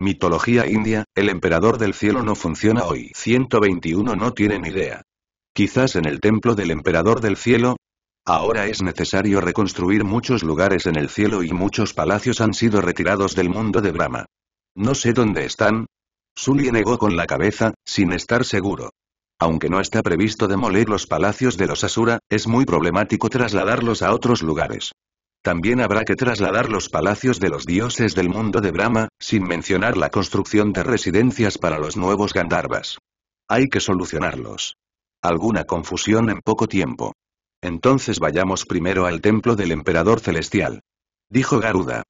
Mitología india, el emperador del cielo no funciona hoy. 121 No tienen idea. Quizás en el templo del emperador del cielo. Ahora es necesario reconstruir muchos lugares en el cielo y muchos palacios han sido retirados del mundo de Brahma. No sé dónde están. Sully negó con la cabeza, sin estar seguro. Aunque no está previsto demoler los palacios de los Asura, es muy problemático trasladarlos a otros lugares. También habrá que trasladar los palacios de los dioses del mundo de Brahma, sin mencionar la construcción de residencias para los nuevos Gandharvas. Hay que solucionarlos. Alguna confusión en poco tiempo. Entonces vayamos primero al templo del emperador celestial. Dijo Garuda.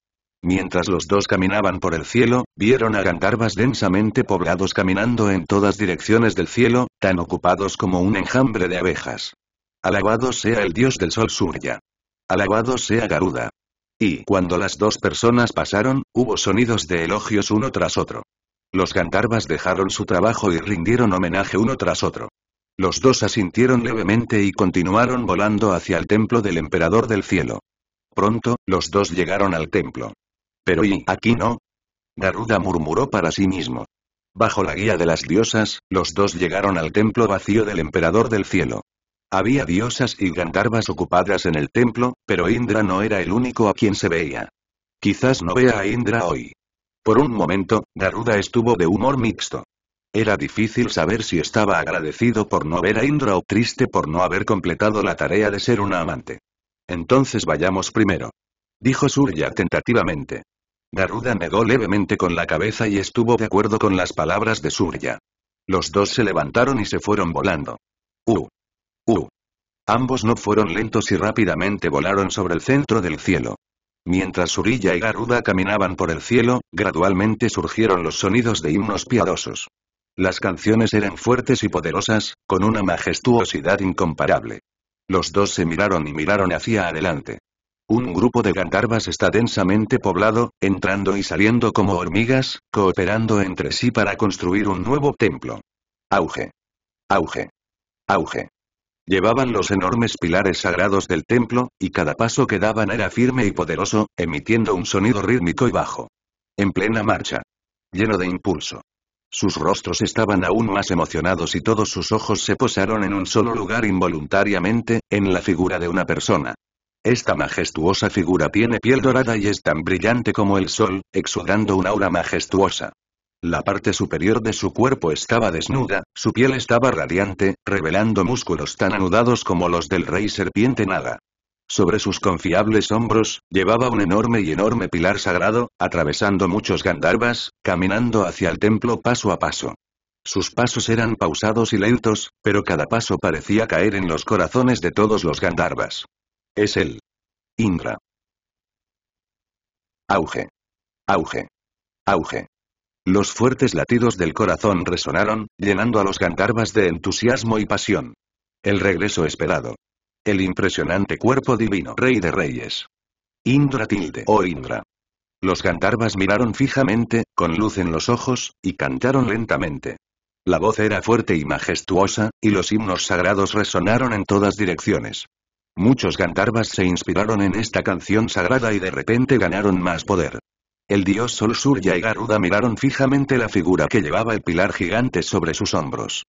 Mientras los dos caminaban por el cielo, vieron a Gandharvas densamente poblados caminando en todas direcciones del cielo, tan ocupados como un enjambre de abejas. Alabado sea el dios del sol Surya. Alabado sea Garuda. Y cuando las dos personas pasaron, hubo sonidos de elogios uno tras otro. Los Gandharvas dejaron su trabajo y rindieron homenaje uno tras otro. Los dos asintieron levemente y continuaron volando hacia el templo del emperador del cielo. Pronto, los dos llegaron al templo. Pero ¿y aquí no? Garuda murmuró para sí mismo. Bajo la guía de las diosas, los dos llegaron al templo vacío del emperador del cielo. Había diosas y gandharvas ocupadas en el templo, pero Indra no era el único a quien se veía. Quizás no vea a Indra hoy. Por un momento, Garuda estuvo de humor mixto. Era difícil saber si estaba agradecido por no ver a Indra o triste por no haber completado la tarea de ser una amante. Entonces vayamos primero. Dijo Surya tentativamente. Garuda negó levemente con la cabeza y estuvo de acuerdo con las palabras de Surya. Los dos se levantaron y se fueron volando. Uh. Ambos no fueron lentos y rápidamente volaron sobre el centro del cielo. Mientras Surilla y Garuda caminaban por el cielo, gradualmente surgieron los sonidos de himnos piadosos. Las canciones eran fuertes y poderosas, con una majestuosidad incomparable. Los dos se miraron y miraron hacia adelante. Un grupo de gandharvas está densamente poblado, entrando y saliendo como hormigas, cooperando entre sí para construir un nuevo templo. Auge. Auge. Auge. Llevaban los enormes pilares sagrados del templo, y cada paso que daban era firme y poderoso, emitiendo un sonido rítmico y bajo. En plena marcha. Lleno de impulso. Sus rostros estaban aún más emocionados y todos sus ojos se posaron en un solo lugar involuntariamente, en la figura de una persona. Esta majestuosa figura tiene piel dorada y es tan brillante como el sol, exudando una aura majestuosa. La parte superior de su cuerpo estaba desnuda, su piel estaba radiante, revelando músculos tan anudados como los del rey serpiente Naga. Sobre sus confiables hombros, llevaba un enorme y enorme pilar sagrado, atravesando muchos gandharvas, caminando hacia el templo paso a paso. Sus pasos eran pausados y lentos, pero cada paso parecía caer en los corazones de todos los gandharvas. Es él. Indra. Auge. Auge. Auge. Los fuertes latidos del corazón resonaron, llenando a los Gandharvas de entusiasmo y pasión. El regreso esperado. El impresionante cuerpo divino Rey de Reyes. Indra tilde o oh Indra. Los Gandharvas miraron fijamente, con luz en los ojos, y cantaron lentamente. La voz era fuerte y majestuosa, y los himnos sagrados resonaron en todas direcciones. Muchos Gandharvas se inspiraron en esta canción sagrada y de repente ganaron más poder. El dios Sol Surya y Garuda miraron fijamente la figura que llevaba el pilar gigante sobre sus hombros.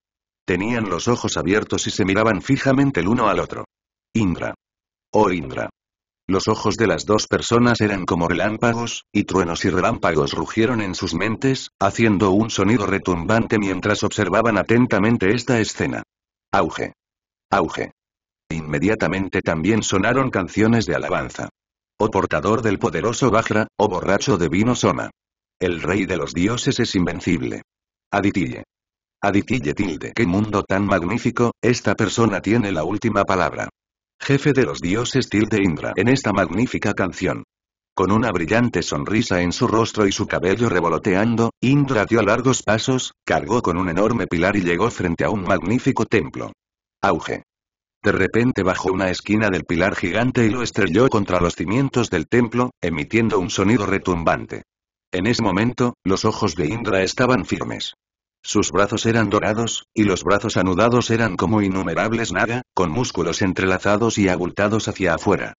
Tenían los ojos abiertos y se miraban fijamente el uno al otro. Indra. Oh Indra. Los ojos de las dos personas eran como relámpagos, y truenos y relámpagos rugieron en sus mentes, haciendo un sonido retumbante mientras observaban atentamente esta escena. Auge. Auge. Inmediatamente también sonaron canciones de alabanza o oh portador del poderoso Vajra, o oh borracho de vino Soma. El rey de los dioses es invencible. Aditille. Aditille tilde. ¡Qué mundo tan magnífico! Esta persona tiene la última palabra. Jefe de los dioses tilde Indra en esta magnífica canción. Con una brillante sonrisa en su rostro y su cabello revoloteando, Indra dio largos pasos, cargó con un enorme pilar y llegó frente a un magnífico templo. Auge. De repente bajó una esquina del pilar gigante y lo estrelló contra los cimientos del templo, emitiendo un sonido retumbante. En ese momento, los ojos de Indra estaban firmes. Sus brazos eran dorados, y los brazos anudados eran como innumerables naga, con músculos entrelazados y abultados hacia afuera.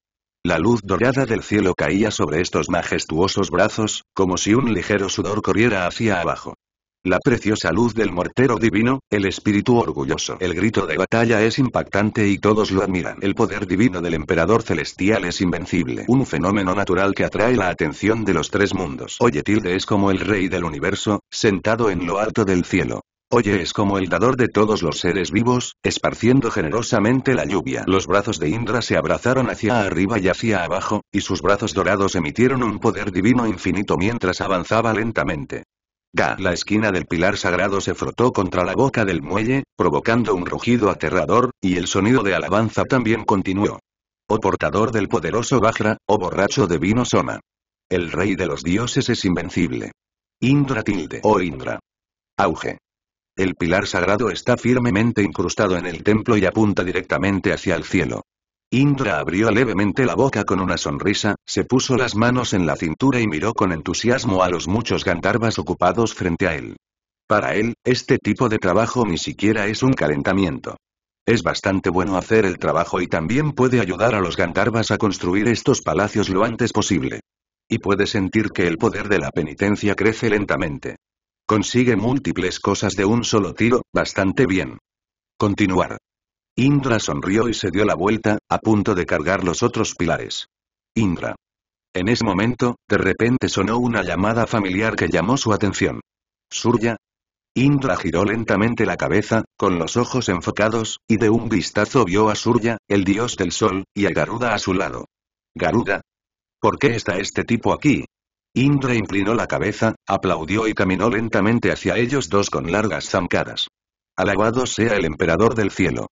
La luz dorada del cielo caía sobre estos majestuosos brazos, como si un ligero sudor corriera hacia abajo. La preciosa luz del mortero divino, el espíritu orgulloso. El grito de batalla es impactante y todos lo admiran. El poder divino del emperador celestial es invencible. Un fenómeno natural que atrae la atención de los tres mundos. Oye Tilde es como el rey del universo, sentado en lo alto del cielo. Oye es como el dador de todos los seres vivos, esparciendo generosamente la lluvia. Los brazos de Indra se abrazaron hacia arriba y hacia abajo, y sus brazos dorados emitieron un poder divino infinito mientras avanzaba lentamente la esquina del pilar sagrado se frotó contra la boca del muelle, provocando un rugido aterrador, y el sonido de alabanza también continuó. Oh portador del poderoso Bajra, oh borracho de vino Soma. El rey de los dioses es invencible. Indra tilde, oh Indra. Auge. El pilar sagrado está firmemente incrustado en el templo y apunta directamente hacia el cielo. Indra abrió levemente la boca con una sonrisa, se puso las manos en la cintura y miró con entusiasmo a los muchos gandharvas ocupados frente a él. Para él, este tipo de trabajo ni siquiera es un calentamiento. Es bastante bueno hacer el trabajo y también puede ayudar a los gandharvas a construir estos palacios lo antes posible. Y puede sentir que el poder de la penitencia crece lentamente. Consigue múltiples cosas de un solo tiro, bastante bien. Continuar. Indra sonrió y se dio la vuelta, a punto de cargar los otros pilares. Indra. En ese momento, de repente sonó una llamada familiar que llamó su atención. Surya. Indra giró lentamente la cabeza, con los ojos enfocados, y de un vistazo vio a Surya, el dios del sol, y a Garuda a su lado. Garuda. ¿Por qué está este tipo aquí? Indra inclinó la cabeza, aplaudió y caminó lentamente hacia ellos dos con largas zancadas. Alabado sea el emperador del cielo.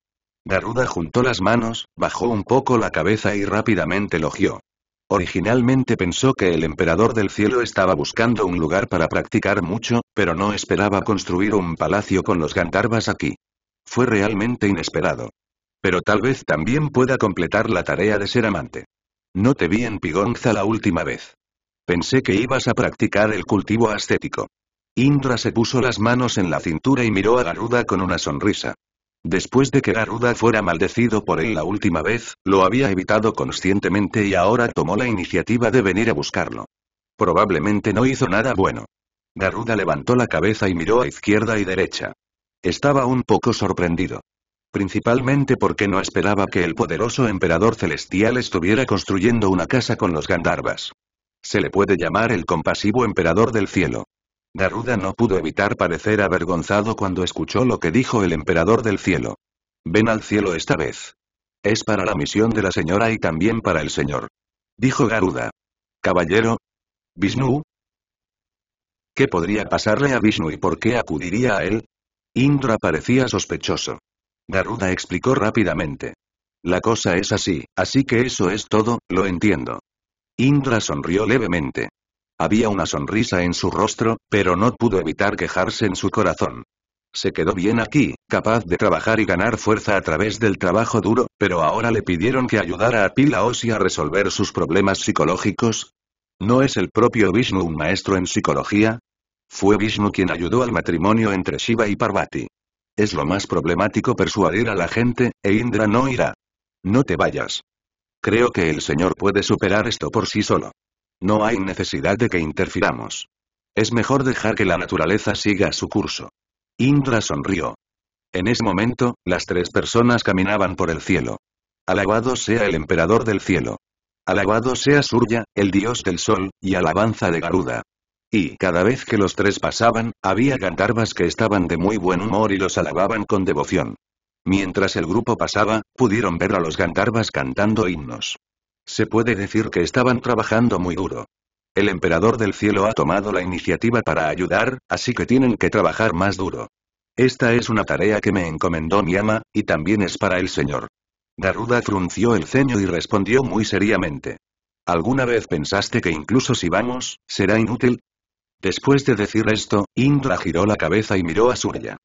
Garuda juntó las manos, bajó un poco la cabeza y rápidamente elogió. Originalmente pensó que el emperador del cielo estaba buscando un lugar para practicar mucho, pero no esperaba construir un palacio con los Gandharvas aquí. Fue realmente inesperado. Pero tal vez también pueda completar la tarea de ser amante. No te vi en Pigonza la última vez. Pensé que ibas a practicar el cultivo ascético. Indra se puso las manos en la cintura y miró a Garuda con una sonrisa. Después de que Garuda fuera maldecido por él la última vez, lo había evitado conscientemente y ahora tomó la iniciativa de venir a buscarlo. Probablemente no hizo nada bueno. Garuda levantó la cabeza y miró a izquierda y derecha. Estaba un poco sorprendido. Principalmente porque no esperaba que el poderoso emperador celestial estuviera construyendo una casa con los Gandharvas. Se le puede llamar el compasivo emperador del cielo. Garuda no pudo evitar parecer avergonzado cuando escuchó lo que dijo el emperador del cielo. Ven al cielo esta vez. Es para la misión de la señora y también para el señor. Dijo Garuda. Caballero. Vishnu. ¿Qué podría pasarle a Vishnu y por qué acudiría a él? Indra parecía sospechoso. Garuda explicó rápidamente. La cosa es así, así que eso es todo, lo entiendo. Indra sonrió levemente. Había una sonrisa en su rostro, pero no pudo evitar quejarse en su corazón. Se quedó bien aquí, capaz de trabajar y ganar fuerza a través del trabajo duro, pero ahora le pidieron que ayudara a Pila y a resolver sus problemas psicológicos. ¿No es el propio Vishnu un maestro en psicología? Fue Vishnu quien ayudó al matrimonio entre Shiva y Parvati. Es lo más problemático persuadir a la gente, e Indra no irá. No te vayas. Creo que el señor puede superar esto por sí solo. No hay necesidad de que interfiramos. Es mejor dejar que la naturaleza siga su curso. Indra sonrió. En ese momento, las tres personas caminaban por el cielo. Alabado sea el emperador del cielo. Alabado sea Surya, el dios del sol, y alabanza de Garuda. Y cada vez que los tres pasaban, había Gandharvas que estaban de muy buen humor y los alababan con devoción. Mientras el grupo pasaba, pudieron ver a los Gandharvas cantando himnos. Se puede decir que estaban trabajando muy duro. El emperador del cielo ha tomado la iniciativa para ayudar, así que tienen que trabajar más duro. Esta es una tarea que me encomendó mi ama, y también es para el señor. Garuda frunció el ceño y respondió muy seriamente. ¿Alguna vez pensaste que incluso si vamos, será inútil? Después de decir esto, Indra giró la cabeza y miró a Surya.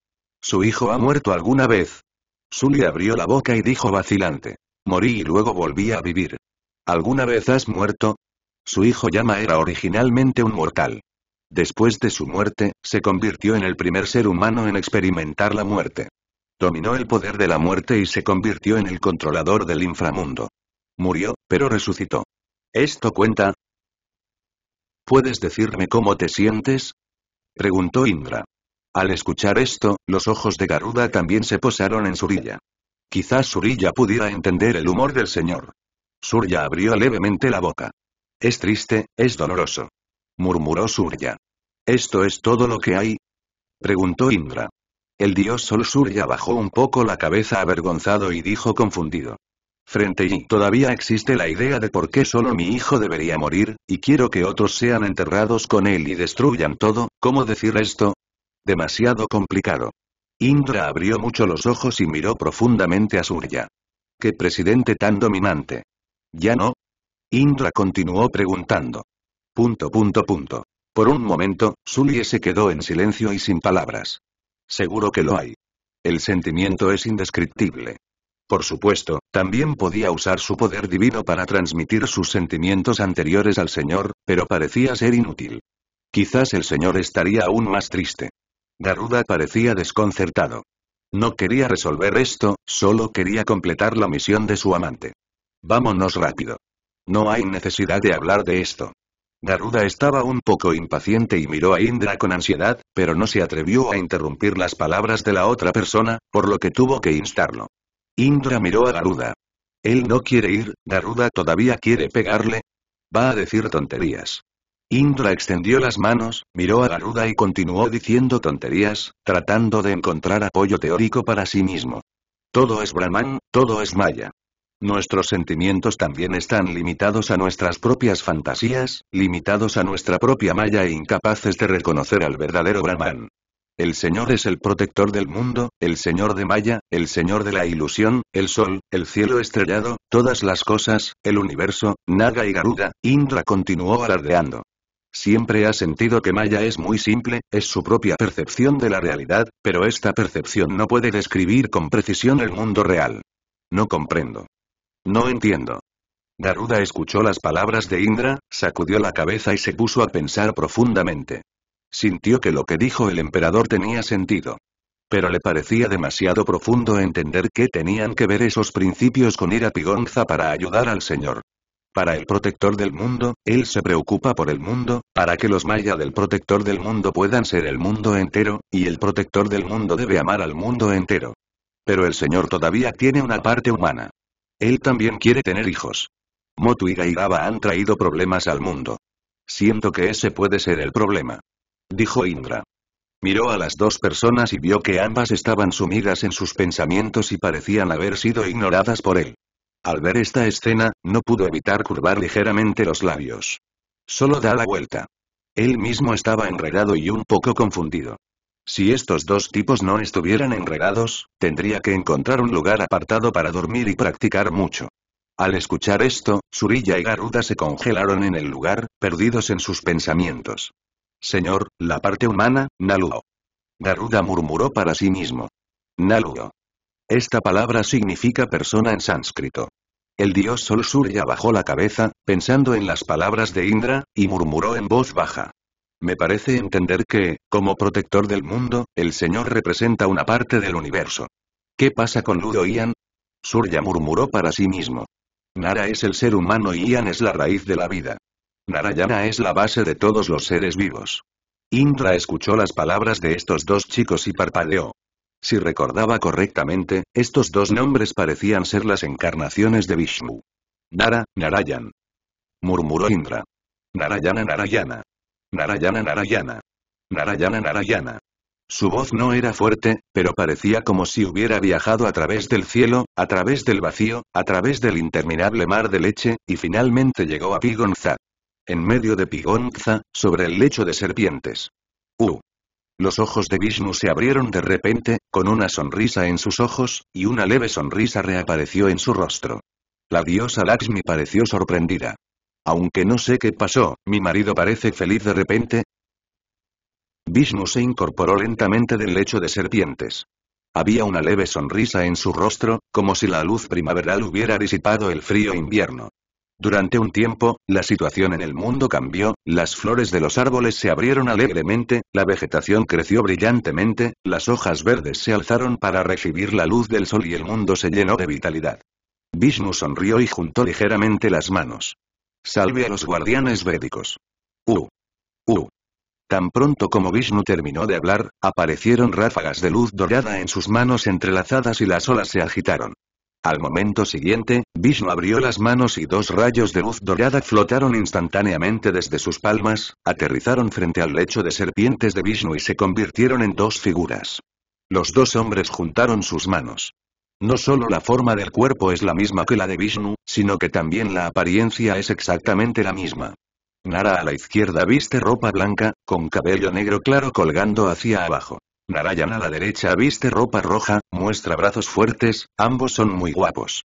¿Su hijo ha muerto alguna vez? Surya abrió la boca y dijo vacilante. Morí y luego volví a vivir. ¿Alguna vez has muerto? Su hijo Yama era originalmente un mortal. Después de su muerte, se convirtió en el primer ser humano en experimentar la muerte. Dominó el poder de la muerte y se convirtió en el controlador del inframundo. Murió, pero resucitó. ¿Esto cuenta? ¿Puedes decirme cómo te sientes? preguntó Indra. Al escuchar esto, los ojos de Garuda también se posaron en Surilla. Quizás Surilla pudiera entender el humor del señor. Surya abrió levemente la boca. Es triste, es doloroso. Murmuró Surya. ¿Esto es todo lo que hay? Preguntó Indra. El dios Sol Surya bajó un poco la cabeza avergonzado y dijo confundido. Frente y todavía existe la idea de por qué solo mi hijo debería morir, y quiero que otros sean enterrados con él y destruyan todo, ¿cómo decir esto? Demasiado complicado. Indra abrió mucho los ojos y miró profundamente a Surya. ¡Qué presidente tan dominante! ¿Ya no? Indra continuó preguntando. Punto punto punto. Por un momento, Zulie se quedó en silencio y sin palabras. Seguro que lo hay. El sentimiento es indescriptible. Por supuesto, también podía usar su poder divino para transmitir sus sentimientos anteriores al Señor, pero parecía ser inútil. Quizás el Señor estaría aún más triste. Garuda parecía desconcertado. No quería resolver esto, solo quería completar la misión de su amante. Vámonos rápido. No hay necesidad de hablar de esto. Garuda estaba un poco impaciente y miró a Indra con ansiedad, pero no se atrevió a interrumpir las palabras de la otra persona, por lo que tuvo que instarlo. Indra miró a Garuda. Él no quiere ir, Garuda todavía quiere pegarle. Va a decir tonterías. Indra extendió las manos, miró a Garuda y continuó diciendo tonterías, tratando de encontrar apoyo teórico para sí mismo. Todo es Brahman, todo es Maya. Nuestros sentimientos también están limitados a nuestras propias fantasías, limitados a nuestra propia maya e incapaces de reconocer al verdadero Brahman. El Señor es el protector del mundo, el Señor de Maya, el Señor de la ilusión, el sol, el cielo estrellado, todas las cosas, el universo, Naga y Garuda, Indra continuó alardeando. Siempre ha sentido que Maya es muy simple, es su propia percepción de la realidad, pero esta percepción no puede describir con precisión el mundo real. No comprendo. No entiendo. Garuda escuchó las palabras de Indra, sacudió la cabeza y se puso a pensar profundamente. Sintió que lo que dijo el emperador tenía sentido. Pero le parecía demasiado profundo entender qué tenían que ver esos principios con ir a Pigonza para ayudar al Señor. Para el protector del mundo, él se preocupa por el mundo, para que los maya del protector del mundo puedan ser el mundo entero, y el protector del mundo debe amar al mundo entero. Pero el Señor todavía tiene una parte humana. Él también quiere tener hijos. Motu y Gairaba han traído problemas al mundo. Siento que ese puede ser el problema. Dijo Indra. Miró a las dos personas y vio que ambas estaban sumidas en sus pensamientos y parecían haber sido ignoradas por él. Al ver esta escena, no pudo evitar curvar ligeramente los labios. Solo da la vuelta. Él mismo estaba enredado y un poco confundido. Si estos dos tipos no estuvieran enredados, tendría que encontrar un lugar apartado para dormir y practicar mucho. Al escuchar esto, Suriya y Garuda se congelaron en el lugar, perdidos en sus pensamientos. Señor, la parte humana, Naluo. Garuda murmuró para sí mismo. Naluo. Esta palabra significa persona en sánscrito. El dios Sol Surya bajó la cabeza, pensando en las palabras de Indra, y murmuró en voz baja. Me parece entender que, como protector del mundo, el Señor representa una parte del universo. ¿Qué pasa con Ludo Ian? Surya murmuró para sí mismo. Nara es el ser humano y Ian es la raíz de la vida. Narayana es la base de todos los seres vivos. Indra escuchó las palabras de estos dos chicos y parpadeó. Si recordaba correctamente, estos dos nombres parecían ser las encarnaciones de Vishnu. Nara, Narayan. Murmuró Indra. Narayana, Narayana. Narayana Narayana. Narayana Narayana. Su voz no era fuerte, pero parecía como si hubiera viajado a través del cielo, a través del vacío, a través del interminable mar de leche, y finalmente llegó a Pigonza. En medio de Pigonza, sobre el lecho de serpientes. ¡Uh! Los ojos de Vishnu se abrieron de repente, con una sonrisa en sus ojos, y una leve sonrisa reapareció en su rostro. La diosa Lakshmi pareció sorprendida. Aunque no sé qué pasó, mi marido parece feliz de repente. Vishnu se incorporó lentamente del lecho de serpientes. Había una leve sonrisa en su rostro, como si la luz primaveral hubiera disipado el frío invierno. Durante un tiempo, la situación en el mundo cambió, las flores de los árboles se abrieron alegremente, la vegetación creció brillantemente, las hojas verdes se alzaron para recibir la luz del sol y el mundo se llenó de vitalidad. Vishnu sonrió y juntó ligeramente las manos. Salve a los guardianes védicos. U, u. Tan pronto como Vishnu terminó de hablar, aparecieron ráfagas de luz dorada en sus manos entrelazadas y las olas se agitaron. Al momento siguiente, Vishnu abrió las manos y dos rayos de luz dorada flotaron instantáneamente desde sus palmas, aterrizaron frente al lecho de serpientes de Vishnu y se convirtieron en dos figuras. Los dos hombres juntaron sus manos. No solo la forma del cuerpo es la misma que la de Vishnu, sino que también la apariencia es exactamente la misma. Nara a la izquierda viste ropa blanca, con cabello negro claro colgando hacia abajo. Narayana a la derecha viste ropa roja, muestra brazos fuertes, ambos son muy guapos.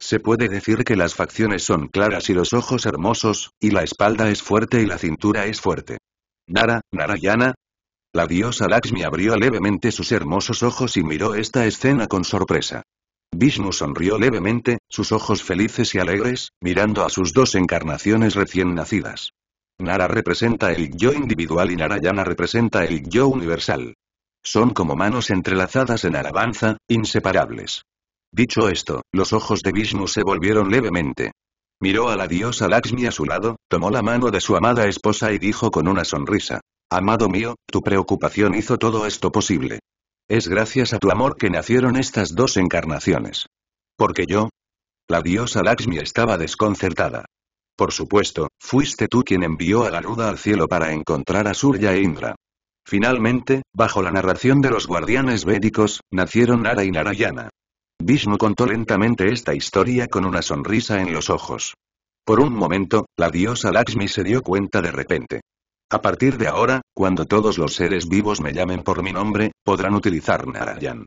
Se puede decir que las facciones son claras y los ojos hermosos, y la espalda es fuerte y la cintura es fuerte. Nara, Narayana, la diosa Lakshmi abrió levemente sus hermosos ojos y miró esta escena con sorpresa. Vishnu sonrió levemente, sus ojos felices y alegres, mirando a sus dos encarnaciones recién nacidas. Nara representa el yo individual y Narayana representa el yo universal. Son como manos entrelazadas en alabanza, inseparables. Dicho esto, los ojos de Vishnu se volvieron levemente. Miró a la diosa Lakshmi a su lado, tomó la mano de su amada esposa y dijo con una sonrisa, Amado mío, tu preocupación hizo todo esto posible. Es gracias a tu amor que nacieron estas dos encarnaciones. Porque yo... La diosa Lakshmi estaba desconcertada. Por supuesto, fuiste tú quien envió a Garuda al cielo para encontrar a Surya e Indra. Finalmente, bajo la narración de los guardianes védicos, nacieron Nara y Narayana. Vishnu contó lentamente esta historia con una sonrisa en los ojos. Por un momento, la diosa Lakshmi se dio cuenta de repente. A partir de ahora, cuando todos los seres vivos me llamen por mi nombre, podrán utilizar Narayan.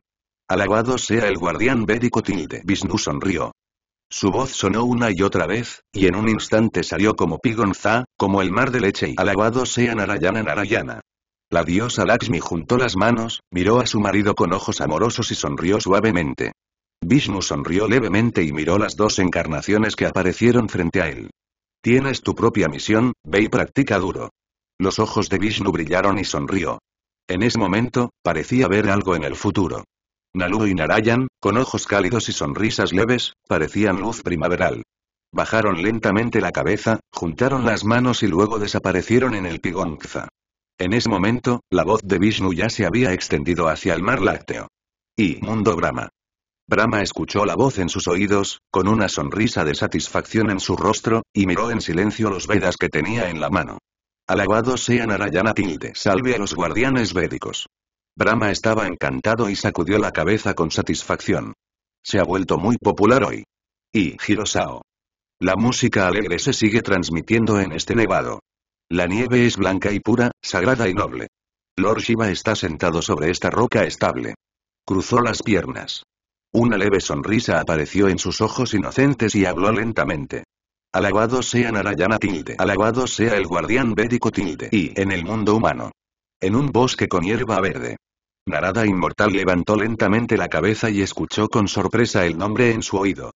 Alabado sea el guardián védico tilde. Vishnu sonrió. Su voz sonó una y otra vez, y en un instante salió como Pigonza, como el mar de leche y alabado sea Narayana Narayana. La diosa Lakshmi juntó las manos, miró a su marido con ojos amorosos y sonrió suavemente. Vishnu sonrió levemente y miró las dos encarnaciones que aparecieron frente a él. Tienes tu propia misión, ve y practica duro. Los ojos de Vishnu brillaron y sonrió. En ese momento, parecía ver algo en el futuro. Nalu y Narayan, con ojos cálidos y sonrisas leves, parecían luz primaveral. Bajaron lentamente la cabeza, juntaron las manos y luego desaparecieron en el Pigongza. En ese momento, la voz de Vishnu ya se había extendido hacia el mar lácteo. Y mundo Brahma. Brahma escuchó la voz en sus oídos, con una sonrisa de satisfacción en su rostro, y miró en silencio los Vedas que tenía en la mano. Alabado sea Narayana tilde salve a los guardianes védicos. Brahma estaba encantado y sacudió la cabeza con satisfacción. Se ha vuelto muy popular hoy. Y Girosao. La música alegre se sigue transmitiendo en este nevado. La nieve es blanca y pura, sagrada y noble. Lord Shiva está sentado sobre esta roca estable. Cruzó las piernas. Una leve sonrisa apareció en sus ojos inocentes y habló lentamente. Alabado sea Narayana tilde. Alabado sea el guardián védico tilde. Y en el mundo humano. En un bosque con hierba verde. Narada inmortal levantó lentamente la cabeza y escuchó con sorpresa el nombre en su oído.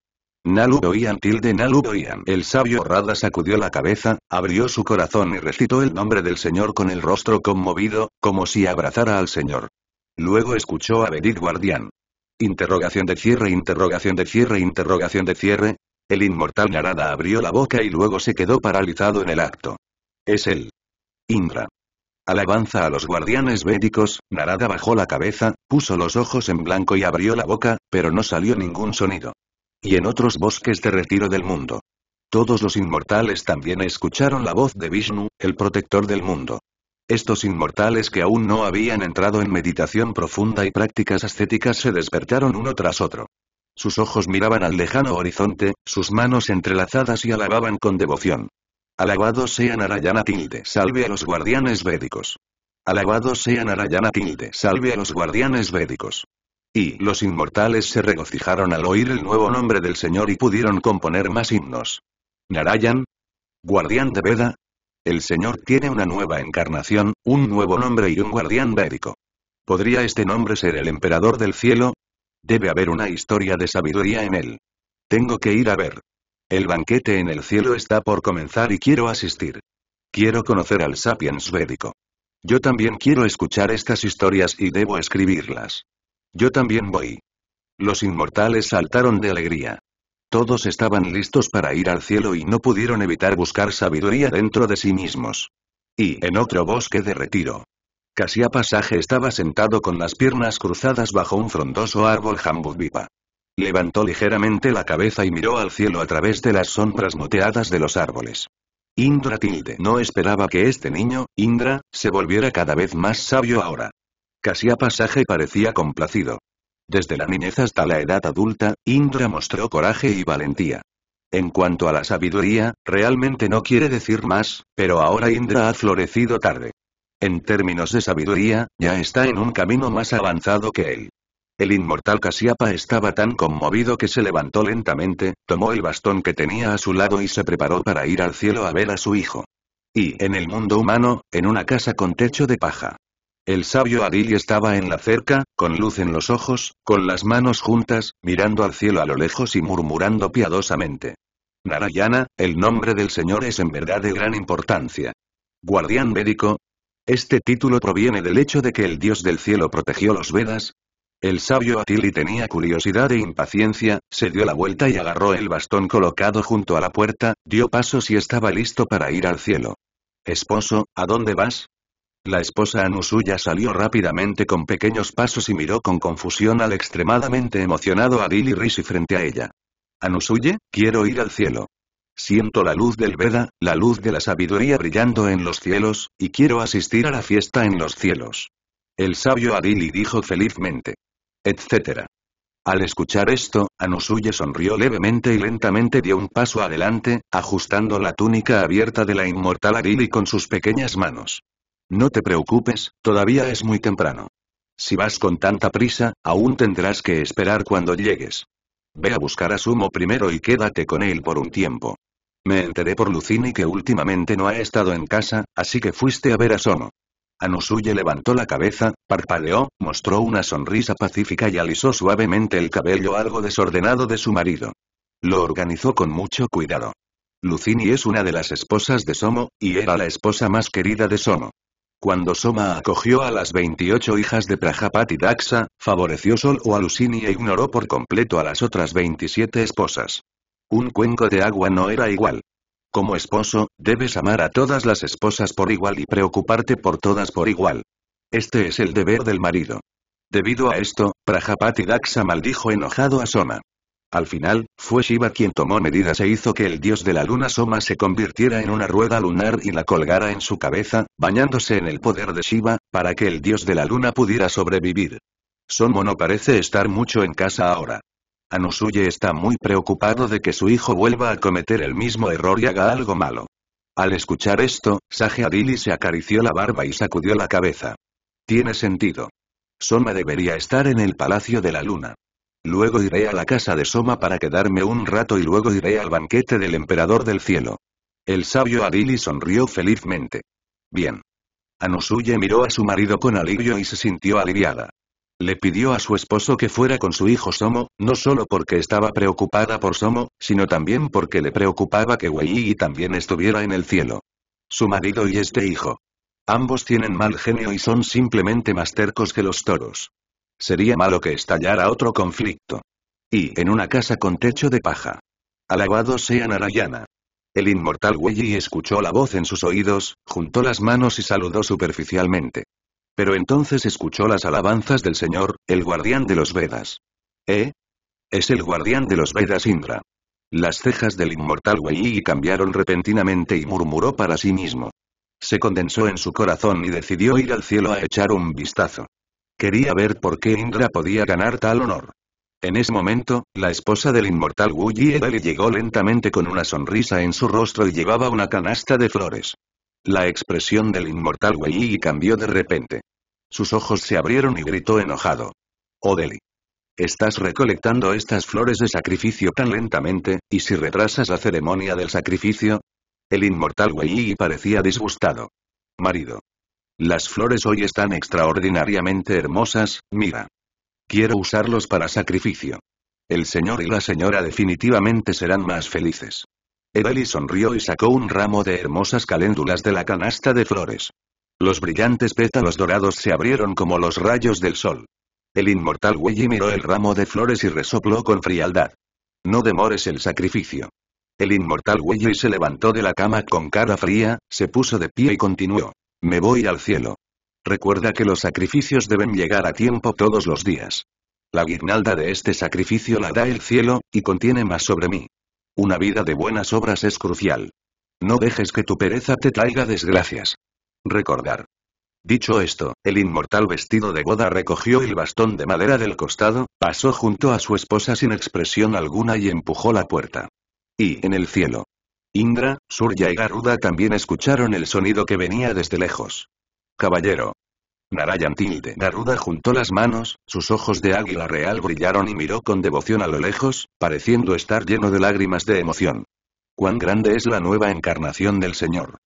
oían tilde oían. El sabio Rada sacudió la cabeza, abrió su corazón y recitó el nombre del Señor con el rostro conmovido, como si abrazara al Señor. Luego escuchó a Vedit Guardián. Interrogación de cierre, interrogación de cierre, interrogación de cierre, el inmortal Narada abrió la boca y luego se quedó paralizado en el acto. Es él. Indra. Alabanza a los guardianes védicos, Narada bajó la cabeza, puso los ojos en blanco y abrió la boca, pero no salió ningún sonido. Y en otros bosques de retiro del mundo. Todos los inmortales también escucharon la voz de Vishnu, el protector del mundo. Estos inmortales que aún no habían entrado en meditación profunda y prácticas ascéticas se despertaron uno tras otro. Sus ojos miraban al lejano horizonte, sus manos entrelazadas y alababan con devoción. Alabado sea Narayana Tilde, salve a los guardianes védicos. Alabado sea Narayana Tilde, salve a los guardianes védicos. Y los inmortales se regocijaron al oír el nuevo nombre del Señor y pudieron componer más himnos. Narayan, guardián de Veda. El Señor tiene una nueva encarnación, un nuevo nombre y un guardián védico. ¿Podría este nombre ser el emperador del cielo? Debe haber una historia de sabiduría en él. Tengo que ir a ver. El banquete en el cielo está por comenzar y quiero asistir. Quiero conocer al sapiens védico. Yo también quiero escuchar estas historias y debo escribirlas. Yo también voy. Los inmortales saltaron de alegría. Todos estaban listos para ir al cielo y no pudieron evitar buscar sabiduría dentro de sí mismos. Y en otro bosque de retiro, a pasaje estaba sentado con las piernas cruzadas bajo un frondoso árbol jambudvipa. Levantó ligeramente la cabeza y miró al cielo a través de las sombras moteadas de los árboles. Indra Tilde no esperaba que este niño, Indra, se volviera cada vez más sabio ahora. a pasaje parecía complacido. Desde la niñez hasta la edad adulta, Indra mostró coraje y valentía. En cuanto a la sabiduría, realmente no quiere decir más, pero ahora Indra ha florecido tarde. En términos de sabiduría, ya está en un camino más avanzado que él. El inmortal Casiapa estaba tan conmovido que se levantó lentamente, tomó el bastón que tenía a su lado y se preparó para ir al cielo a ver a su hijo. Y en el mundo humano, en una casa con techo de paja. El sabio Adil estaba en la cerca, con luz en los ojos, con las manos juntas, mirando al cielo a lo lejos y murmurando piadosamente. Narayana, el nombre del Señor es en verdad de gran importancia. Guardián médico, este título proviene del hecho de que el dios del cielo protegió los Vedas. El sabio Atili tenía curiosidad e impaciencia, se dio la vuelta y agarró el bastón colocado junto a la puerta, dio pasos y estaba listo para ir al cielo. Esposo, ¿a dónde vas? La esposa Anusuya salió rápidamente con pequeños pasos y miró con confusión al extremadamente emocionado Adili Rishi frente a ella. Anusuye, quiero ir al cielo. Siento la luz del Veda, la luz de la sabiduría brillando en los cielos, y quiero asistir a la fiesta en los cielos. El sabio Adili dijo felizmente. Etcétera. Al escuchar esto, Anusuye sonrió levemente y lentamente dio un paso adelante, ajustando la túnica abierta de la inmortal Arili con sus pequeñas manos. No te preocupes, todavía es muy temprano. Si vas con tanta prisa, aún tendrás que esperar cuando llegues. Ve a buscar a Sumo primero y quédate con él por un tiempo. Me enteré por Lucini que últimamente no ha estado en casa, así que fuiste a ver a Somo. Anusuye levantó la cabeza, parpadeó, mostró una sonrisa pacífica y alisó suavemente el cabello algo desordenado de su marido. Lo organizó con mucho cuidado. Lucini es una de las esposas de Somo, y era la esposa más querida de Somo. Cuando Soma acogió a las 28 hijas de Prajapati favoreció solo a Lucini e ignoró por completo a las otras 27 esposas. Un cuenco de agua no era igual. Como esposo, debes amar a todas las esposas por igual y preocuparte por todas por igual. Este es el deber del marido. Debido a esto, Prajapati Daksa maldijo enojado a Soma. Al final, fue Shiva quien tomó medidas e hizo que el dios de la luna Soma se convirtiera en una rueda lunar y la colgara en su cabeza, bañándose en el poder de Shiva, para que el dios de la luna pudiera sobrevivir. Somo no parece estar mucho en casa ahora. Anusuye está muy preocupado de que su hijo vuelva a cometer el mismo error y haga algo malo. Al escuchar esto, Sage Adili se acarició la barba y sacudió la cabeza. Tiene sentido. Soma debería estar en el Palacio de la Luna. Luego iré a la casa de Soma para quedarme un rato y luego iré al banquete del Emperador del Cielo. El sabio Adili sonrió felizmente. Bien. Anusuye miró a su marido con alivio y se sintió aliviada. Le pidió a su esposo que fuera con su hijo Somo, no solo porque estaba preocupada por Somo, sino también porque le preocupaba que Wei también estuviera en el cielo. Su marido y este hijo. Ambos tienen mal genio y son simplemente más tercos que los toros. Sería malo que estallara otro conflicto. Y en una casa con techo de paja. Alabado sea Narayana. El inmortal Wei escuchó la voz en sus oídos, juntó las manos y saludó superficialmente. Pero entonces escuchó las alabanzas del Señor, el guardián de los Vedas. ¿Eh? Es el guardián de los Vedas Indra. Las cejas del inmortal Wei cambiaron repentinamente y murmuró para sí mismo. Se condensó en su corazón y decidió ir al cielo a echar un vistazo. Quería ver por qué Indra podía ganar tal honor. En ese momento, la esposa del inmortal Wu le llegó lentamente con una sonrisa en su rostro y llevaba una canasta de flores. La expresión del inmortal Wei cambió de repente. Sus ojos se abrieron y gritó enojado. Odeli. Estás recolectando estas flores de sacrificio tan lentamente, y si retrasas la ceremonia del sacrificio. El inmortal Wei parecía disgustado. Marido. Las flores hoy están extraordinariamente hermosas, mira. Quiero usarlos para sacrificio. El señor y la señora definitivamente serán más felices. Odeli sonrió y sacó un ramo de hermosas caléndulas de la canasta de flores. Los brillantes pétalos dorados se abrieron como los rayos del sol. El inmortal Wei miró el ramo de flores y resopló con frialdad. No demores el sacrificio. El inmortal Wei se levantó de la cama con cara fría, se puso de pie y continuó. Me voy al cielo. Recuerda que los sacrificios deben llegar a tiempo todos los días. La guirnalda de este sacrificio la da el cielo, y contiene más sobre mí. Una vida de buenas obras es crucial. No dejes que tu pereza te traiga desgracias. Recordar. Dicho esto, el inmortal vestido de boda recogió el bastón de madera del costado, pasó junto a su esposa sin expresión alguna y empujó la puerta. Y en el cielo. Indra, Surya y Garuda también escucharon el sonido que venía desde lejos. Caballero. Narayan tilde Garuda juntó las manos, sus ojos de águila real brillaron y miró con devoción a lo lejos, pareciendo estar lleno de lágrimas de emoción. Cuán grande es la nueva encarnación del Señor.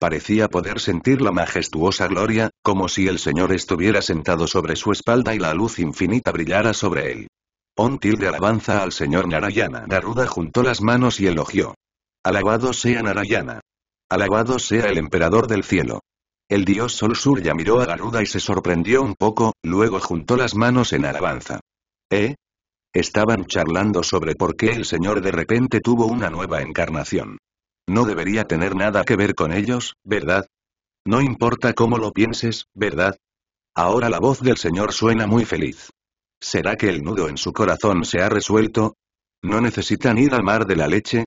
Parecía poder sentir la majestuosa gloria, como si el Señor estuviera sentado sobre su espalda y la luz infinita brillara sobre él. Ontil de alabanza al Señor Narayana. Garuda juntó las manos y elogió. Alabado sea Narayana. Alabado sea el emperador del cielo. El dios Sol Surya miró a Garuda y se sorprendió un poco, luego juntó las manos en alabanza. ¿Eh? Estaban charlando sobre por qué el Señor de repente tuvo una nueva encarnación. No debería tener nada que ver con ellos, ¿verdad? No importa cómo lo pienses, ¿verdad? Ahora la voz del Señor suena muy feliz. ¿Será que el nudo en su corazón se ha resuelto? ¿No necesitan ir al mar de la leche?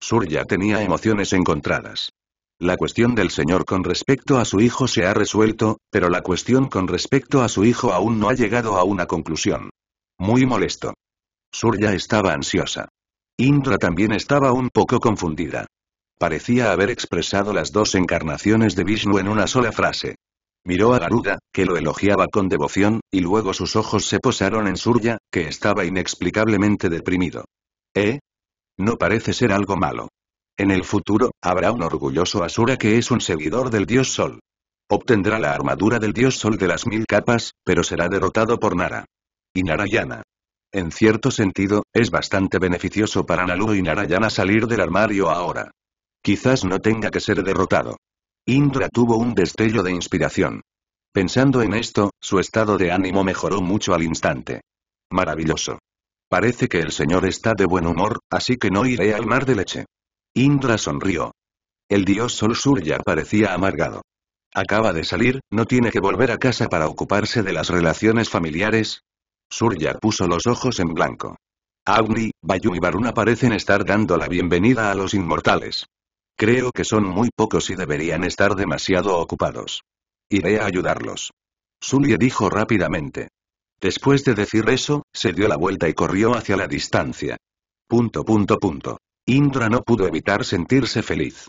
surya tenía emociones encontradas. La cuestión del Señor con respecto a su hijo se ha resuelto, pero la cuestión con respecto a su hijo aún no ha llegado a una conclusión. Muy molesto. Surya estaba ansiosa. Indra también estaba un poco confundida. Parecía haber expresado las dos encarnaciones de Vishnu en una sola frase. Miró a Garuda, que lo elogiaba con devoción, y luego sus ojos se posaron en Surya, que estaba inexplicablemente deprimido. ¿Eh? No parece ser algo malo. En el futuro, habrá un orgulloso Asura que es un seguidor del dios Sol. Obtendrá la armadura del dios Sol de las mil capas, pero será derrotado por Nara. Y Narayana. En cierto sentido, es bastante beneficioso para Nalu y Narayana salir del armario ahora. Quizás no tenga que ser derrotado. Indra tuvo un destello de inspiración. Pensando en esto, su estado de ánimo mejoró mucho al instante. Maravilloso. Parece que el señor está de buen humor, así que no iré al mar de leche. Indra sonrió. El dios Sol Surya parecía amargado. Acaba de salir, no tiene que volver a casa para ocuparse de las relaciones familiares. Surya puso los ojos en blanco. Agni, Bayu y Varuna parecen estar dando la bienvenida a los inmortales. Creo que son muy pocos y deberían estar demasiado ocupados. Iré a ayudarlos. sulia dijo rápidamente. Después de decir eso, se dio la vuelta y corrió hacia la distancia. Punto punto punto. Indra no pudo evitar sentirse feliz.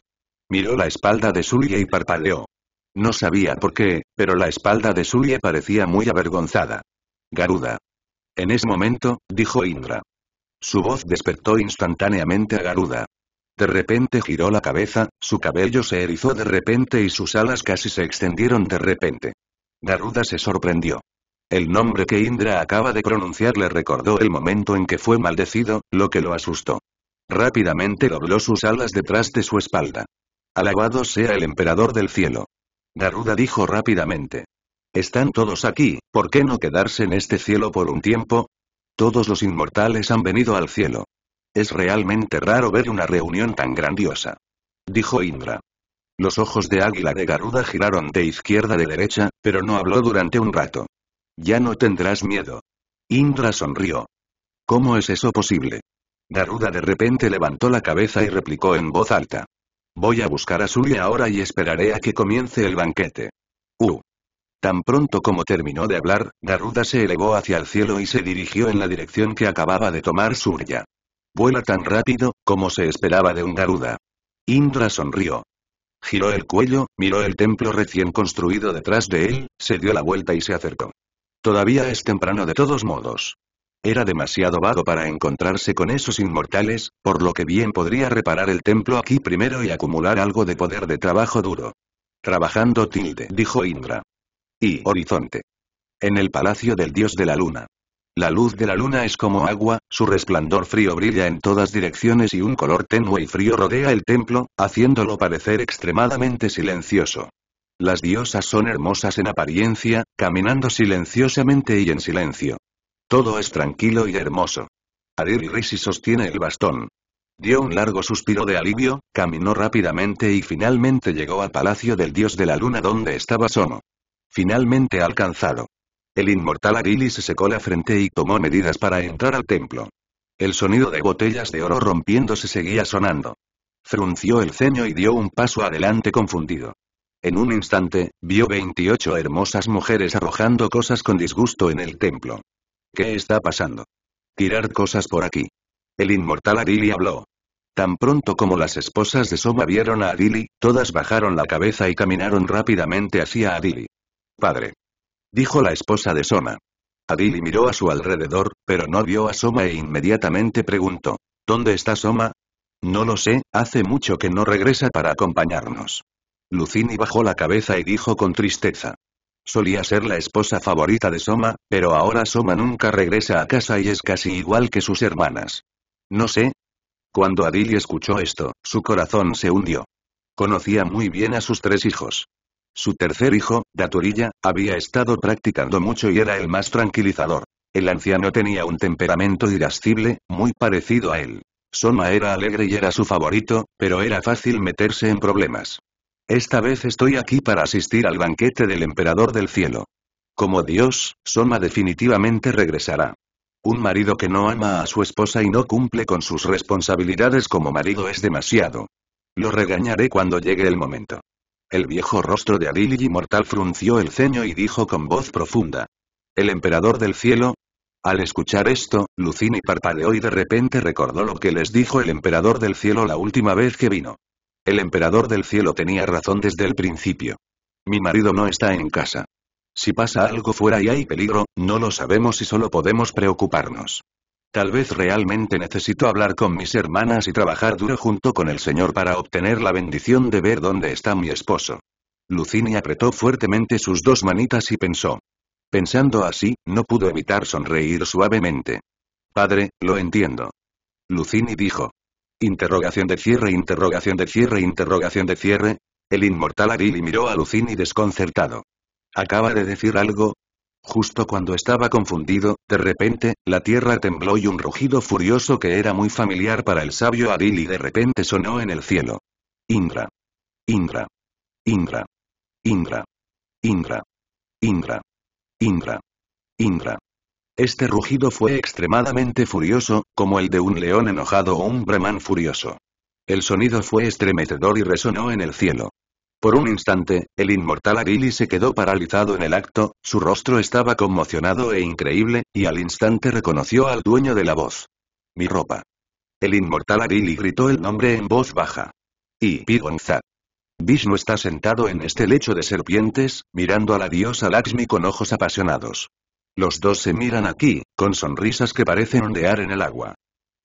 Miró la espalda de sulia y parpadeó. No sabía por qué, pero la espalda de Sully parecía muy avergonzada. Garuda. En ese momento, dijo Indra. Su voz despertó instantáneamente a Garuda. De repente giró la cabeza, su cabello se erizó de repente y sus alas casi se extendieron de repente. Garuda se sorprendió. El nombre que Indra acaba de pronunciar le recordó el momento en que fue maldecido, lo que lo asustó. Rápidamente dobló sus alas detrás de su espalda. Alabado sea el emperador del cielo. Garuda dijo rápidamente. Están todos aquí, ¿por qué no quedarse en este cielo por un tiempo? Todos los inmortales han venido al cielo. Es realmente raro ver una reunión tan grandiosa. Dijo Indra. Los ojos de Águila de Garuda giraron de izquierda a de derecha, pero no habló durante un rato. Ya no tendrás miedo. Indra sonrió. ¿Cómo es eso posible? Garuda de repente levantó la cabeza y replicó en voz alta. Voy a buscar a Surya ahora y esperaré a que comience el banquete. Uh. Tan pronto como terminó de hablar, Garuda se elevó hacia el cielo y se dirigió en la dirección que acababa de tomar Surya. Vuela tan rápido, como se esperaba de un garuda. Indra sonrió. Giró el cuello, miró el templo recién construido detrás de él, se dio la vuelta y se acercó. Todavía es temprano de todos modos. Era demasiado vago para encontrarse con esos inmortales, por lo que bien podría reparar el templo aquí primero y acumular algo de poder de trabajo duro. Trabajando tilde, dijo Indra. Y horizonte. En el palacio del dios de la luna. La luz de la luna es como agua, su resplandor frío brilla en todas direcciones y un color tenue y frío rodea el templo, haciéndolo parecer extremadamente silencioso. Las diosas son hermosas en apariencia, caminando silenciosamente y en silencio. Todo es tranquilo y hermoso. Arir Risi sostiene el bastón. Dio un largo suspiro de alivio, caminó rápidamente y finalmente llegó al palacio del dios de la luna donde estaba Somo. Finalmente alcanzado. El inmortal Adili se secó la frente y tomó medidas para entrar al templo. El sonido de botellas de oro rompiéndose seguía sonando. Frunció el ceño y dio un paso adelante confundido. En un instante, vio 28 hermosas mujeres arrojando cosas con disgusto en el templo. ¿Qué está pasando? Tirar cosas por aquí. El inmortal Adili habló. Tan pronto como las esposas de Soma vieron a Adili, todas bajaron la cabeza y caminaron rápidamente hacia Adili. Padre dijo la esposa de Soma. Adili miró a su alrededor, pero no vio a Soma e inmediatamente preguntó, ¿Dónde está Soma? No lo sé, hace mucho que no regresa para acompañarnos. Lucini bajó la cabeza y dijo con tristeza. Solía ser la esposa favorita de Soma, pero ahora Soma nunca regresa a casa y es casi igual que sus hermanas. No sé. Cuando Adili escuchó esto, su corazón se hundió. Conocía muy bien a sus tres hijos. Su tercer hijo, Daturilla, había estado practicando mucho y era el más tranquilizador. El anciano tenía un temperamento irascible, muy parecido a él. Soma era alegre y era su favorito, pero era fácil meterse en problemas. Esta vez estoy aquí para asistir al banquete del emperador del cielo. Como Dios, Soma definitivamente regresará. Un marido que no ama a su esposa y no cumple con sus responsabilidades como marido es demasiado. Lo regañaré cuando llegue el momento. El viejo rostro de y mortal frunció el ceño y dijo con voz profunda. El emperador del cielo, al escuchar esto, Lucini parpadeó y de repente recordó lo que les dijo el emperador del cielo la última vez que vino. El emperador del cielo tenía razón desde el principio. Mi marido no está en casa. Si pasa algo fuera y hay peligro, no lo sabemos y solo podemos preocuparnos. Tal vez realmente necesito hablar con mis hermanas y trabajar duro junto con el Señor para obtener la bendición de ver dónde está mi esposo. Lucini apretó fuertemente sus dos manitas y pensó. Pensando así, no pudo evitar sonreír suavemente. Padre, lo entiendo. Lucini dijo. Interrogación de cierre, interrogación de cierre, interrogación de cierre. El inmortal y miró a Lucini desconcertado. ¿Acaba de decir algo? Justo cuando estaba confundido, de repente, la tierra tembló y un rugido furioso que era muy familiar para el sabio Adil y de repente sonó en el cielo. Indra. Indra. Indra. Indra. Indra. Indra. Indra. Indra. Este rugido fue extremadamente furioso, como el de un león enojado o un brahman furioso. El sonido fue estremecedor y resonó en el cielo. Por un instante, el inmortal Agili se quedó paralizado en el acto, su rostro estaba conmocionado e increíble, y al instante reconoció al dueño de la voz. Mi ropa. El inmortal Agili gritó el nombre en voz baja. Y Pigonza. Vishnu está sentado en este lecho de serpientes, mirando a la diosa Lakshmi con ojos apasionados. Los dos se miran aquí, con sonrisas que parecen ondear en el agua.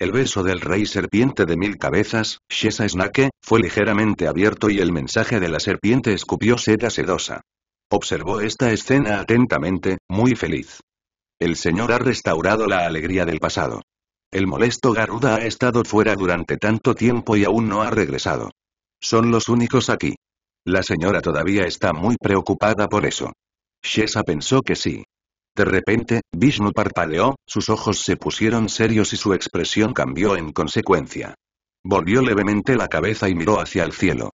El beso del rey serpiente de mil cabezas, Shesa Snake, fue ligeramente abierto y el mensaje de la serpiente escupió seda sedosa. Observó esta escena atentamente, muy feliz. El señor ha restaurado la alegría del pasado. El molesto Garuda ha estado fuera durante tanto tiempo y aún no ha regresado. Son los únicos aquí. La señora todavía está muy preocupada por eso. Shesa pensó que sí. De repente, Vishnu parpadeó, sus ojos se pusieron serios y su expresión cambió en consecuencia. Volvió levemente la cabeza y miró hacia el cielo.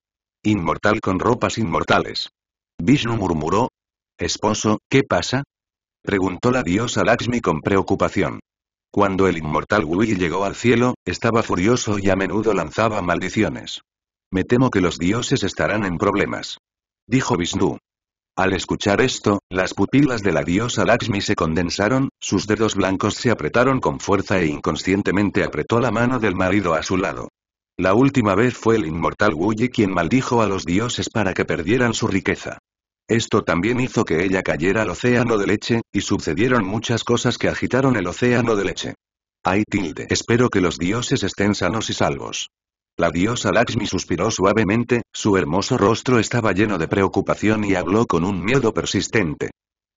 Inmortal con ropas inmortales. Vishnu murmuró. Esposo, ¿qué pasa? Preguntó la diosa Lakshmi con preocupación. Cuando el inmortal Gui llegó al cielo, estaba furioso y a menudo lanzaba maldiciones. Me temo que los dioses estarán en problemas. Dijo Vishnu. Al escuchar esto, las pupilas de la diosa Lakshmi se condensaron, sus dedos blancos se apretaron con fuerza e inconscientemente apretó la mano del marido a su lado. La última vez fue el inmortal Wuyi quien maldijo a los dioses para que perdieran su riqueza. Esto también hizo que ella cayera al océano de leche, y sucedieron muchas cosas que agitaron el océano de leche. Ay tilde. Espero que los dioses estén sanos y salvos. La diosa Lakshmi suspiró suavemente, su hermoso rostro estaba lleno de preocupación y habló con un miedo persistente.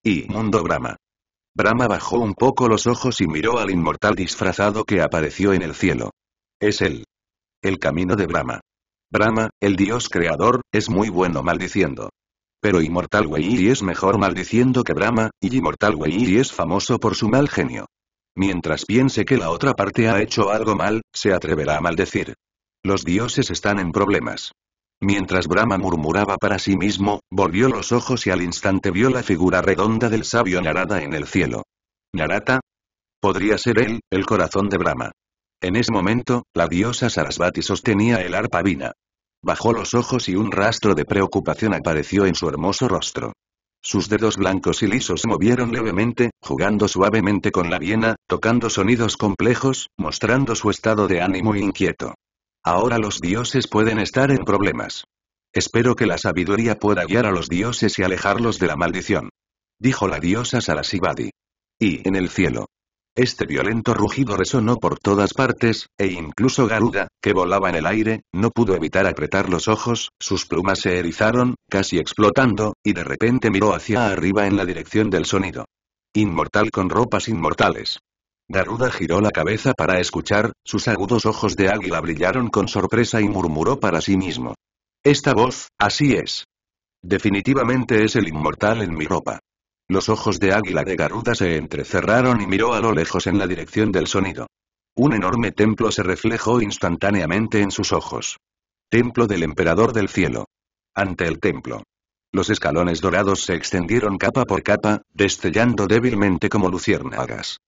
Y mundo Brahma. Brahma bajó un poco los ojos y miró al inmortal disfrazado que apareció en el cielo. Es él. El camino de Brahma. Brahma, el dios creador, es muy bueno maldiciendo. Pero Inmortal Weiri es mejor maldiciendo que Brahma, y Inmortal Weiri es famoso por su mal genio. Mientras piense que la otra parte ha hecho algo mal, se atreverá a maldecir. Los dioses están en problemas. Mientras Brahma murmuraba para sí mismo, volvió los ojos y al instante vio la figura redonda del sabio Narada en el cielo. ¿Narata? Podría ser él, el corazón de Brahma. En ese momento, la diosa Sarasvati sostenía el arpa vina. Bajó los ojos y un rastro de preocupación apareció en su hermoso rostro. Sus dedos blancos y lisos se movieron levemente, jugando suavemente con la viena, tocando sonidos complejos, mostrando su estado de ánimo inquieto. Ahora los dioses pueden estar en problemas. Espero que la sabiduría pueda guiar a los dioses y alejarlos de la maldición. Dijo la diosa Sarasivadi. Y en el cielo. Este violento rugido resonó por todas partes, e incluso Garuda, que volaba en el aire, no pudo evitar apretar los ojos, sus plumas se erizaron, casi explotando, y de repente miró hacia arriba en la dirección del sonido. Inmortal con ropas inmortales. Garuda giró la cabeza para escuchar, sus agudos ojos de águila brillaron con sorpresa y murmuró para sí mismo. Esta voz, así es. Definitivamente es el inmortal en mi ropa. Los ojos de águila de Garuda se entrecerraron y miró a lo lejos en la dirección del sonido. Un enorme templo se reflejó instantáneamente en sus ojos. Templo del Emperador del Cielo. Ante el templo. Los escalones dorados se extendieron capa por capa, destellando débilmente como luciérnagas.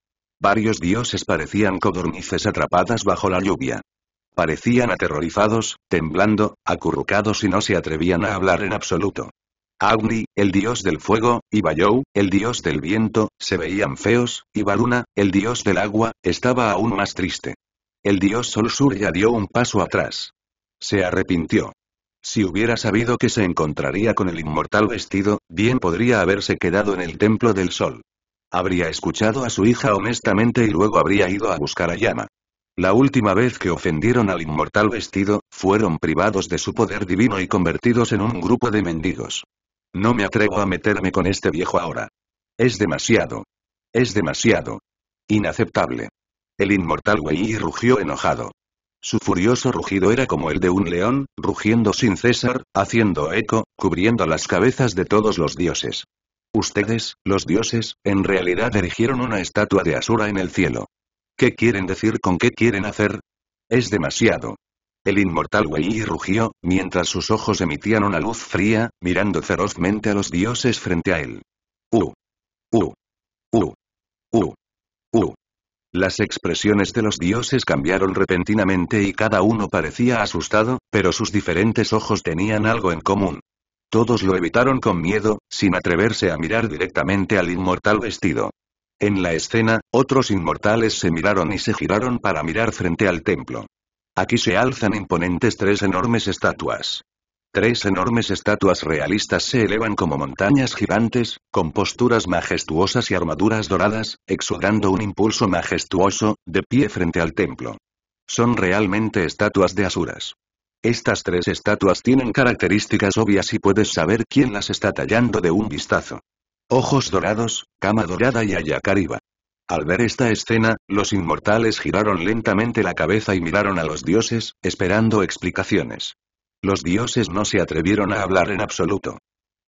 Varios dioses parecían codornices atrapadas bajo la lluvia. Parecían aterrorizados, temblando, acurrucados y no se atrevían a hablar en absoluto. Agni, el dios del fuego, y Bayou, el dios del viento, se veían feos, y Baluna, el dios del agua, estaba aún más triste. El dios Sol Sur ya dio un paso atrás. Se arrepintió. Si hubiera sabido que se encontraría con el inmortal vestido, bien podría haberse quedado en el templo del sol. Habría escuchado a su hija honestamente y luego habría ido a buscar a Yama. La última vez que ofendieron al inmortal vestido, fueron privados de su poder divino y convertidos en un grupo de mendigos. No me atrevo a meterme con este viejo ahora. Es demasiado. Es demasiado. Inaceptable. El inmortal Wei rugió enojado. Su furioso rugido era como el de un león, rugiendo sin cesar, haciendo eco, cubriendo las cabezas de todos los dioses. Ustedes, los dioses, en realidad erigieron una estatua de Asura en el cielo. ¿Qué quieren decir con qué quieren hacer? Es demasiado. El inmortal Wei rugió, mientras sus ojos emitían una luz fría, mirando ferozmente a los dioses frente a él. U. U. U. U. U. Las expresiones de los dioses cambiaron repentinamente y cada uno parecía asustado, pero sus diferentes ojos tenían algo en común. Todos lo evitaron con miedo, sin atreverse a mirar directamente al inmortal vestido. En la escena, otros inmortales se miraron y se giraron para mirar frente al templo. Aquí se alzan imponentes tres enormes estatuas. Tres enormes estatuas realistas se elevan como montañas gigantes, con posturas majestuosas y armaduras doradas, exudando un impulso majestuoso, de pie frente al templo. Son realmente estatuas de Asuras. Estas tres estatuas tienen características obvias y puedes saber quién las está tallando de un vistazo. Ojos dorados, cama dorada y ayacariba. Al ver esta escena, los inmortales giraron lentamente la cabeza y miraron a los dioses, esperando explicaciones. Los dioses no se atrevieron a hablar en absoluto.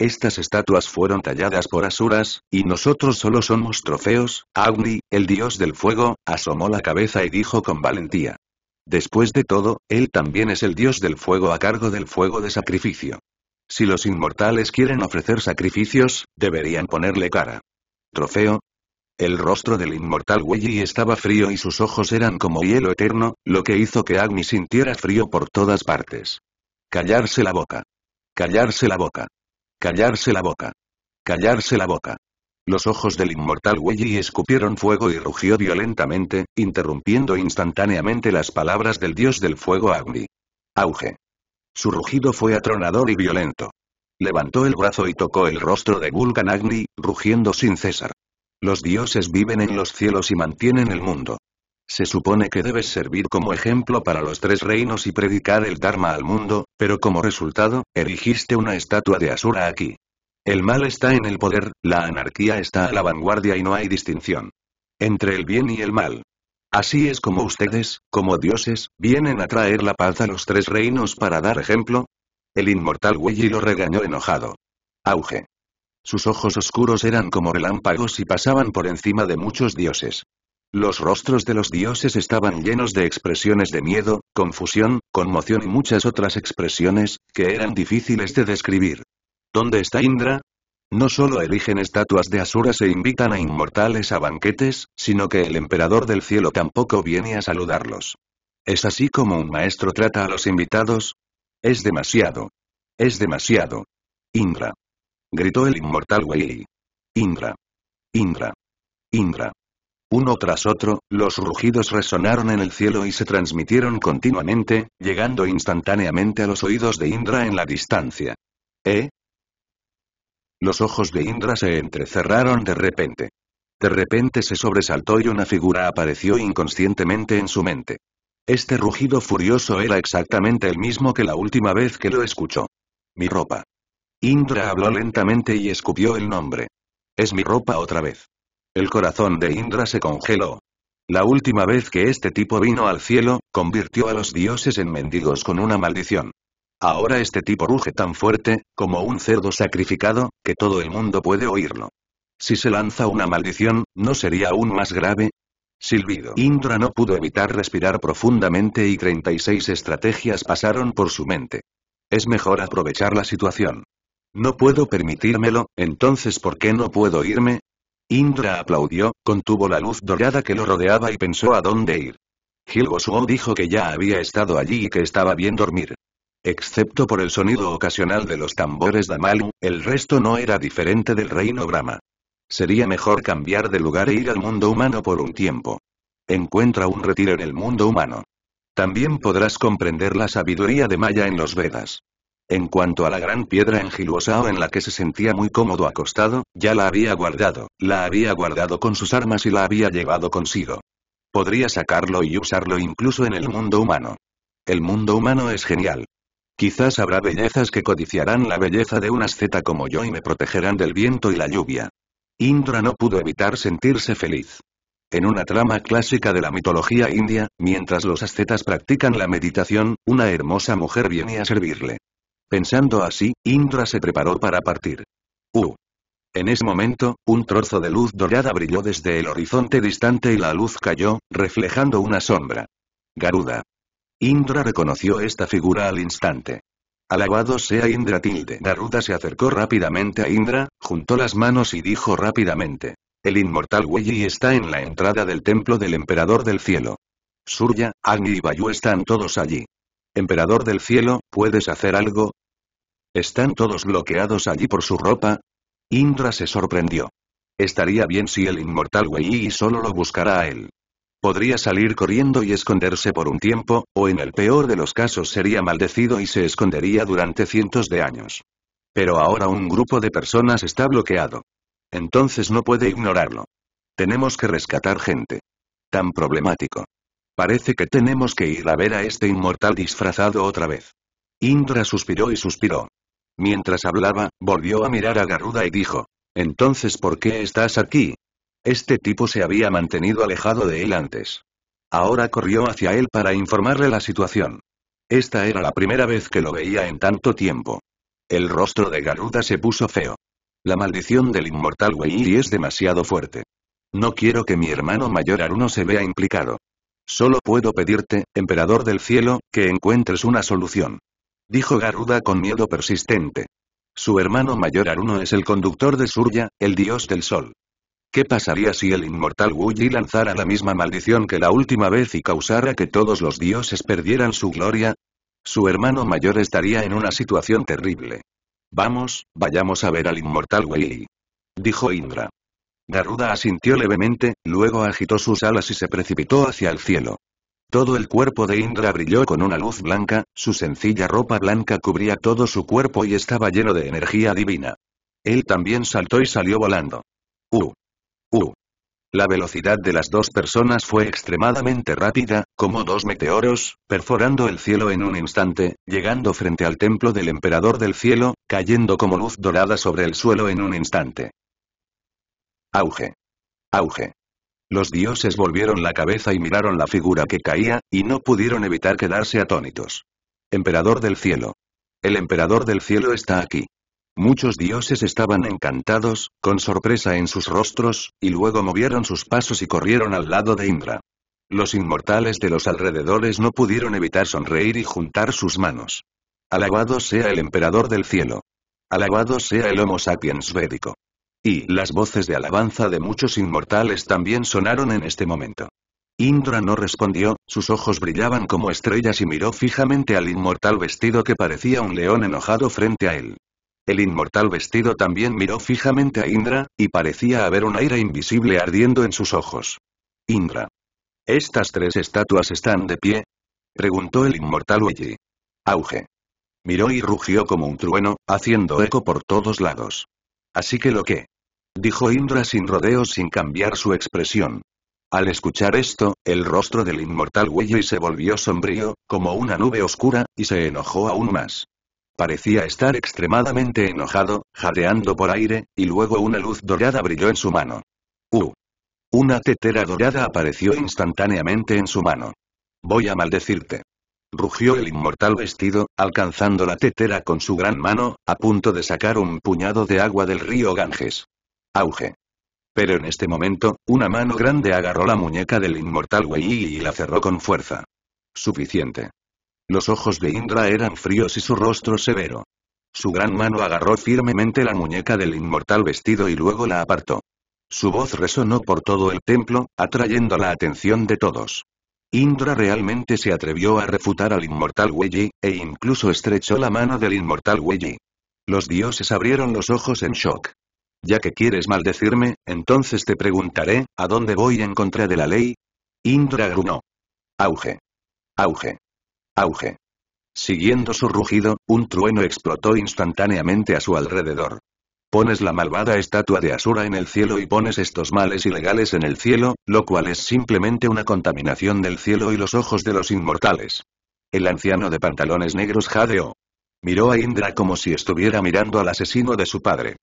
Estas estatuas fueron talladas por Asuras, y nosotros solo somos trofeos. Agni, el dios del fuego, asomó la cabeza y dijo con valentía. Después de todo, él también es el dios del fuego a cargo del fuego de sacrificio. Si los inmortales quieren ofrecer sacrificios, deberían ponerle cara. Trofeo. El rostro del inmortal Wuji estaba frío y sus ojos eran como hielo eterno, lo que hizo que Agni sintiera frío por todas partes. Callarse la boca. Callarse la boca. Callarse la boca. Callarse la boca. Los ojos del inmortal Weyi escupieron fuego y rugió violentamente, interrumpiendo instantáneamente las palabras del dios del fuego Agni. Auge. Su rugido fue atronador y violento. Levantó el brazo y tocó el rostro de Vulcan Agni, rugiendo sin cesar. Los dioses viven en los cielos y mantienen el mundo. Se supone que debes servir como ejemplo para los tres reinos y predicar el Dharma al mundo, pero como resultado, erigiste una estatua de Asura aquí. El mal está en el poder, la anarquía está a la vanguardia y no hay distinción. Entre el bien y el mal. Así es como ustedes, como dioses, vienen a traer la paz a los tres reinos para dar ejemplo. El inmortal Weyi lo regañó enojado. Auge. Sus ojos oscuros eran como relámpagos y pasaban por encima de muchos dioses. Los rostros de los dioses estaban llenos de expresiones de miedo, confusión, conmoción y muchas otras expresiones, que eran difíciles de describir. ¿Dónde está Indra? No solo eligen estatuas de asuras e invitan a inmortales a banquetes, sino que el emperador del cielo tampoco viene a saludarlos. ¿Es así como un maestro trata a los invitados? Es demasiado. Es demasiado. Indra. Gritó el inmortal Weili. Indra. Indra. Indra. Uno tras otro, los rugidos resonaron en el cielo y se transmitieron continuamente, llegando instantáneamente a los oídos de Indra en la distancia. ¿Eh? Los ojos de Indra se entrecerraron de repente. De repente se sobresaltó y una figura apareció inconscientemente en su mente. Este rugido furioso era exactamente el mismo que la última vez que lo escuchó. Mi ropa. Indra habló lentamente y escupió el nombre. Es mi ropa otra vez. El corazón de Indra se congeló. La última vez que este tipo vino al cielo, convirtió a los dioses en mendigos con una maldición. Ahora este tipo ruge tan fuerte, como un cerdo sacrificado, que todo el mundo puede oírlo. Si se lanza una maldición, ¿no sería aún más grave? Silbido. Indra no pudo evitar respirar profundamente y 36 estrategias pasaron por su mente. Es mejor aprovechar la situación. No puedo permitírmelo, entonces ¿por qué no puedo irme? Indra aplaudió, contuvo la luz dorada que lo rodeaba y pensó a dónde ir. Gilgo dijo que ya había estado allí y que estaba bien dormir. Excepto por el sonido ocasional de los tambores Damalu, el resto no era diferente del reino Brahma. Sería mejor cambiar de lugar e ir al mundo humano por un tiempo. Encuentra un retiro en el mundo humano. También podrás comprender la sabiduría de Maya en los Vedas. En cuanto a la gran piedra en Gilosao en la que se sentía muy cómodo acostado, ya la había guardado, la había guardado con sus armas y la había llevado consigo. Podría sacarlo y usarlo incluso en el mundo humano. El mundo humano es genial. Quizás habrá bellezas que codiciarán la belleza de un asceta como yo y me protegerán del viento y la lluvia. Indra no pudo evitar sentirse feliz. En una trama clásica de la mitología india, mientras los ascetas practican la meditación, una hermosa mujer viene a servirle. Pensando así, Indra se preparó para partir. ¡Uh! En ese momento, un trozo de luz dorada brilló desde el horizonte distante y la luz cayó, reflejando una sombra. Garuda. Indra reconoció esta figura al instante. Alabado sea Indra tilde. Naruda se acercó rápidamente a Indra, juntó las manos y dijo rápidamente. El inmortal Yi está en la entrada del templo del emperador del cielo. Surya, Agni y Bayu están todos allí. Emperador del cielo, ¿puedes hacer algo? ¿Están todos bloqueados allí por su ropa? Indra se sorprendió. Estaría bien si el inmortal Yi solo lo buscara a él. Podría salir corriendo y esconderse por un tiempo, o en el peor de los casos sería maldecido y se escondería durante cientos de años. Pero ahora un grupo de personas está bloqueado. Entonces no puede ignorarlo. Tenemos que rescatar gente. Tan problemático. Parece que tenemos que ir a ver a este inmortal disfrazado otra vez. Indra suspiró y suspiró. Mientras hablaba, volvió a mirar a Garuda y dijo, Entonces ¿por qué estás aquí? Este tipo se había mantenido alejado de él antes. Ahora corrió hacia él para informarle la situación. Esta era la primera vez que lo veía en tanto tiempo. El rostro de Garuda se puso feo. La maldición del inmortal Wei es demasiado fuerte. No quiero que mi hermano mayor Aruno se vea implicado. Solo puedo pedirte, emperador del cielo, que encuentres una solución. Dijo Garuda con miedo persistente. Su hermano mayor Aruno es el conductor de Surya, el dios del sol. ¿Qué pasaría si el inmortal Wu Yi lanzara la misma maldición que la última vez y causara que todos los dioses perdieran su gloria? Su hermano mayor estaría en una situación terrible. Vamos, vayamos a ver al inmortal Wu Dijo Indra. Garuda asintió levemente, luego agitó sus alas y se precipitó hacia el cielo. Todo el cuerpo de Indra brilló con una luz blanca, su sencilla ropa blanca cubría todo su cuerpo y estaba lleno de energía divina. Él también saltó y salió volando. ¡Uh! La velocidad de las dos personas fue extremadamente rápida, como dos meteoros, perforando el cielo en un instante, llegando frente al templo del emperador del cielo, cayendo como luz dorada sobre el suelo en un instante. Auge. Auge. Los dioses volvieron la cabeza y miraron la figura que caía, y no pudieron evitar quedarse atónitos. Emperador del cielo. El emperador del cielo está aquí. Muchos dioses estaban encantados, con sorpresa en sus rostros, y luego movieron sus pasos y corrieron al lado de Indra. Los inmortales de los alrededores no pudieron evitar sonreír y juntar sus manos. Alabado sea el emperador del cielo. Alabado sea el Homo sapiens védico. Y las voces de alabanza de muchos inmortales también sonaron en este momento. Indra no respondió, sus ojos brillaban como estrellas y miró fijamente al inmortal vestido que parecía un león enojado frente a él. El inmortal vestido también miró fijamente a Indra, y parecía haber un aire invisible ardiendo en sus ojos. Indra. ¿Estas tres estatuas están de pie? Preguntó el inmortal Ueji. Auge. Miró y rugió como un trueno, haciendo eco por todos lados. Así que lo que. Dijo Indra sin rodeos sin cambiar su expresión. Al escuchar esto, el rostro del inmortal Ueji se volvió sombrío, como una nube oscura, y se enojó aún más. Parecía estar extremadamente enojado, jadeando por aire, y luego una luz dorada brilló en su mano. ¡Uh! Una tetera dorada apareció instantáneamente en su mano. Voy a maldecirte. Rugió el inmortal vestido, alcanzando la tetera con su gran mano, a punto de sacar un puñado de agua del río Ganges. Auge. Pero en este momento, una mano grande agarró la muñeca del inmortal Wei y la cerró con fuerza. Suficiente. Los ojos de Indra eran fríos y su rostro severo. Su gran mano agarró firmemente la muñeca del inmortal vestido y luego la apartó. Su voz resonó por todo el templo, atrayendo la atención de todos. Indra realmente se atrevió a refutar al inmortal Weji, e incluso estrechó la mano del inmortal Weji. Los dioses abrieron los ojos en shock. Ya que quieres maldecirme, entonces te preguntaré, ¿a dónde voy en contra de la ley? Indra grunó. Auge. Auge. Auge. Siguiendo su rugido, un trueno explotó instantáneamente a su alrededor. Pones la malvada estatua de Asura en el cielo y pones estos males ilegales en el cielo, lo cual es simplemente una contaminación del cielo y los ojos de los inmortales. El anciano de pantalones negros jadeó. Miró a Indra como si estuviera mirando al asesino de su padre.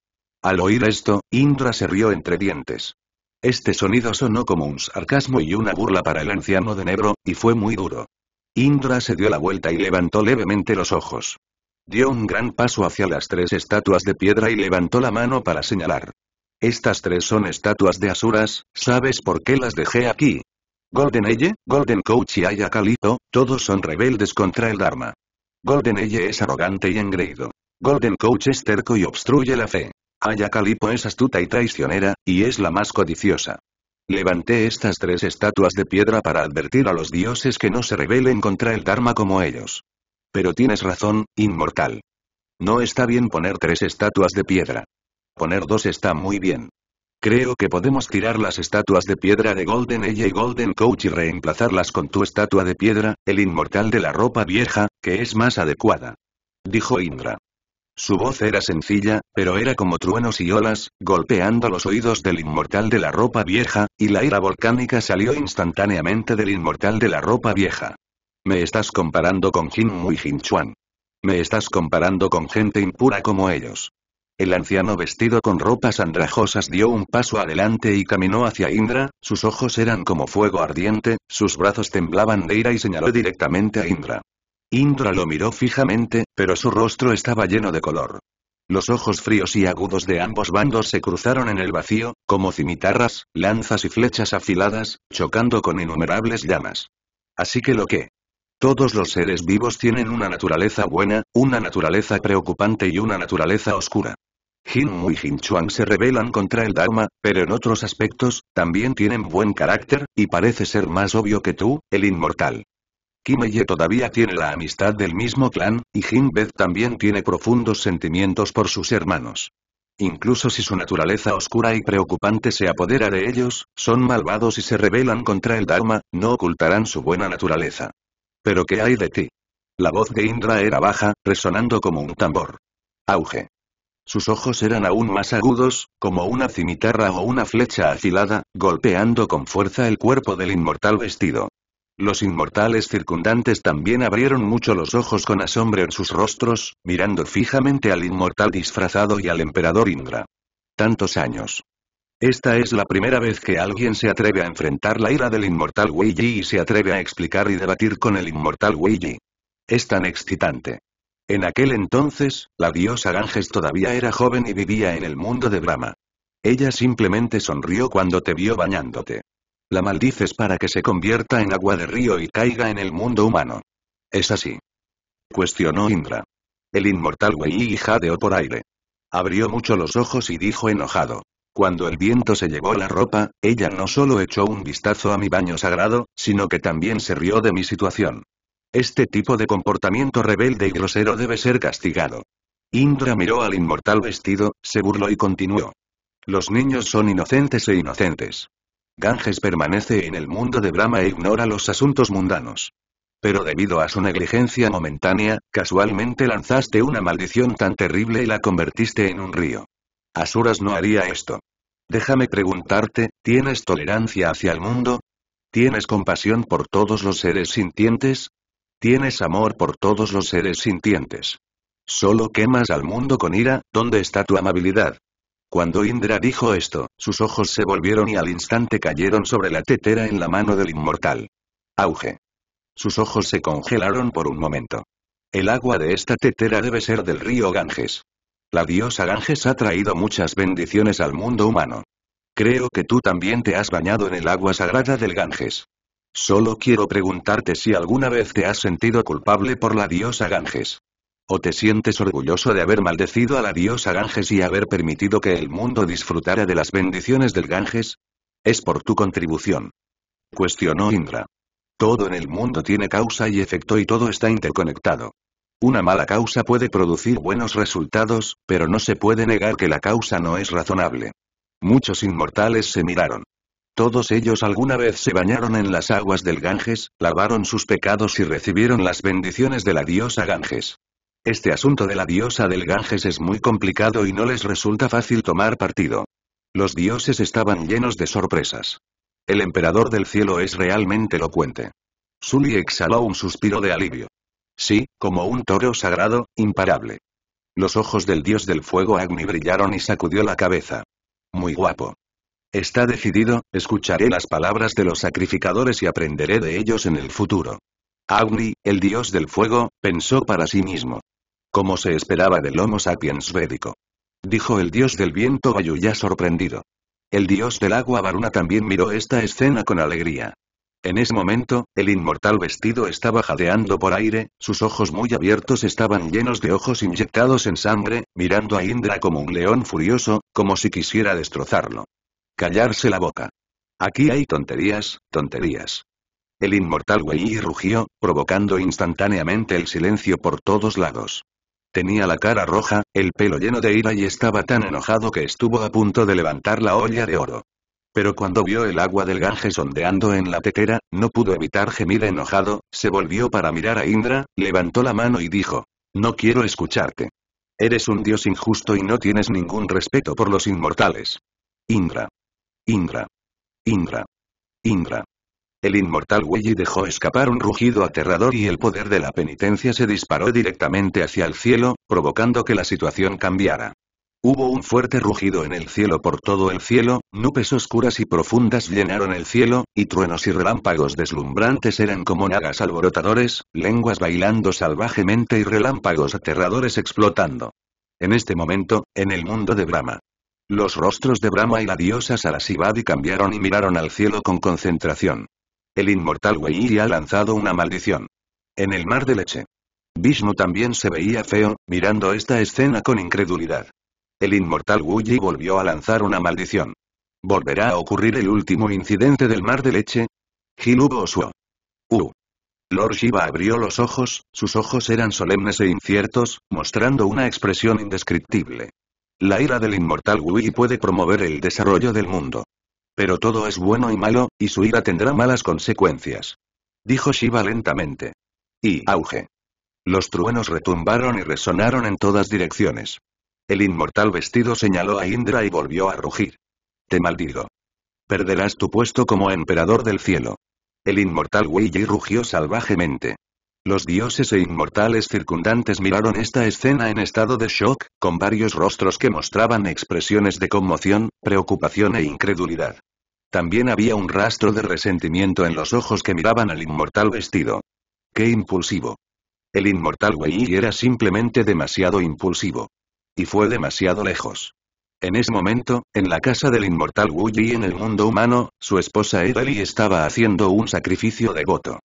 Al oír esto, Indra se rió entre dientes. Este sonido sonó como un sarcasmo y una burla para el anciano de negro, y fue muy duro. Indra se dio la vuelta y levantó levemente los ojos. Dio un gran paso hacia las tres estatuas de piedra y levantó la mano para señalar. Estas tres son estatuas de Asuras, ¿sabes por qué las dejé aquí? Golden Eye, Golden Coach y Aya todos son rebeldes contra el Dharma. Golden Eye es arrogante y engreído. Golden Coach es terco y obstruye la fe. Aya es astuta y traicionera, y es la más codiciosa. Levanté estas tres estatuas de piedra para advertir a los dioses que no se rebelen contra el Dharma como ellos. Pero tienes razón, inmortal. No está bien poner tres estatuas de piedra. Poner dos está muy bien. Creo que podemos tirar las estatuas de piedra de Golden Eye y Golden Coach y reemplazarlas con tu estatua de piedra, el inmortal de la ropa vieja, que es más adecuada. Dijo Indra. Su voz era sencilla, pero era como truenos y olas, golpeando los oídos del inmortal de la ropa vieja, y la ira volcánica salió instantáneamente del inmortal de la ropa vieja. Me estás comparando con Jin y Jin Chuan. Me estás comparando con gente impura como ellos. El anciano vestido con ropas andrajosas dio un paso adelante y caminó hacia Indra, sus ojos eran como fuego ardiente, sus brazos temblaban de ira y señaló directamente a Indra. Indra lo miró fijamente, pero su rostro estaba lleno de color. Los ojos fríos y agudos de ambos bandos se cruzaron en el vacío, como cimitarras, lanzas y flechas afiladas, chocando con innumerables llamas. Así que lo que... Todos los seres vivos tienen una naturaleza buena, una naturaleza preocupante y una naturaleza oscura. Jin y Jin se rebelan contra el Dharma, pero en otros aspectos, también tienen buen carácter, y parece ser más obvio que tú, el inmortal. Kimeye todavía tiene la amistad del mismo clan, y Jinbei también tiene profundos sentimientos por sus hermanos. Incluso si su naturaleza oscura y preocupante se apodera de ellos, son malvados y se rebelan contra el Dharma, no ocultarán su buena naturaleza. ¿Pero qué hay de ti? La voz de Indra era baja, resonando como un tambor. Auge. Sus ojos eran aún más agudos, como una cimitarra o una flecha afilada, golpeando con fuerza el cuerpo del inmortal vestido. Los inmortales circundantes también abrieron mucho los ojos con asombro en sus rostros, mirando fijamente al inmortal disfrazado y al emperador Indra. Tantos años. Esta es la primera vez que alguien se atreve a enfrentar la ira del inmortal Yi y se atreve a explicar y debatir con el inmortal Yi. Es tan excitante. En aquel entonces, la diosa Ganges todavía era joven y vivía en el mundo de Brahma. Ella simplemente sonrió cuando te vio bañándote. La maldices para que se convierta en agua de río y caiga en el mundo humano. ¿Es así? Cuestionó Indra. El inmortal Wei jadeó por aire. Abrió mucho los ojos y dijo enojado. Cuando el viento se llevó la ropa, ella no solo echó un vistazo a mi baño sagrado, sino que también se rió de mi situación. Este tipo de comportamiento rebelde y grosero debe ser castigado. Indra miró al inmortal vestido, se burló y continuó. Los niños son inocentes e inocentes. Ganges permanece en el mundo de Brahma e ignora los asuntos mundanos. Pero debido a su negligencia momentánea, casualmente lanzaste una maldición tan terrible y la convertiste en un río. Asuras no haría esto. Déjame preguntarte, ¿tienes tolerancia hacia el mundo? ¿Tienes compasión por todos los seres sintientes? ¿Tienes amor por todos los seres sintientes? Solo quemas al mundo con ira, ¿dónde está tu amabilidad? Cuando Indra dijo esto, sus ojos se volvieron y al instante cayeron sobre la tetera en la mano del inmortal. Auge. Sus ojos se congelaron por un momento. El agua de esta tetera debe ser del río Ganges. La diosa Ganges ha traído muchas bendiciones al mundo humano. Creo que tú también te has bañado en el agua sagrada del Ganges. Solo quiero preguntarte si alguna vez te has sentido culpable por la diosa Ganges. ¿O te sientes orgulloso de haber maldecido a la diosa Ganges y haber permitido que el mundo disfrutara de las bendiciones del Ganges? Es por tu contribución. Cuestionó Indra. Todo en el mundo tiene causa y efecto y todo está interconectado. Una mala causa puede producir buenos resultados, pero no se puede negar que la causa no es razonable. Muchos inmortales se miraron. Todos ellos alguna vez se bañaron en las aguas del Ganges, lavaron sus pecados y recibieron las bendiciones de la diosa Ganges. Este asunto de la diosa del Ganges es muy complicado y no les resulta fácil tomar partido. Los dioses estaban llenos de sorpresas. El emperador del cielo es realmente elocuente. Sully exhaló un suspiro de alivio. Sí, como un toro sagrado, imparable. Los ojos del dios del fuego Agni brillaron y sacudió la cabeza. Muy guapo. Está decidido, escucharé las palabras de los sacrificadores y aprenderé de ellos en el futuro. Agni, el dios del fuego, pensó para sí mismo. Como se esperaba del Homo sapiens védico. Dijo el dios del viento ya sorprendido. El dios del agua Varuna también miró esta escena con alegría. En ese momento, el inmortal vestido estaba jadeando por aire, sus ojos muy abiertos estaban llenos de ojos inyectados en sangre, mirando a Indra como un león furioso, como si quisiera destrozarlo. Callarse la boca. Aquí hay tonterías, tonterías. El inmortal Wei rugió, provocando instantáneamente el silencio por todos lados. Tenía la cara roja, el pelo lleno de ira y estaba tan enojado que estuvo a punto de levantar la olla de oro. Pero cuando vio el agua del Ganges sondeando en la tetera, no pudo evitar gemir enojado, se volvió para mirar a Indra, levantó la mano y dijo, no quiero escucharte. Eres un dios injusto y no tienes ningún respeto por los inmortales. Indra. Indra. Indra. Indra. El inmortal Willy dejó escapar un rugido aterrador y el poder de la penitencia se disparó directamente hacia el cielo, provocando que la situación cambiara. Hubo un fuerte rugido en el cielo por todo el cielo, nubes oscuras y profundas llenaron el cielo, y truenos y relámpagos deslumbrantes eran como nagas alborotadores, lenguas bailando salvajemente y relámpagos aterradores explotando. En este momento, en el mundo de Brahma. Los rostros de Brahma y la diosa Sarasivadi cambiaron y miraron al cielo con concentración. El inmortal Wuyi ha lanzado una maldición. En el mar de leche. Vishnu también se veía feo, mirando esta escena con incredulidad. El inmortal Wuyi volvió a lanzar una maldición. ¿Volverá a ocurrir el último incidente del mar de leche? Gilubo Osuo. Uh. Lord Shiva abrió los ojos, sus ojos eran solemnes e inciertos, mostrando una expresión indescriptible. La ira del inmortal Wuyi puede promover el desarrollo del mundo. Pero todo es bueno y malo, y su ira tendrá malas consecuencias. Dijo Shiva lentamente. Y auge. Los truenos retumbaron y resonaron en todas direcciones. El inmortal vestido señaló a Indra y volvió a rugir. Te maldigo. Perderás tu puesto como emperador del cielo. El inmortal Weiji rugió salvajemente. Los dioses e inmortales circundantes miraron esta escena en estado de shock, con varios rostros que mostraban expresiones de conmoción, preocupación e incredulidad. También había un rastro de resentimiento en los ojos que miraban al inmortal vestido. ¡Qué impulsivo! El inmortal Yi era simplemente demasiado impulsivo. Y fue demasiado lejos. En ese momento, en la casa del inmortal Wu Yi en el mundo humano, su esposa Evelyn estaba haciendo un sacrificio devoto.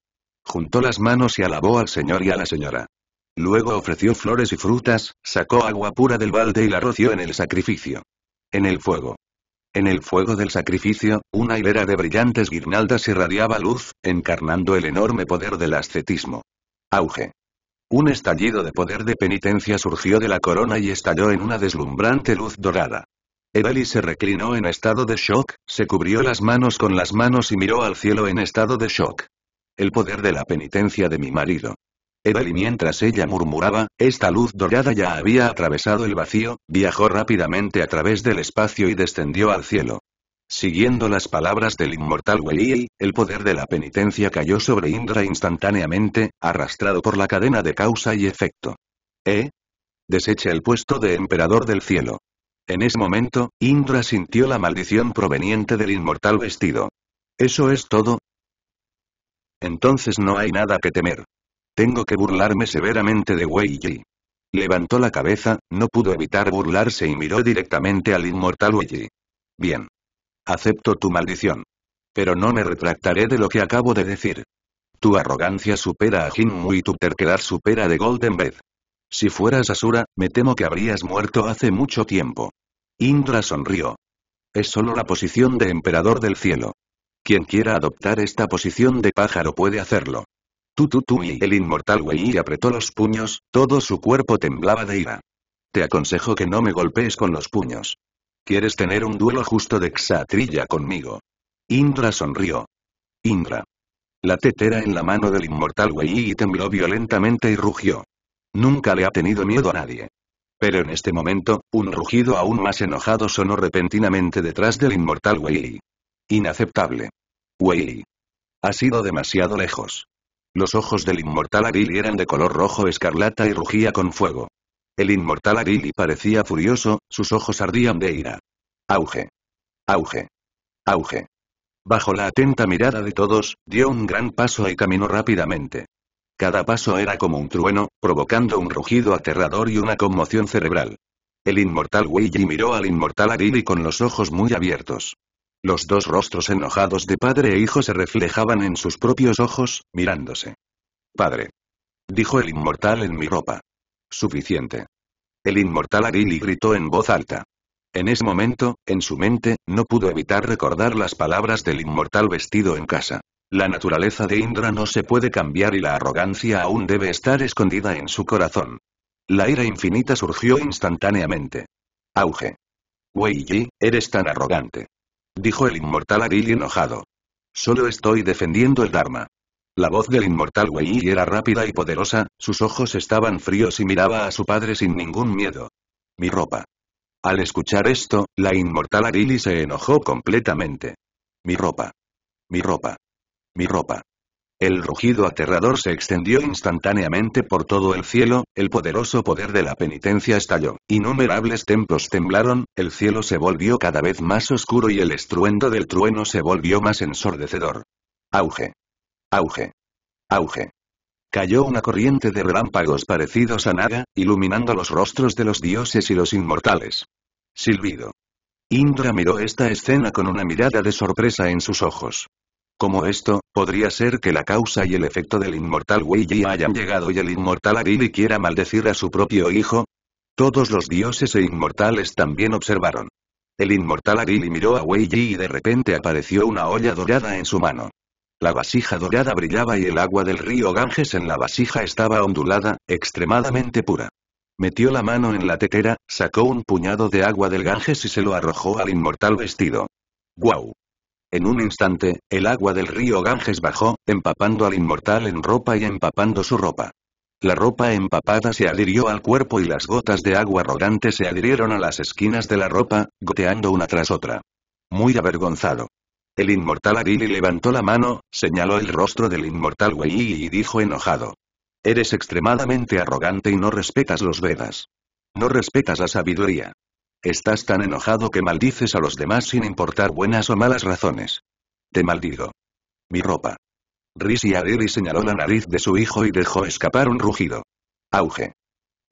Juntó las manos y alabó al señor y a la señora. Luego ofreció flores y frutas, sacó agua pura del balde y la roció en el sacrificio. En el fuego. En el fuego del sacrificio, una hilera de brillantes guirnaldas irradiaba luz, encarnando el enorme poder del ascetismo. Auge. Un estallido de poder de penitencia surgió de la corona y estalló en una deslumbrante luz dorada. Eveli se reclinó en estado de shock, se cubrió las manos con las manos y miró al cielo en estado de shock. El poder de la penitencia de mi marido. Evelyn, mientras ella murmuraba, esta luz dorada ya había atravesado el vacío, viajó rápidamente a través del espacio y descendió al cielo. Siguiendo las palabras del inmortal Wei, el poder de la penitencia cayó sobre Indra instantáneamente, arrastrado por la cadena de causa y efecto. ¿Eh? Desecha el puesto de emperador del cielo. En ese momento, Indra sintió la maldición proveniente del inmortal vestido. Eso es todo, entonces no hay nada que temer. Tengo que burlarme severamente de Wei Yi. Levantó la cabeza, no pudo evitar burlarse y miró directamente al inmortal Wei Yi. Bien. Acepto tu maldición. Pero no me retractaré de lo que acabo de decir. Tu arrogancia supera a Jinmu y tu terquedad supera de Golden Bed. Si fueras Asura, me temo que habrías muerto hace mucho tiempo. Indra sonrió. Es solo la posición de emperador del cielo. Quien quiera adoptar esta posición de pájaro puede hacerlo. tú, y el inmortal Wei apretó los puños, todo su cuerpo temblaba de ira. Te aconsejo que no me golpees con los puños. ¿Quieres tener un duelo justo de Xatrilla conmigo? Indra sonrió. Indra. La tetera en la mano del inmortal Wei tembló violentamente y rugió. Nunca le ha tenido miedo a nadie. Pero en este momento, un rugido aún más enojado sonó repentinamente detrás del inmortal Wei. Inaceptable. Wei. Ha sido demasiado lejos. Los ojos del inmortal Arili eran de color rojo escarlata y rugía con fuego. El inmortal Arili parecía furioso, sus ojos ardían de ira. Auge. Auge. Auge. Bajo la atenta mirada de todos, dio un gran paso y caminó rápidamente. Cada paso era como un trueno, provocando un rugido aterrador y una conmoción cerebral. El inmortal Weiji miró al inmortal Arili con los ojos muy abiertos. Los dos rostros enojados de padre e hijo se reflejaban en sus propios ojos, mirándose. Padre. Dijo el inmortal en mi ropa. Suficiente. El inmortal arili gritó en voz alta. En ese momento, en su mente, no pudo evitar recordar las palabras del inmortal vestido en casa. La naturaleza de Indra no se puede cambiar y la arrogancia aún debe estar escondida en su corazón. La ira infinita surgió instantáneamente. Auge. Wei Yi, eres tan arrogante. Dijo el inmortal Aril enojado. Solo estoy defendiendo el Dharma. La voz del inmortal Wei era rápida y poderosa, sus ojos estaban fríos y miraba a su padre sin ningún miedo. Mi ropa. Al escuchar esto, la inmortal Arili se enojó completamente. Mi ropa. Mi ropa. Mi ropa. El rugido aterrador se extendió instantáneamente por todo el cielo, el poderoso poder de la penitencia estalló, innumerables templos temblaron, el cielo se volvió cada vez más oscuro y el estruendo del trueno se volvió más ensordecedor. Auge. Auge. Auge. Cayó una corriente de relámpagos parecidos a nada, iluminando los rostros de los dioses y los inmortales. Silbido. Indra miró esta escena con una mirada de sorpresa en sus ojos. Como esto, podría ser que la causa y el efecto del inmortal Wei Yi hayan llegado y el inmortal Arili quiera maldecir a su propio hijo. Todos los dioses e inmortales también observaron. El inmortal Arili miró a Wei Yi y de repente apareció una olla dorada en su mano. La vasija dorada brillaba y el agua del río Ganges en la vasija estaba ondulada, extremadamente pura. Metió la mano en la tetera, sacó un puñado de agua del Ganges y se lo arrojó al inmortal vestido. ¡Guau! En un instante, el agua del río Ganges bajó, empapando al inmortal en ropa y empapando su ropa. La ropa empapada se adhirió al cuerpo y las gotas de agua rodante se adhirieron a las esquinas de la ropa, goteando una tras otra. Muy avergonzado. El inmortal Adili levantó la mano, señaló el rostro del inmortal Wei y dijo enojado. Eres extremadamente arrogante y no respetas los Vedas. No respetas la sabiduría. Estás tan enojado que maldices a los demás sin importar buenas o malas razones. Te maldigo. Mi ropa. Risi Ariri señaló la nariz de su hijo y dejó escapar un rugido. Auge.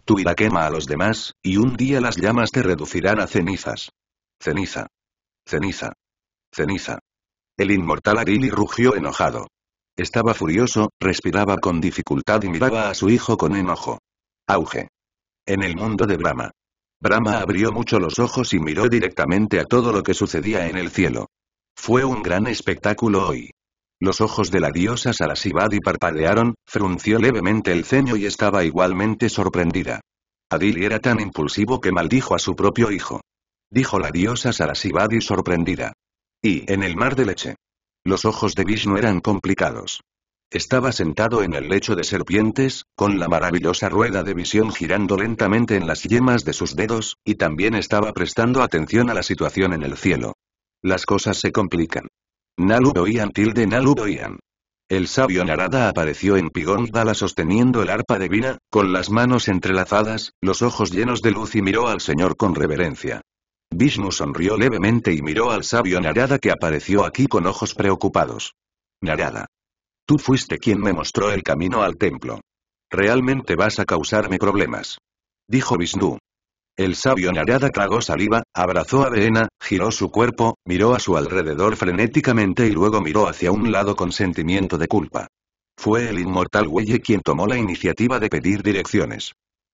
Tu ira quema a los demás, y un día las llamas te reducirán a cenizas. Ceniza. Ceniza. Ceniza. El inmortal Arili rugió enojado. Estaba furioso, respiraba con dificultad y miraba a su hijo con enojo. Auge. En el mundo de Brahma. Brahma abrió mucho los ojos y miró directamente a todo lo que sucedía en el cielo. Fue un gran espectáculo hoy. Los ojos de la diosa Sarasivadi parpadearon, frunció levemente el ceño y estaba igualmente sorprendida. Adil era tan impulsivo que maldijo a su propio hijo. Dijo la diosa Sarasivadi sorprendida. Y en el mar de leche. Los ojos de Vishnu eran complicados. Estaba sentado en el lecho de serpientes, con la maravillosa rueda de visión girando lentamente en las yemas de sus dedos, y también estaba prestando atención a la situación en el cielo. Las cosas se complican. Naludoian tilde Naludoian. El sabio Narada apareció en Dala sosteniendo el arpa divina, con las manos entrelazadas, los ojos llenos de luz y miró al Señor con reverencia. Vishnu sonrió levemente y miró al sabio Narada que apareció aquí con ojos preocupados. Narada. Tú fuiste quien me mostró el camino al templo. Realmente vas a causarme problemas. Dijo Vishnu. El sabio Narada tragó saliva, abrazó a Vena, giró su cuerpo, miró a su alrededor frenéticamente y luego miró hacia un lado con sentimiento de culpa. Fue el inmortal Huelle quien tomó la iniciativa de pedir direcciones.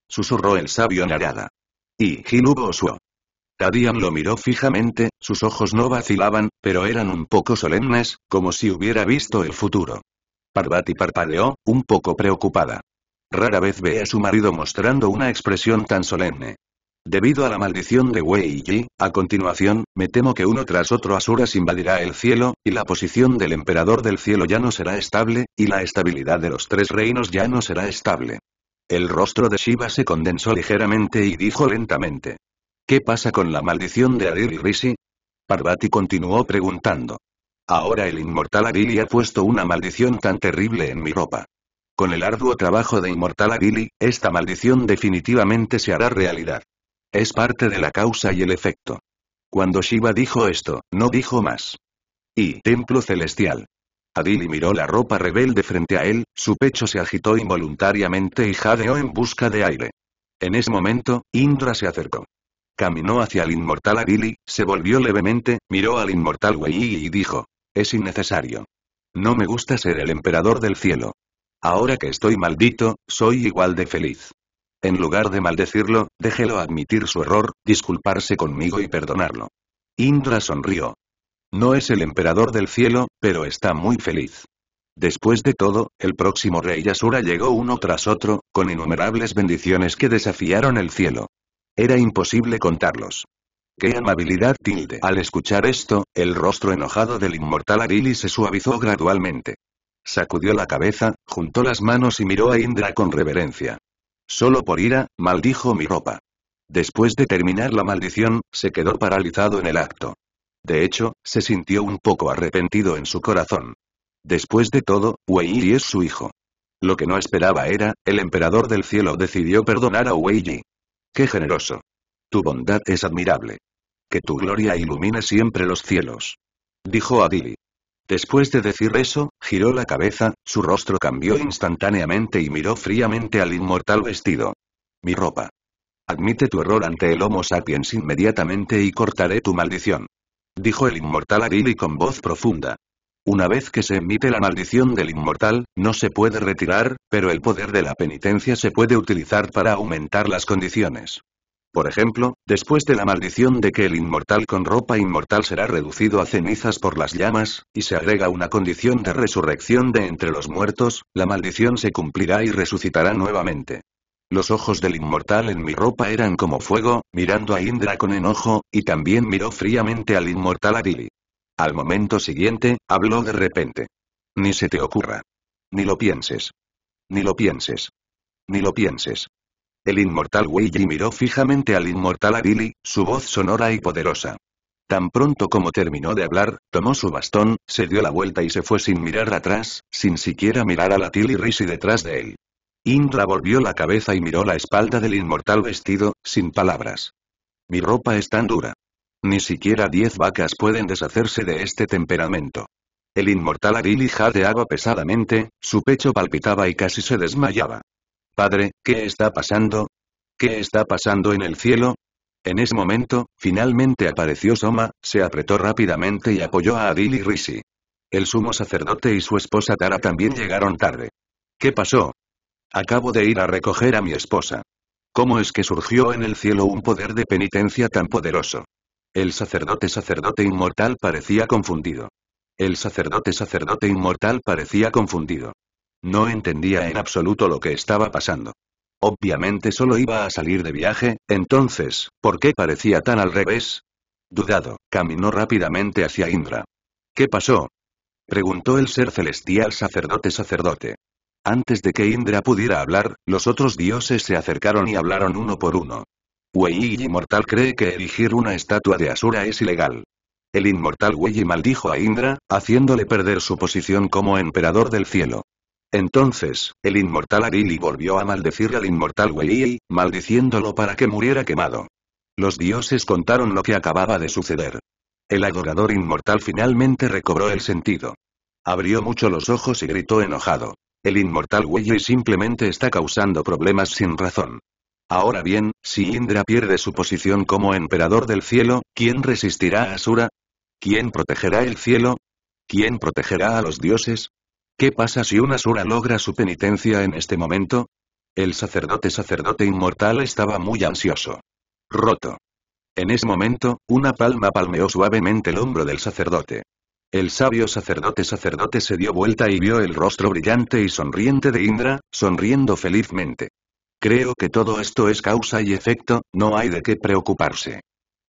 Susurró el sabio Narada. Y Hinubo osuo. Tadian lo miró fijamente, sus ojos no vacilaban, pero eran un poco solemnes, como si hubiera visto el futuro. Parvati parpadeó, un poco preocupada. Rara vez ve a su marido mostrando una expresión tan solemne. Debido a la maldición de Wei Yi, a continuación, me temo que uno tras otro Asuras invadirá el cielo, y la posición del emperador del cielo ya no será estable, y la estabilidad de los tres reinos ya no será estable. El rostro de Shiva se condensó ligeramente y dijo lentamente. ¿Qué pasa con la maldición de Adir y Rishi? Parvati continuó preguntando. Ahora el inmortal Adili ha puesto una maldición tan terrible en mi ropa. Con el arduo trabajo de inmortal Adili, esta maldición definitivamente se hará realidad. Es parte de la causa y el efecto. Cuando Shiva dijo esto, no dijo más. Y, templo celestial. Adili miró la ropa rebelde frente a él, su pecho se agitó involuntariamente y jadeó en busca de aire. En ese momento, Indra se acercó. Caminó hacia el inmortal Adili, se volvió levemente, miró al inmortal Wei y dijo, es innecesario. No me gusta ser el emperador del cielo. Ahora que estoy maldito, soy igual de feliz. En lugar de maldecirlo, déjelo admitir su error, disculparse conmigo y perdonarlo. Indra sonrió. No es el emperador del cielo, pero está muy feliz. Después de todo, el próximo rey Asura llegó uno tras otro, con innumerables bendiciones que desafiaron el cielo. Era imposible contarlos. ¡Qué amabilidad! tilde. Al escuchar esto, el rostro enojado del inmortal Arili se suavizó gradualmente. Sacudió la cabeza, juntó las manos y miró a Indra con reverencia. Solo por ira, maldijo mi ropa. Después de terminar la maldición, se quedó paralizado en el acto. De hecho, se sintió un poco arrepentido en su corazón. Después de todo, Wei es su hijo. Lo que no esperaba era, el emperador del cielo decidió perdonar a Wei ¡Qué generoso! Tu bondad es admirable que tu gloria ilumine siempre los cielos. Dijo Adili. Después de decir eso, giró la cabeza, su rostro cambió instantáneamente y miró fríamente al inmortal vestido. Mi ropa. Admite tu error ante el Homo sapiens inmediatamente y cortaré tu maldición. Dijo el inmortal Adili con voz profunda. Una vez que se emite la maldición del inmortal, no se puede retirar, pero el poder de la penitencia se puede utilizar para aumentar las condiciones. Por ejemplo, después de la maldición de que el inmortal con ropa inmortal será reducido a cenizas por las llamas, y se agrega una condición de resurrección de entre los muertos, la maldición se cumplirá y resucitará nuevamente. Los ojos del inmortal en mi ropa eran como fuego, mirando a Indra con enojo, y también miró fríamente al inmortal Adili. Al momento siguiente, habló de repente. Ni se te ocurra. Ni lo pienses. Ni lo pienses. Ni lo pienses. El inmortal Weiji miró fijamente al inmortal Arili, su voz sonora y poderosa. Tan pronto como terminó de hablar, tomó su bastón, se dio la vuelta y se fue sin mirar atrás, sin siquiera mirar a la Tilly Risi detrás de él. Indra volvió la cabeza y miró la espalda del inmortal vestido, sin palabras. Mi ropa es tan dura. Ni siquiera diez vacas pueden deshacerse de este temperamento. El inmortal Arili jadeaba pesadamente, su pecho palpitaba y casi se desmayaba. Padre, ¿qué está pasando? ¿Qué está pasando en el cielo? En ese momento, finalmente apareció Soma, se apretó rápidamente y apoyó a Adil y Rishi. El sumo sacerdote y su esposa Tara también llegaron tarde. ¿Qué pasó? Acabo de ir a recoger a mi esposa. ¿Cómo es que surgió en el cielo un poder de penitencia tan poderoso? El sacerdote sacerdote inmortal parecía confundido. El sacerdote sacerdote inmortal parecía confundido. No entendía en absoluto lo que estaba pasando. Obviamente solo iba a salir de viaje, entonces, ¿por qué parecía tan al revés? Dudado, caminó rápidamente hacia Indra. ¿Qué pasó? preguntó el ser celestial sacerdote sacerdote. Antes de que Indra pudiera hablar, los otros dioses se acercaron y hablaron uno por uno. Wei Inmortal cree que erigir una estatua de Asura es ilegal. El inmortal Wei maldijo a Indra, haciéndole perder su posición como emperador del cielo. Entonces, el inmortal Arili volvió a maldecir al inmortal Wei, maldiciéndolo para que muriera quemado. Los dioses contaron lo que acababa de suceder. El adorador inmortal finalmente recobró el sentido. Abrió mucho los ojos y gritó enojado. El inmortal Wei simplemente está causando problemas sin razón. Ahora bien, si Indra pierde su posición como emperador del cielo, ¿quién resistirá a Asura? ¿Quién protegerá el cielo? ¿Quién protegerá a los dioses? ¿Qué pasa si una sura logra su penitencia en este momento? El sacerdote sacerdote inmortal estaba muy ansioso. Roto. En ese momento, una palma palmeó suavemente el hombro del sacerdote. El sabio sacerdote sacerdote se dio vuelta y vio el rostro brillante y sonriente de Indra, sonriendo felizmente. Creo que todo esto es causa y efecto, no hay de qué preocuparse.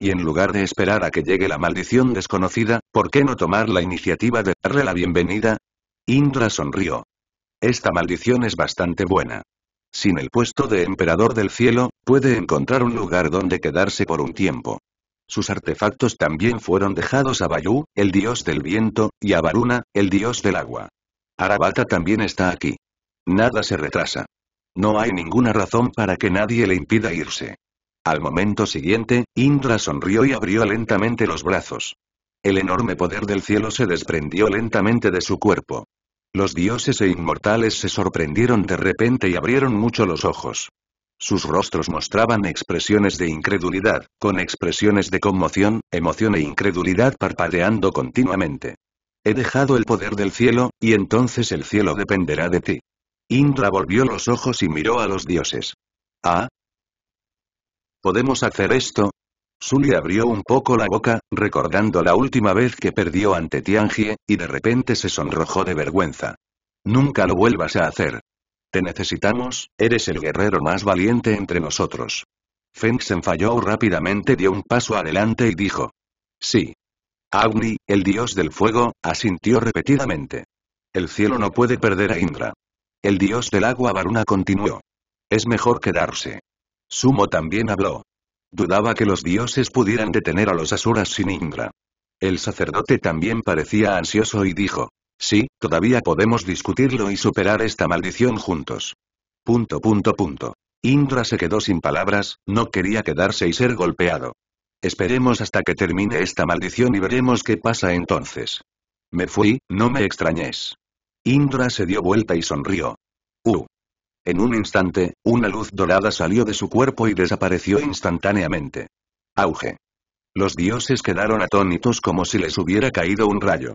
Y en lugar de esperar a que llegue la maldición desconocida, ¿por qué no tomar la iniciativa de darle la bienvenida? Indra sonrió. Esta maldición es bastante buena. Sin el puesto de emperador del cielo, puede encontrar un lugar donde quedarse por un tiempo. Sus artefactos también fueron dejados a Bayú, el dios del viento, y a Varuna, el dios del agua. Arabata también está aquí. Nada se retrasa. No hay ninguna razón para que nadie le impida irse. Al momento siguiente, Indra sonrió y abrió lentamente los brazos. El enorme poder del cielo se desprendió lentamente de su cuerpo. Los dioses e inmortales se sorprendieron de repente y abrieron mucho los ojos. Sus rostros mostraban expresiones de incredulidad, con expresiones de conmoción, emoción e incredulidad parpadeando continuamente. He dejado el poder del cielo, y entonces el cielo dependerá de ti. Indra volvió los ojos y miró a los dioses. ¿Ah? ¿Podemos hacer esto? Suli abrió un poco la boca, recordando la última vez que perdió ante Tianjie, y de repente se sonrojó de vergüenza. Nunca lo vuelvas a hacer. Te necesitamos, eres el guerrero más valiente entre nosotros. Feng falló rápidamente dio un paso adelante y dijo. Sí. Agni, el dios del fuego, asintió repetidamente. El cielo no puede perder a Indra. El dios del agua Varuna continuó. Es mejor quedarse. Sumo también habló. Dudaba que los dioses pudieran detener a los asuras sin Indra. El sacerdote también parecía ansioso y dijo. Sí, todavía podemos discutirlo y superar esta maldición juntos. Punto punto punto. Indra se quedó sin palabras, no quería quedarse y ser golpeado. Esperemos hasta que termine esta maldición y veremos qué pasa entonces. Me fui, no me extrañes. Indra se dio vuelta y sonrió. En un instante, una luz dorada salió de su cuerpo y desapareció instantáneamente. Auge. Los dioses quedaron atónitos como si les hubiera caído un rayo.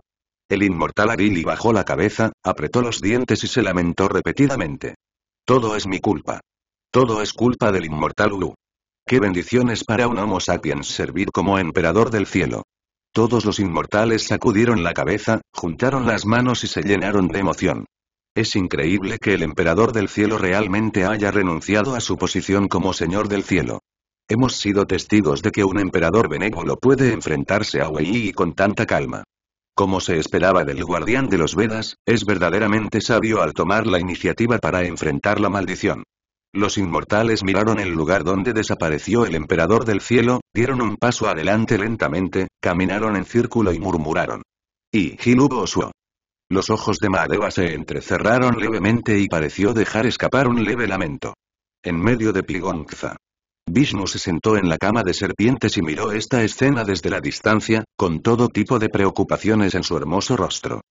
El inmortal Arili bajó la cabeza, apretó los dientes y se lamentó repetidamente. Todo es mi culpa. Todo es culpa del inmortal Ulu. Qué bendiciones para un Homo sapiens servir como emperador del cielo. Todos los inmortales sacudieron la cabeza, juntaron las manos y se llenaron de emoción. Es increíble que el emperador del cielo realmente haya renunciado a su posición como señor del cielo. Hemos sido testigos de que un emperador benévolo puede enfrentarse a Wei con tanta calma. Como se esperaba del guardián de los Vedas, es verdaderamente sabio al tomar la iniciativa para enfrentar la maldición. Los inmortales miraron el lugar donde desapareció el emperador del cielo, dieron un paso adelante lentamente, caminaron en círculo y murmuraron. Y Hilubo Suo. Los ojos de Madeva se entrecerraron levemente y pareció dejar escapar un leve lamento. En medio de Pigongza. Vishnu se sentó en la cama de serpientes y miró esta escena desde la distancia, con todo tipo de preocupaciones en su hermoso rostro.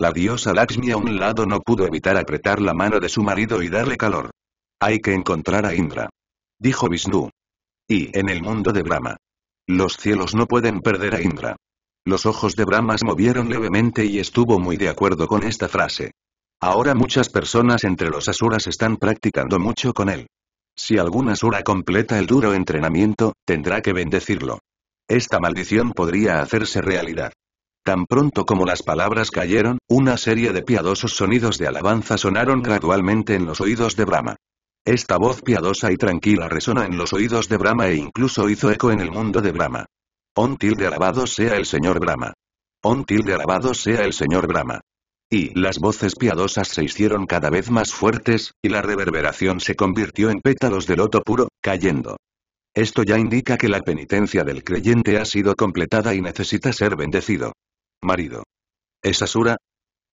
La diosa Lakshmi a un lado no pudo evitar apretar la mano de su marido y darle calor. Hay que encontrar a Indra. Dijo Vishnu. Y en el mundo de Brahma. Los cielos no pueden perder a Indra. Los ojos de Brahma se movieron levemente y estuvo muy de acuerdo con esta frase. Ahora muchas personas entre los asuras están practicando mucho con él. Si algún asura completa el duro entrenamiento, tendrá que bendecirlo. Esta maldición podría hacerse realidad. Tan pronto como las palabras cayeron, una serie de piadosos sonidos de alabanza sonaron gradualmente en los oídos de Brahma. Esta voz piadosa y tranquila resonó en los oídos de Brahma e incluso hizo eco en el mundo de Brahma. On tilde alabado sea el señor Brahma. On tilde alabado sea el señor Brahma. Y las voces piadosas se hicieron cada vez más fuertes, y la reverberación se convirtió en pétalos de loto puro, cayendo. Esto ya indica que la penitencia del creyente ha sido completada y necesita ser bendecido. Marido. ¿Es Asura?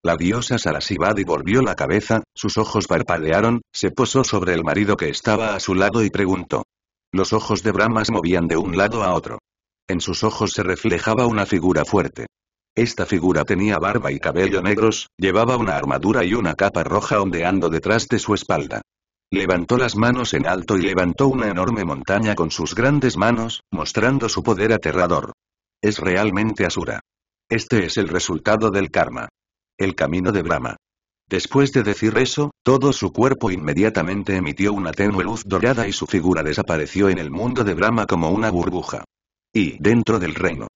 La diosa Sarasivadi volvió la cabeza, sus ojos parpadearon, se posó sobre el marido que estaba a su lado y preguntó. Los ojos de Brahma se movían de un lado a otro. En sus ojos se reflejaba una figura fuerte. Esta figura tenía barba y cabello negros, llevaba una armadura y una capa roja ondeando detrás de su espalda. Levantó las manos en alto y levantó una enorme montaña con sus grandes manos, mostrando su poder aterrador. Es realmente Asura. Este es el resultado del karma. El camino de Brahma. Después de decir eso, todo su cuerpo inmediatamente emitió una tenue luz dorada y su figura desapareció en el mundo de Brahma como una burbuja. Y dentro del reino.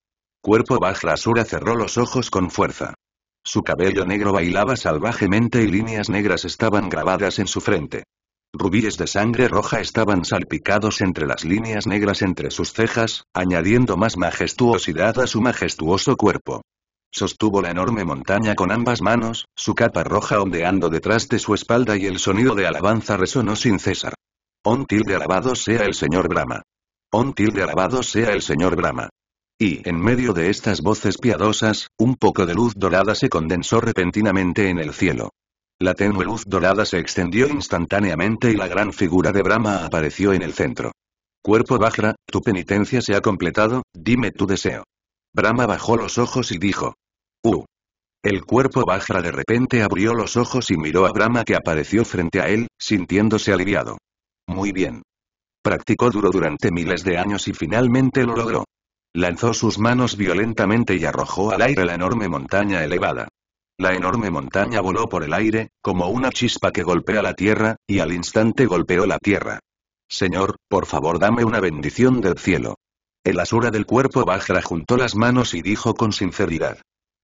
Cuerpo baja Asura cerró los ojos con fuerza. Su cabello negro bailaba salvajemente y líneas negras estaban grabadas en su frente. Rubíes de sangre roja estaban salpicados entre las líneas negras entre sus cejas, añadiendo más majestuosidad a su majestuoso cuerpo. Sostuvo la enorme montaña con ambas manos, su capa roja ondeando detrás de su espalda y el sonido de alabanza resonó sin cesar. «¡Un tilde alabado sea el señor Brahma un tilde alabado sea el señor Brahma. Y, en medio de estas voces piadosas, un poco de luz dorada se condensó repentinamente en el cielo. La tenue luz dorada se extendió instantáneamente y la gran figura de Brahma apareció en el centro. Cuerpo Bajra, tu penitencia se ha completado, dime tu deseo. Brahma bajó los ojos y dijo. Uh. El cuerpo Bajra de repente abrió los ojos y miró a Brahma que apareció frente a él, sintiéndose aliviado. Muy bien. Practicó duro durante miles de años y finalmente lo logró. Lanzó sus manos violentamente y arrojó al aire la enorme montaña elevada. La enorme montaña voló por el aire, como una chispa que golpea la tierra, y al instante golpeó la tierra. Señor, por favor dame una bendición del cielo. El asura del cuerpo Bajra juntó las manos y dijo con sinceridad.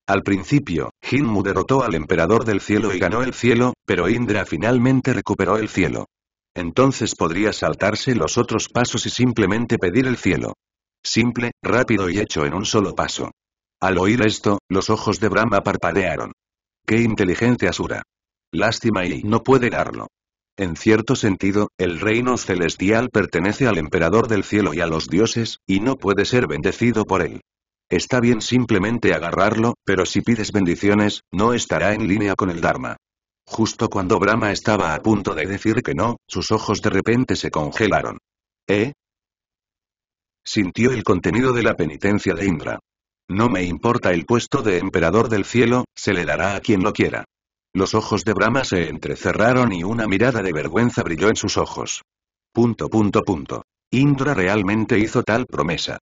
Al principio, Hinmu derrotó al emperador del cielo y ganó el cielo, pero Indra finalmente recuperó el cielo. Entonces podría saltarse los otros pasos y simplemente pedir el cielo. Simple, rápido y hecho en un solo paso. Al oír esto, los ojos de Brahma parpadearon. ¡Qué inteligencia asura! Lástima y no puede darlo. En cierto sentido, el reino celestial pertenece al emperador del cielo y a los dioses, y no puede ser bendecido por él. Está bien simplemente agarrarlo, pero si pides bendiciones, no estará en línea con el Dharma. Justo cuando Brahma estaba a punto de decir que no, sus ojos de repente se congelaron. ¿Eh? Sintió el contenido de la penitencia de Indra. No me importa el puesto de emperador del cielo, se le dará a quien lo quiera. Los ojos de Brahma se entrecerraron y una mirada de vergüenza brilló en sus ojos. Punto punto punto. Indra realmente hizo tal promesa.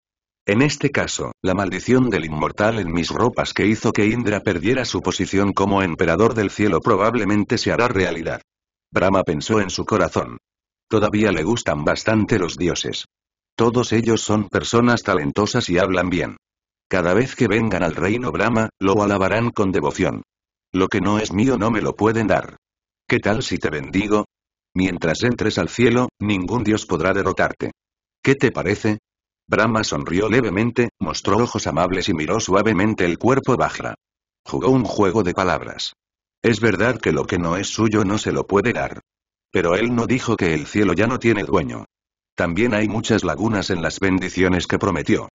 En este caso, la maldición del inmortal en mis ropas que hizo que Indra perdiera su posición como emperador del cielo probablemente se hará realidad. Brahma pensó en su corazón. Todavía le gustan bastante los dioses. Todos ellos son personas talentosas y hablan bien. Cada vez que vengan al reino Brahma, lo alabarán con devoción. Lo que no es mío no me lo pueden dar. ¿Qué tal si te bendigo? Mientras entres al cielo, ningún dios podrá derrotarte. ¿Qué te parece? Brahma sonrió levemente, mostró ojos amables y miró suavemente el cuerpo Vajra. Jugó un juego de palabras. Es verdad que lo que no es suyo no se lo puede dar. Pero él no dijo que el cielo ya no tiene dueño. También hay muchas lagunas en las bendiciones que prometió.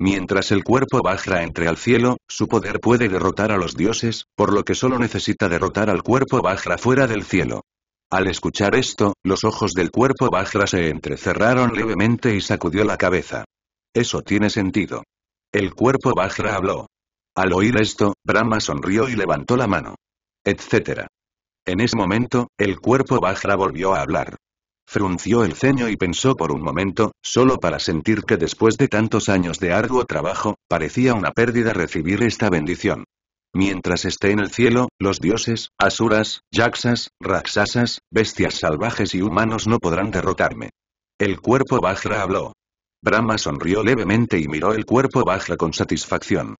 Mientras el cuerpo Vajra entre al cielo, su poder puede derrotar a los dioses, por lo que solo necesita derrotar al cuerpo Vajra fuera del cielo. Al escuchar esto, los ojos del cuerpo Vajra se entrecerraron levemente y sacudió la cabeza. Eso tiene sentido. El cuerpo Vajra habló. Al oír esto, Brahma sonrió y levantó la mano. Etcétera. En ese momento, el cuerpo Vajra volvió a hablar. Frunció el ceño y pensó por un momento, solo para sentir que después de tantos años de arduo trabajo, parecía una pérdida recibir esta bendición. Mientras esté en el cielo, los dioses, asuras, yaksas, raksasas, bestias salvajes y humanos no podrán derrotarme. El cuerpo Vajra habló. Brahma sonrió levemente y miró el cuerpo baja con satisfacción.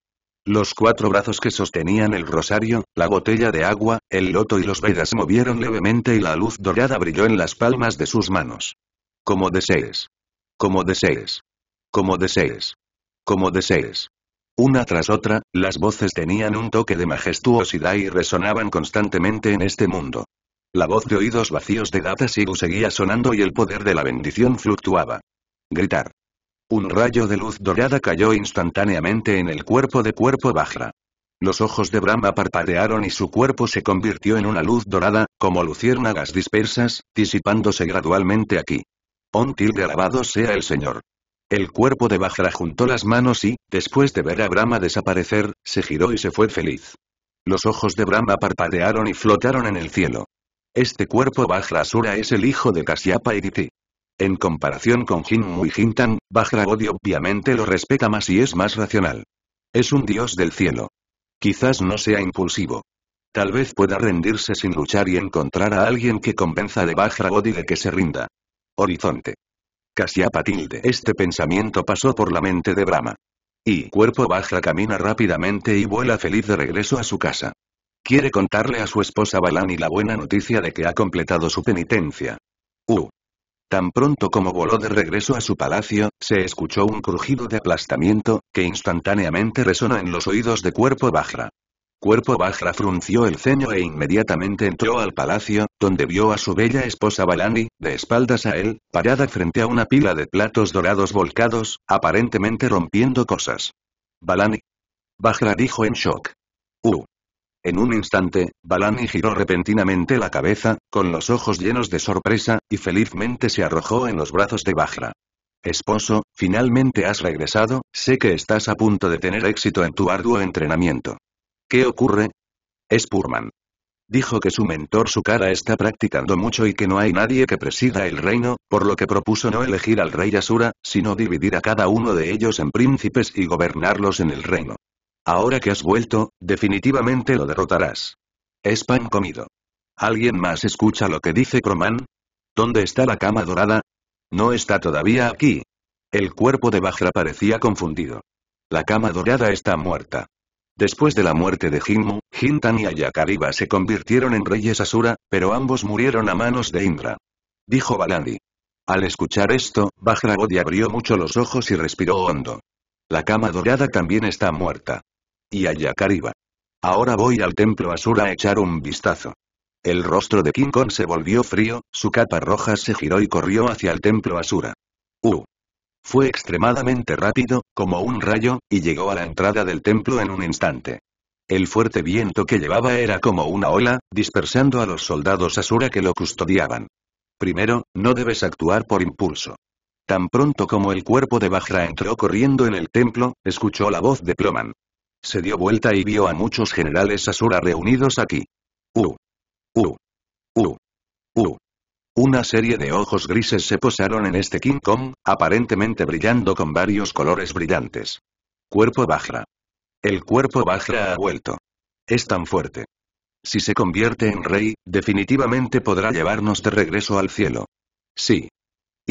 Los cuatro brazos que sostenían el rosario, la botella de agua, el loto y los Vedas se movieron levemente y la luz dorada brilló en las palmas de sus manos. Como desees. Como desees. Como desees. Como desees. Una tras otra, las voces tenían un toque de majestuosidad y resonaban constantemente en este mundo. La voz de oídos vacíos de Data Sigu seguía sonando y el poder de la bendición fluctuaba. Gritar. Un rayo de luz dorada cayó instantáneamente en el cuerpo de cuerpo Bajra. Los ojos de Brahma parpadearon y su cuerpo se convirtió en una luz dorada, como luciérnagas dispersas, disipándose gradualmente aquí. Ontil de alabado sea el Señor. El cuerpo de Bajra juntó las manos y, después de ver a Brahma desaparecer, se giró y se fue feliz. Los ojos de Brahma parpadearon y flotaron en el cielo. Este cuerpo Bajra Asura es el hijo de Kasyapa y Diti. En comparación con Jinmu y Jintan, Bajragodi obviamente lo respeta más y es más racional. Es un dios del cielo. Quizás no sea impulsivo. Tal vez pueda rendirse sin luchar y encontrar a alguien que convenza de Bajragodi de que se rinda. Horizonte. Kasyapa tilde. Este pensamiento pasó por la mente de Brahma. Y cuerpo Bajra camina rápidamente y vuela feliz de regreso a su casa. Quiere contarle a su esposa Balani la buena noticia de que ha completado su penitencia. Uh. Tan pronto como voló de regreso a su palacio, se escuchó un crujido de aplastamiento, que instantáneamente resonó en los oídos de Cuerpo Bajra. Cuerpo Bajra frunció el ceño e inmediatamente entró al palacio, donde vio a su bella esposa Balani, de espaldas a él, parada frente a una pila de platos dorados volcados, aparentemente rompiendo cosas. Balani. Bajra dijo en shock. Uh. En un instante, Balani giró repentinamente la cabeza, con los ojos llenos de sorpresa, y felizmente se arrojó en los brazos de Bajra. Esposo, finalmente has regresado, sé que estás a punto de tener éxito en tu arduo entrenamiento. ¿Qué ocurre? Es Purman. Dijo que su mentor Sukara está practicando mucho y que no hay nadie que presida el reino, por lo que propuso no elegir al rey Asura, sino dividir a cada uno de ellos en príncipes y gobernarlos en el reino. Ahora que has vuelto, definitivamente lo derrotarás. Es pan comido. ¿Alguien más escucha lo que dice Cromán? ¿Dónde está la cama dorada? No está todavía aquí. El cuerpo de Bajra parecía confundido. La cama dorada está muerta. Después de la muerte de Jinmu, Jintan y Ayakariba se convirtieron en reyes Asura, pero ambos murieron a manos de Indra. Dijo Balandi. Al escuchar esto, Bajra Bodhi abrió mucho los ojos y respiró hondo. La cama dorada también está muerta. Y allá Yakariba. Ahora voy al templo Asura a echar un vistazo. El rostro de King Kong se volvió frío, su capa roja se giró y corrió hacia el templo Asura. Uh. Fue extremadamente rápido, como un rayo, y llegó a la entrada del templo en un instante. El fuerte viento que llevaba era como una ola, dispersando a los soldados Asura que lo custodiaban. Primero, no debes actuar por impulso. Tan pronto como el cuerpo de Bajra entró corriendo en el templo, escuchó la voz de Ploman. Se dio vuelta y vio a muchos generales Asura reunidos aquí. Uh. Uh. Uh. Uh. Una serie de ojos grises se posaron en este King Kong, aparentemente brillando con varios colores brillantes. Cuerpo Bajra. El cuerpo Bajra ha vuelto. Es tan fuerte. Si se convierte en rey, definitivamente podrá llevarnos de regreso al cielo. Sí,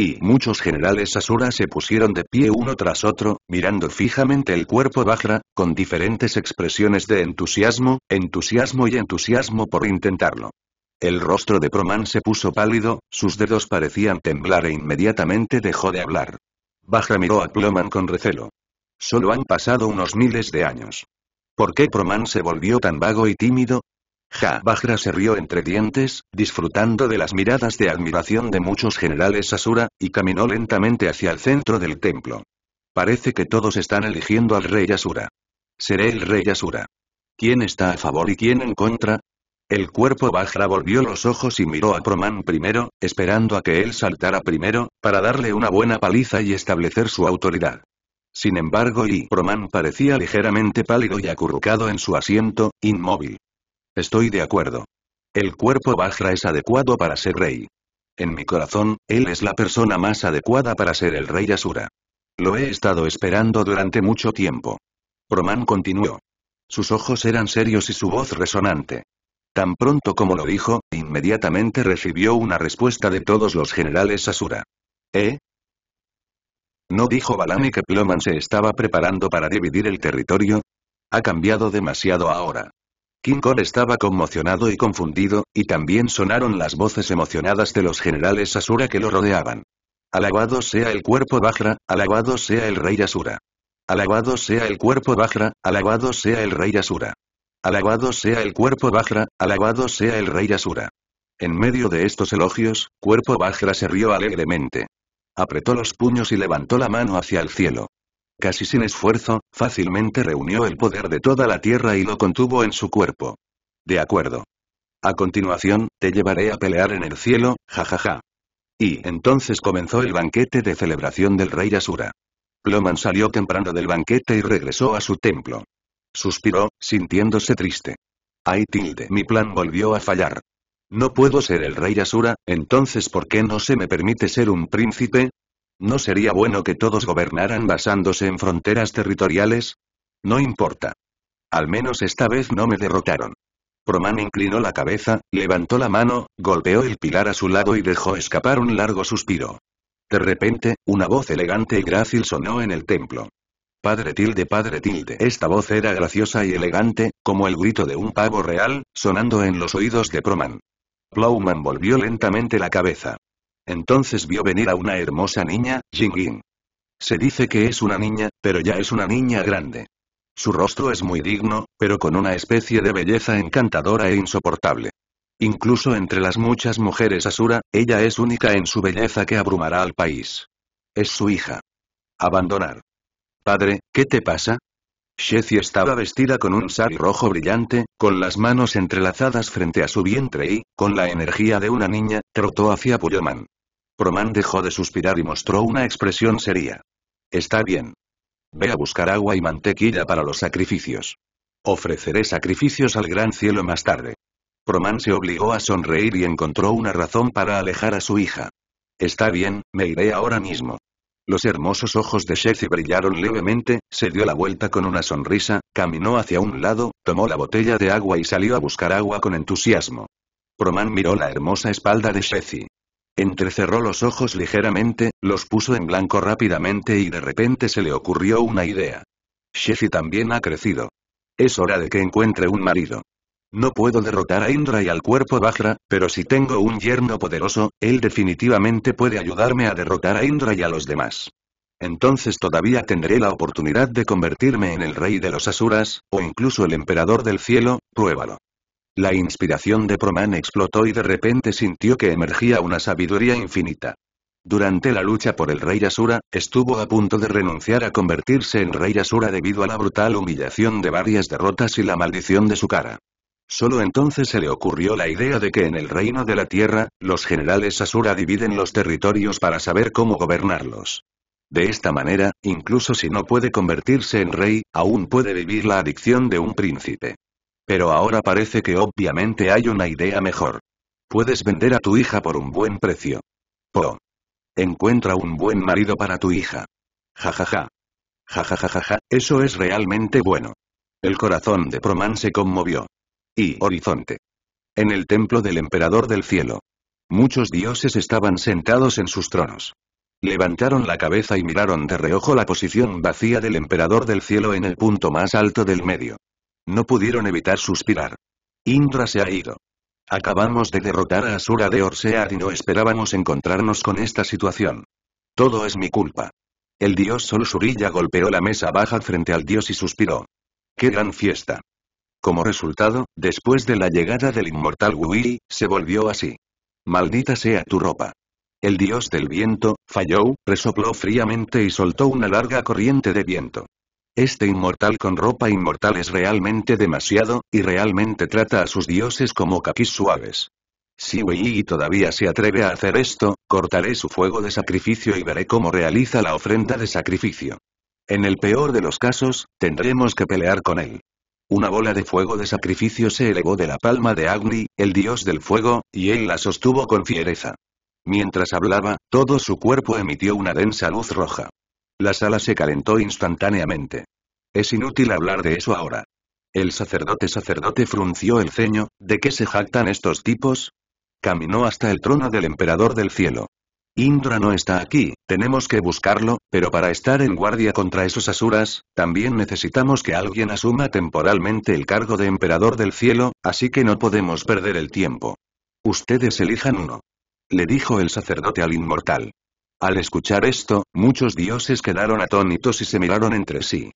y muchos generales Asura se pusieron de pie uno tras otro, mirando fijamente el cuerpo Bajra, con diferentes expresiones de entusiasmo, entusiasmo y entusiasmo por intentarlo. El rostro de Proman se puso pálido, sus dedos parecían temblar e inmediatamente dejó de hablar. Bajra miró a Ploman con recelo. Solo han pasado unos miles de años. ¿Por qué Proman se volvió tan vago y tímido? Ja, Bajra se rió entre dientes, disfrutando de las miradas de admiración de muchos generales Asura, y caminó lentamente hacia el centro del templo. Parece que todos están eligiendo al rey Asura. Seré el rey Asura. ¿Quién está a favor y quién en contra? El cuerpo Bajra volvió los ojos y miró a Proman primero, esperando a que él saltara primero, para darle una buena paliza y establecer su autoridad. Sin embargo, y Proman parecía ligeramente pálido y acurrucado en su asiento, inmóvil. Estoy de acuerdo. El cuerpo Bajra es adecuado para ser rey. En mi corazón, él es la persona más adecuada para ser el rey Asura. Lo he estado esperando durante mucho tiempo. Román continuó. Sus ojos eran serios y su voz resonante. Tan pronto como lo dijo, inmediatamente recibió una respuesta de todos los generales Asura. ¿Eh? ¿No dijo Balami que Ploman se estaba preparando para dividir el territorio? Ha cambiado demasiado ahora. King Kong estaba conmocionado y confundido, y también sonaron las voces emocionadas de los generales Asura que lo rodeaban. Alabado sea el cuerpo Bajra, alabado sea el rey Asura. Alabado sea el cuerpo Bajra, alabado sea el rey Asura. Alabado sea el cuerpo Bajra, alabado sea el rey Asura. En medio de estos elogios, cuerpo Bajra se rió alegremente. Apretó los puños y levantó la mano hacia el cielo. Casi sin esfuerzo, fácilmente reunió el poder de toda la tierra y lo contuvo en su cuerpo. De acuerdo. A continuación, te llevaré a pelear en el cielo, jajaja. Y entonces comenzó el banquete de celebración del rey Asura. Ploman salió temprano del banquete y regresó a su templo. Suspiró, sintiéndose triste. Ay tilde, mi plan volvió a fallar. No puedo ser el rey Asura, entonces ¿por qué no se me permite ser un príncipe? ¿No sería bueno que todos gobernaran basándose en fronteras territoriales? No importa. Al menos esta vez no me derrotaron. Proman inclinó la cabeza, levantó la mano, golpeó el pilar a su lado y dejó escapar un largo suspiro. De repente, una voz elegante y grácil sonó en el templo. Padre tilde, padre tilde. Esta voz era graciosa y elegante, como el grito de un pavo real, sonando en los oídos de Proman. Plowman volvió lentamente la cabeza. Entonces vio venir a una hermosa niña, Ying. Se dice que es una niña, pero ya es una niña grande. Su rostro es muy digno, pero con una especie de belleza encantadora e insoportable. Incluso entre las muchas mujeres Asura, ella es única en su belleza que abrumará al país. Es su hija. Abandonar. Padre, ¿qué te pasa? Shezi estaba vestida con un sari rojo brillante, con las manos entrelazadas frente a su vientre y, con la energía de una niña, trotó hacia Puyoman. Proman dejó de suspirar y mostró una expresión seria. Está bien. Ve a buscar agua y mantequilla para los sacrificios. Ofreceré sacrificios al gran cielo más tarde. Proman se obligó a sonreír y encontró una razón para alejar a su hija. Está bien, me iré ahora mismo. Los hermosos ojos de Shezi brillaron levemente, se dio la vuelta con una sonrisa, caminó hacia un lado, tomó la botella de agua y salió a buscar agua con entusiasmo. Proman miró la hermosa espalda de Shezi. Entrecerró los ojos ligeramente, los puso en blanco rápidamente y de repente se le ocurrió una idea. Shefi también ha crecido. Es hora de que encuentre un marido. No puedo derrotar a Indra y al cuerpo Bajra, pero si tengo un yerno poderoso, él definitivamente puede ayudarme a derrotar a Indra y a los demás. Entonces todavía tendré la oportunidad de convertirme en el rey de los Asuras, o incluso el emperador del cielo, pruébalo. La inspiración de Proman explotó y de repente sintió que emergía una sabiduría infinita. Durante la lucha por el rey Asura, estuvo a punto de renunciar a convertirse en rey Asura debido a la brutal humillación de varias derrotas y la maldición de su cara. Solo entonces se le ocurrió la idea de que en el reino de la Tierra, los generales Asura dividen los territorios para saber cómo gobernarlos. De esta manera, incluso si no puede convertirse en rey, aún puede vivir la adicción de un príncipe. Pero ahora parece que obviamente hay una idea mejor. Puedes vender a tu hija por un buen precio. Po. Encuentra un buen marido para tu hija. Ja ja ja. Ja ja ja ja eso es realmente bueno. El corazón de Proman se conmovió. Y horizonte. En el templo del emperador del cielo. Muchos dioses estaban sentados en sus tronos. Levantaron la cabeza y miraron de reojo la posición vacía del emperador del cielo en el punto más alto del medio. No pudieron evitar suspirar. Indra se ha ido. Acabamos de derrotar a Asura de Orsea y no esperábamos encontrarnos con esta situación. Todo es mi culpa. El dios Sol Surilla golpeó la mesa baja frente al dios y suspiró. ¡Qué gran fiesta! Como resultado, después de la llegada del inmortal Wui, se volvió así. Maldita sea tu ropa. El dios del viento, falló, resopló fríamente y soltó una larga corriente de viento. Este inmortal con ropa inmortal es realmente demasiado, y realmente trata a sus dioses como caquis suaves. Si Wei todavía se atreve a hacer esto, cortaré su fuego de sacrificio y veré cómo realiza la ofrenda de sacrificio. En el peor de los casos, tendremos que pelear con él. Una bola de fuego de sacrificio se elevó de la palma de Agni, el dios del fuego, y él la sostuvo con fiereza. Mientras hablaba, todo su cuerpo emitió una densa luz roja. La sala se calentó instantáneamente. Es inútil hablar de eso ahora. El sacerdote sacerdote frunció el ceño, ¿de qué se jactan estos tipos? Caminó hasta el trono del emperador del cielo. Indra no está aquí, tenemos que buscarlo, pero para estar en guardia contra esos asuras, también necesitamos que alguien asuma temporalmente el cargo de emperador del cielo, así que no podemos perder el tiempo. Ustedes elijan uno. Le dijo el sacerdote al inmortal. Al escuchar esto, muchos dioses quedaron atónitos y se miraron entre sí.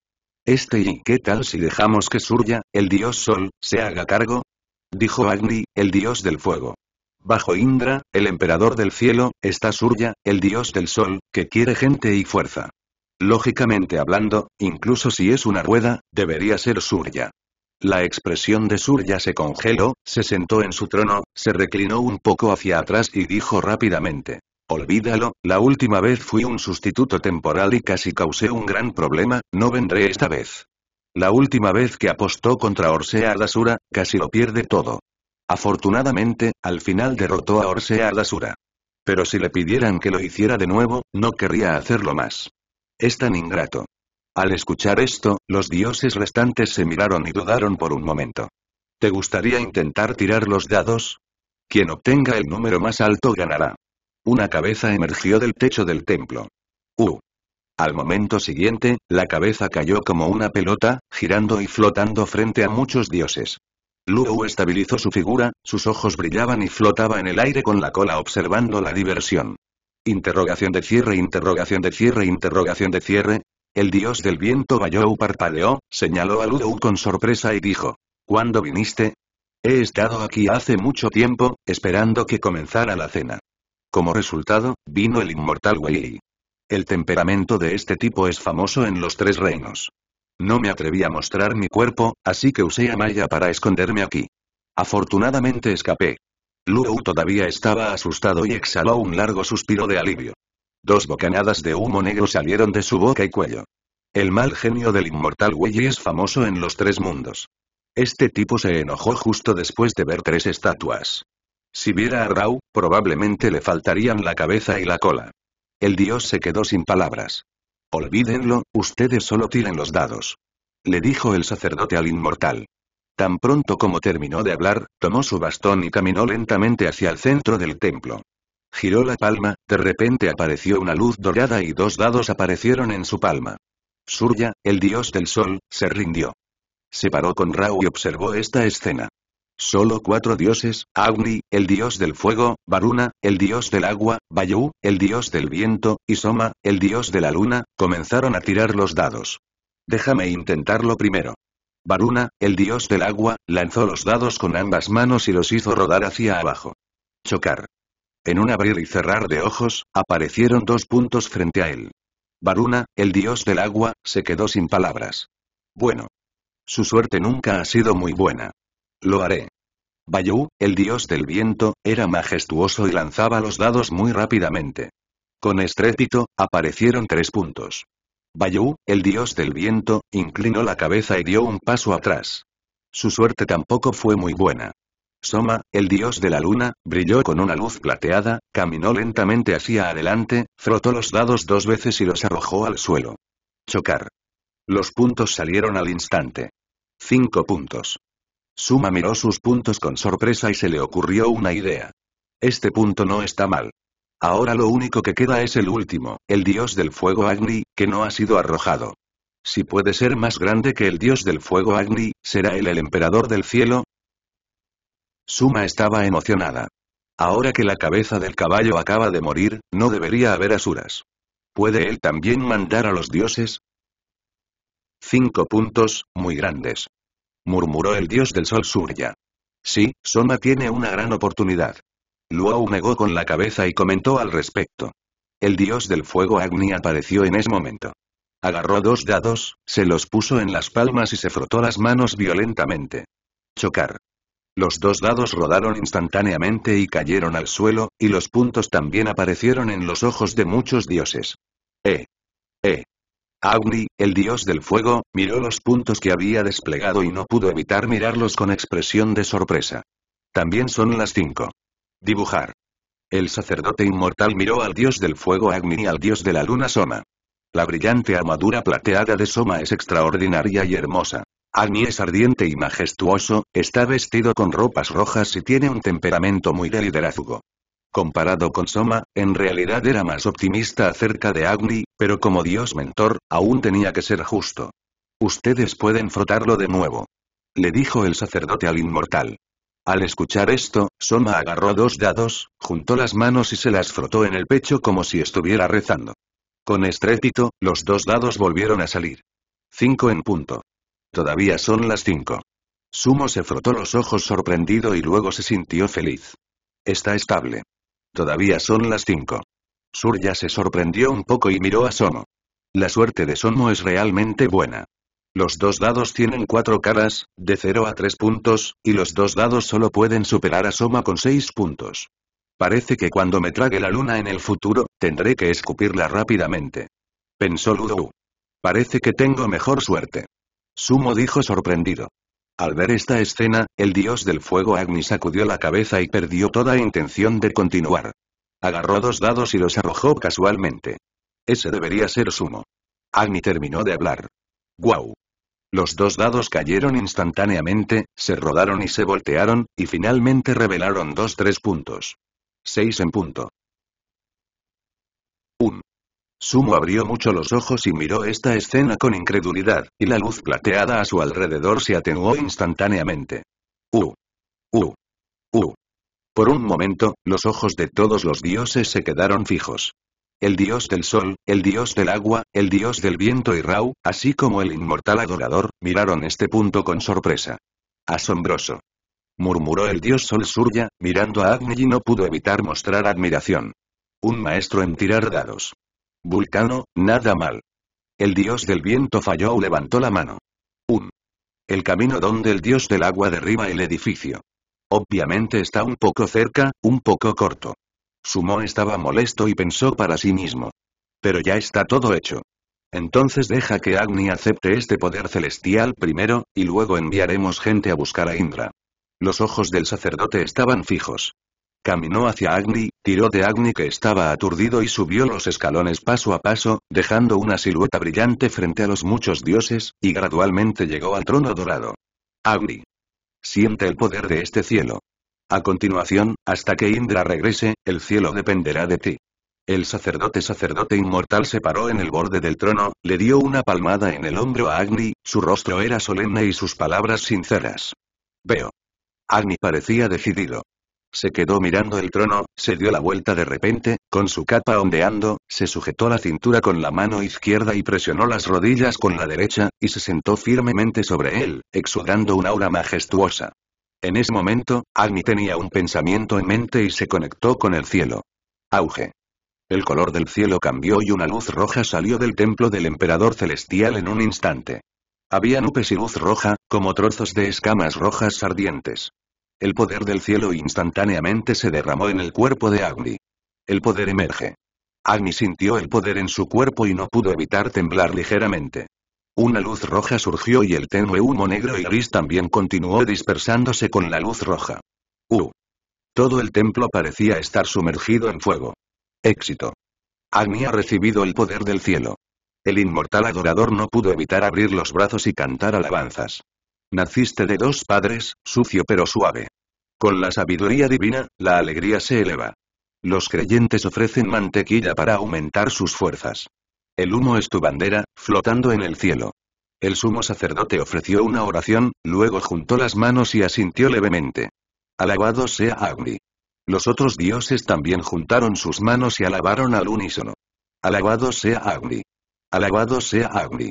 Este y qué tal si dejamos que Surya, el dios Sol, se haga cargo? Dijo Agni, el dios del fuego. Bajo Indra, el emperador del cielo, está Surya, el dios del sol, que quiere gente y fuerza. Lógicamente hablando, incluso si es una rueda, debería ser Surya. La expresión de Surya se congeló, se sentó en su trono, se reclinó un poco hacia atrás y dijo rápidamente. Olvídalo, la última vez fui un sustituto temporal y casi causé un gran problema, no vendré esta vez. La última vez que apostó contra Orsea Lasura, casi lo pierde todo. Afortunadamente, al final derrotó a Orsea Lasura. Pero si le pidieran que lo hiciera de nuevo, no querría hacerlo más. Es tan ingrato. Al escuchar esto, los dioses restantes se miraron y dudaron por un momento. ¿Te gustaría intentar tirar los dados? Quien obtenga el número más alto ganará. Una cabeza emergió del techo del templo. ¡Uh! Al momento siguiente, la cabeza cayó como una pelota, girando y flotando frente a muchos dioses. Luo estabilizó su figura, sus ojos brillaban y flotaba en el aire con la cola observando la diversión. Interrogación de cierre, interrogación de cierre, interrogación de cierre. El dios del viento Bayou parpadeó, señaló a Luo con sorpresa y dijo. ¿Cuándo viniste? He estado aquí hace mucho tiempo, esperando que comenzara la cena. Como resultado, vino el inmortal Wei. El temperamento de este tipo es famoso en los tres reinos. No me atreví a mostrar mi cuerpo, así que usé a Maya para esconderme aquí. Afortunadamente escapé. Luo todavía estaba asustado y exhaló un largo suspiro de alivio. Dos bocanadas de humo negro salieron de su boca y cuello. El mal genio del inmortal Wei es famoso en los tres mundos. Este tipo se enojó justo después de ver tres estatuas. Si viera a Rau, probablemente le faltarían la cabeza y la cola. El dios se quedó sin palabras. Olvídenlo, ustedes solo tiren los dados. Le dijo el sacerdote al inmortal. Tan pronto como terminó de hablar, tomó su bastón y caminó lentamente hacia el centro del templo. Giró la palma, de repente apareció una luz dorada y dos dados aparecieron en su palma. Surya, el dios del sol, se rindió. Se paró con Rau y observó esta escena. Solo cuatro dioses, Agni, el dios del fuego, Varuna, el dios del agua, Bayou, el dios del viento, y Soma, el dios de la luna, comenzaron a tirar los dados. Déjame intentarlo primero. Varuna, el dios del agua, lanzó los dados con ambas manos y los hizo rodar hacia abajo. Chocar. En un abrir y cerrar de ojos, aparecieron dos puntos frente a él. Varuna, el dios del agua, se quedó sin palabras. Bueno. Su suerte nunca ha sido muy buena. Lo haré. Bayou, el dios del viento, era majestuoso y lanzaba los dados muy rápidamente. Con estrépito, aparecieron tres puntos. Bayou, el dios del viento, inclinó la cabeza y dio un paso atrás. Su suerte tampoco fue muy buena. Soma, el dios de la luna, brilló con una luz plateada, caminó lentamente hacia adelante, frotó los dados dos veces y los arrojó al suelo. Chocar. Los puntos salieron al instante. Cinco puntos. Suma miró sus puntos con sorpresa y se le ocurrió una idea. Este punto no está mal. Ahora lo único que queda es el último, el dios del fuego Agni, que no ha sido arrojado. Si puede ser más grande que el dios del fuego Agni, ¿será él el emperador del cielo? Suma estaba emocionada. Ahora que la cabeza del caballo acaba de morir, no debería haber asuras. ¿Puede él también mandar a los dioses? Cinco puntos, muy grandes murmuró el dios del sol Surya. Sí, Soma tiene una gran oportunidad. Luau negó con la cabeza y comentó al respecto. El dios del fuego Agni apareció en ese momento. Agarró dos dados, se los puso en las palmas y se frotó las manos violentamente. Chocar. Los dos dados rodaron instantáneamente y cayeron al suelo, y los puntos también aparecieron en los ojos de muchos dioses. Eh. Eh. Agni, el dios del fuego, miró los puntos que había desplegado y no pudo evitar mirarlos con expresión de sorpresa. También son las cinco. Dibujar. El sacerdote inmortal miró al dios del fuego Agni y al dios de la luna Soma. La brillante armadura plateada de Soma es extraordinaria y hermosa. Agni es ardiente y majestuoso, está vestido con ropas rojas y tiene un temperamento muy de liderazgo. Comparado con Soma, en realidad era más optimista acerca de Agni, pero como dios mentor, aún tenía que ser justo. Ustedes pueden frotarlo de nuevo. Le dijo el sacerdote al inmortal. Al escuchar esto, Soma agarró dos dados, juntó las manos y se las frotó en el pecho como si estuviera rezando. Con estrépito, los dos dados volvieron a salir. Cinco en punto. Todavía son las cinco. Sumo se frotó los ojos sorprendido y luego se sintió feliz. Está estable. Todavía son las cinco. Surya se sorprendió un poco y miró a Somo. La suerte de Somo es realmente buena. Los dos dados tienen cuatro caras, de 0 a 3 puntos, y los dos dados solo pueden superar a Soma con 6 puntos. Parece que cuando me trague la luna en el futuro, tendré que escupirla rápidamente. Pensó Ludo. Parece que tengo mejor suerte. Sumo dijo sorprendido. Al ver esta escena, el dios del fuego Agni sacudió la cabeza y perdió toda intención de continuar. Agarró dos dados y los arrojó casualmente. Ese debería ser sumo. Agni terminó de hablar. ¡Guau! Los dos dados cayeron instantáneamente, se rodaron y se voltearon, y finalmente revelaron dos tres puntos. Seis en punto. 1. Sumo abrió mucho los ojos y miró esta escena con incredulidad, y la luz plateada a su alrededor se atenuó instantáneamente. Uh. Uh. Uh. Por un momento, los ojos de todos los dioses se quedaron fijos. El dios del sol, el dios del agua, el dios del viento y Rau, así como el inmortal adorador, miraron este punto con sorpresa. Asombroso. Murmuró el dios sol Surya, mirando a Agni y no pudo evitar mostrar admiración. Un maestro en tirar dados. Vulcano, nada mal. El dios del viento falló o levantó la mano. Un. El camino donde el dios del agua derriba el edificio. Obviamente está un poco cerca, un poco corto. Sumo estaba molesto y pensó para sí mismo. Pero ya está todo hecho. Entonces deja que Agni acepte este poder celestial primero, y luego enviaremos gente a buscar a Indra. Los ojos del sacerdote estaban fijos. Caminó hacia Agni, tiró de Agni que estaba aturdido y subió los escalones paso a paso, dejando una silueta brillante frente a los muchos dioses, y gradualmente llegó al trono dorado. Agni. Siente el poder de este cielo. A continuación, hasta que Indra regrese, el cielo dependerá de ti. El sacerdote sacerdote inmortal se paró en el borde del trono, le dio una palmada en el hombro a Agni, su rostro era solemne y sus palabras sinceras. Veo. Agni parecía decidido. Se quedó mirando el trono, se dio la vuelta de repente, con su capa ondeando, se sujetó la cintura con la mano izquierda y presionó las rodillas con la derecha, y se sentó firmemente sobre él, exudando un aura majestuosa. En ese momento, Agni tenía un pensamiento en mente y se conectó con el cielo. Auge. El color del cielo cambió y una luz roja salió del templo del emperador celestial en un instante. Había nubes y luz roja, como trozos de escamas rojas ardientes. El poder del cielo instantáneamente se derramó en el cuerpo de Agni. El poder emerge. Agni sintió el poder en su cuerpo y no pudo evitar temblar ligeramente. Una luz roja surgió y el tenue humo negro y gris también continuó dispersándose con la luz roja. ¡Uh! Todo el templo parecía estar sumergido en fuego. Éxito. Agni ha recibido el poder del cielo. El inmortal adorador no pudo evitar abrir los brazos y cantar alabanzas. Naciste de dos padres, sucio pero suave. Con la sabiduría divina, la alegría se eleva. Los creyentes ofrecen mantequilla para aumentar sus fuerzas. El humo es tu bandera, flotando en el cielo. El sumo sacerdote ofreció una oración, luego juntó las manos y asintió levemente. Alabado sea Agni. Los otros dioses también juntaron sus manos y alabaron al unísono. Alabado sea Agni. Alabado sea Agni.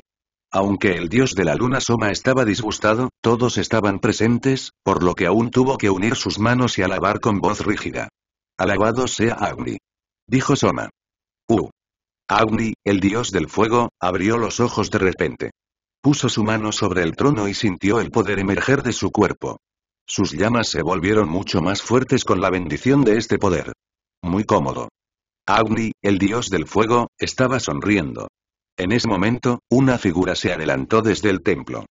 Aunque el dios de la luna Soma estaba disgustado, todos estaban presentes, por lo que aún tuvo que unir sus manos y alabar con voz rígida. Alabado sea Agni. Dijo Soma. Uh. Agni, el dios del fuego, abrió los ojos de repente. Puso su mano sobre el trono y sintió el poder emerger de su cuerpo. Sus llamas se volvieron mucho más fuertes con la bendición de este poder. Muy cómodo. Agni, el dios del fuego, estaba sonriendo. En ese momento, una figura se adelantó desde el templo.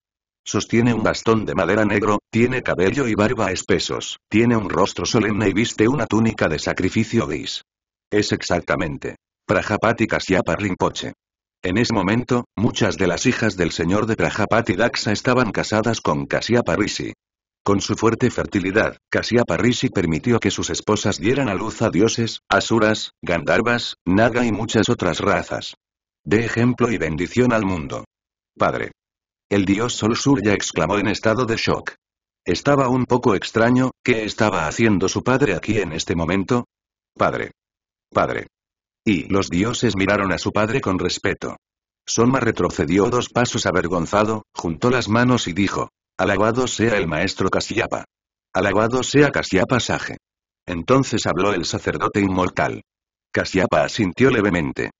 Sostiene un bastón de madera negro, tiene cabello y barba espesos, tiene un rostro solemne y viste una túnica de sacrificio gris. Es exactamente. Prajapati Kasyapa En ese momento, muchas de las hijas del señor de Prajapati Daxa estaban casadas con Kasyapa Con su fuerte fertilidad, Kasyapa permitió que sus esposas dieran a luz a dioses, asuras, gandharvas, naga y muchas otras razas. De ejemplo y bendición al mundo. Padre. El dios Sol ya exclamó en estado de shock. Estaba un poco extraño, ¿qué estaba haciendo su padre aquí en este momento? Padre. Padre. Y los dioses miraron a su padre con respeto. Soma retrocedió dos pasos avergonzado, juntó las manos y dijo, Alabado sea el maestro casiapa Alabado sea Kasiapa Saje. Entonces habló el sacerdote inmortal. casiapa asintió levemente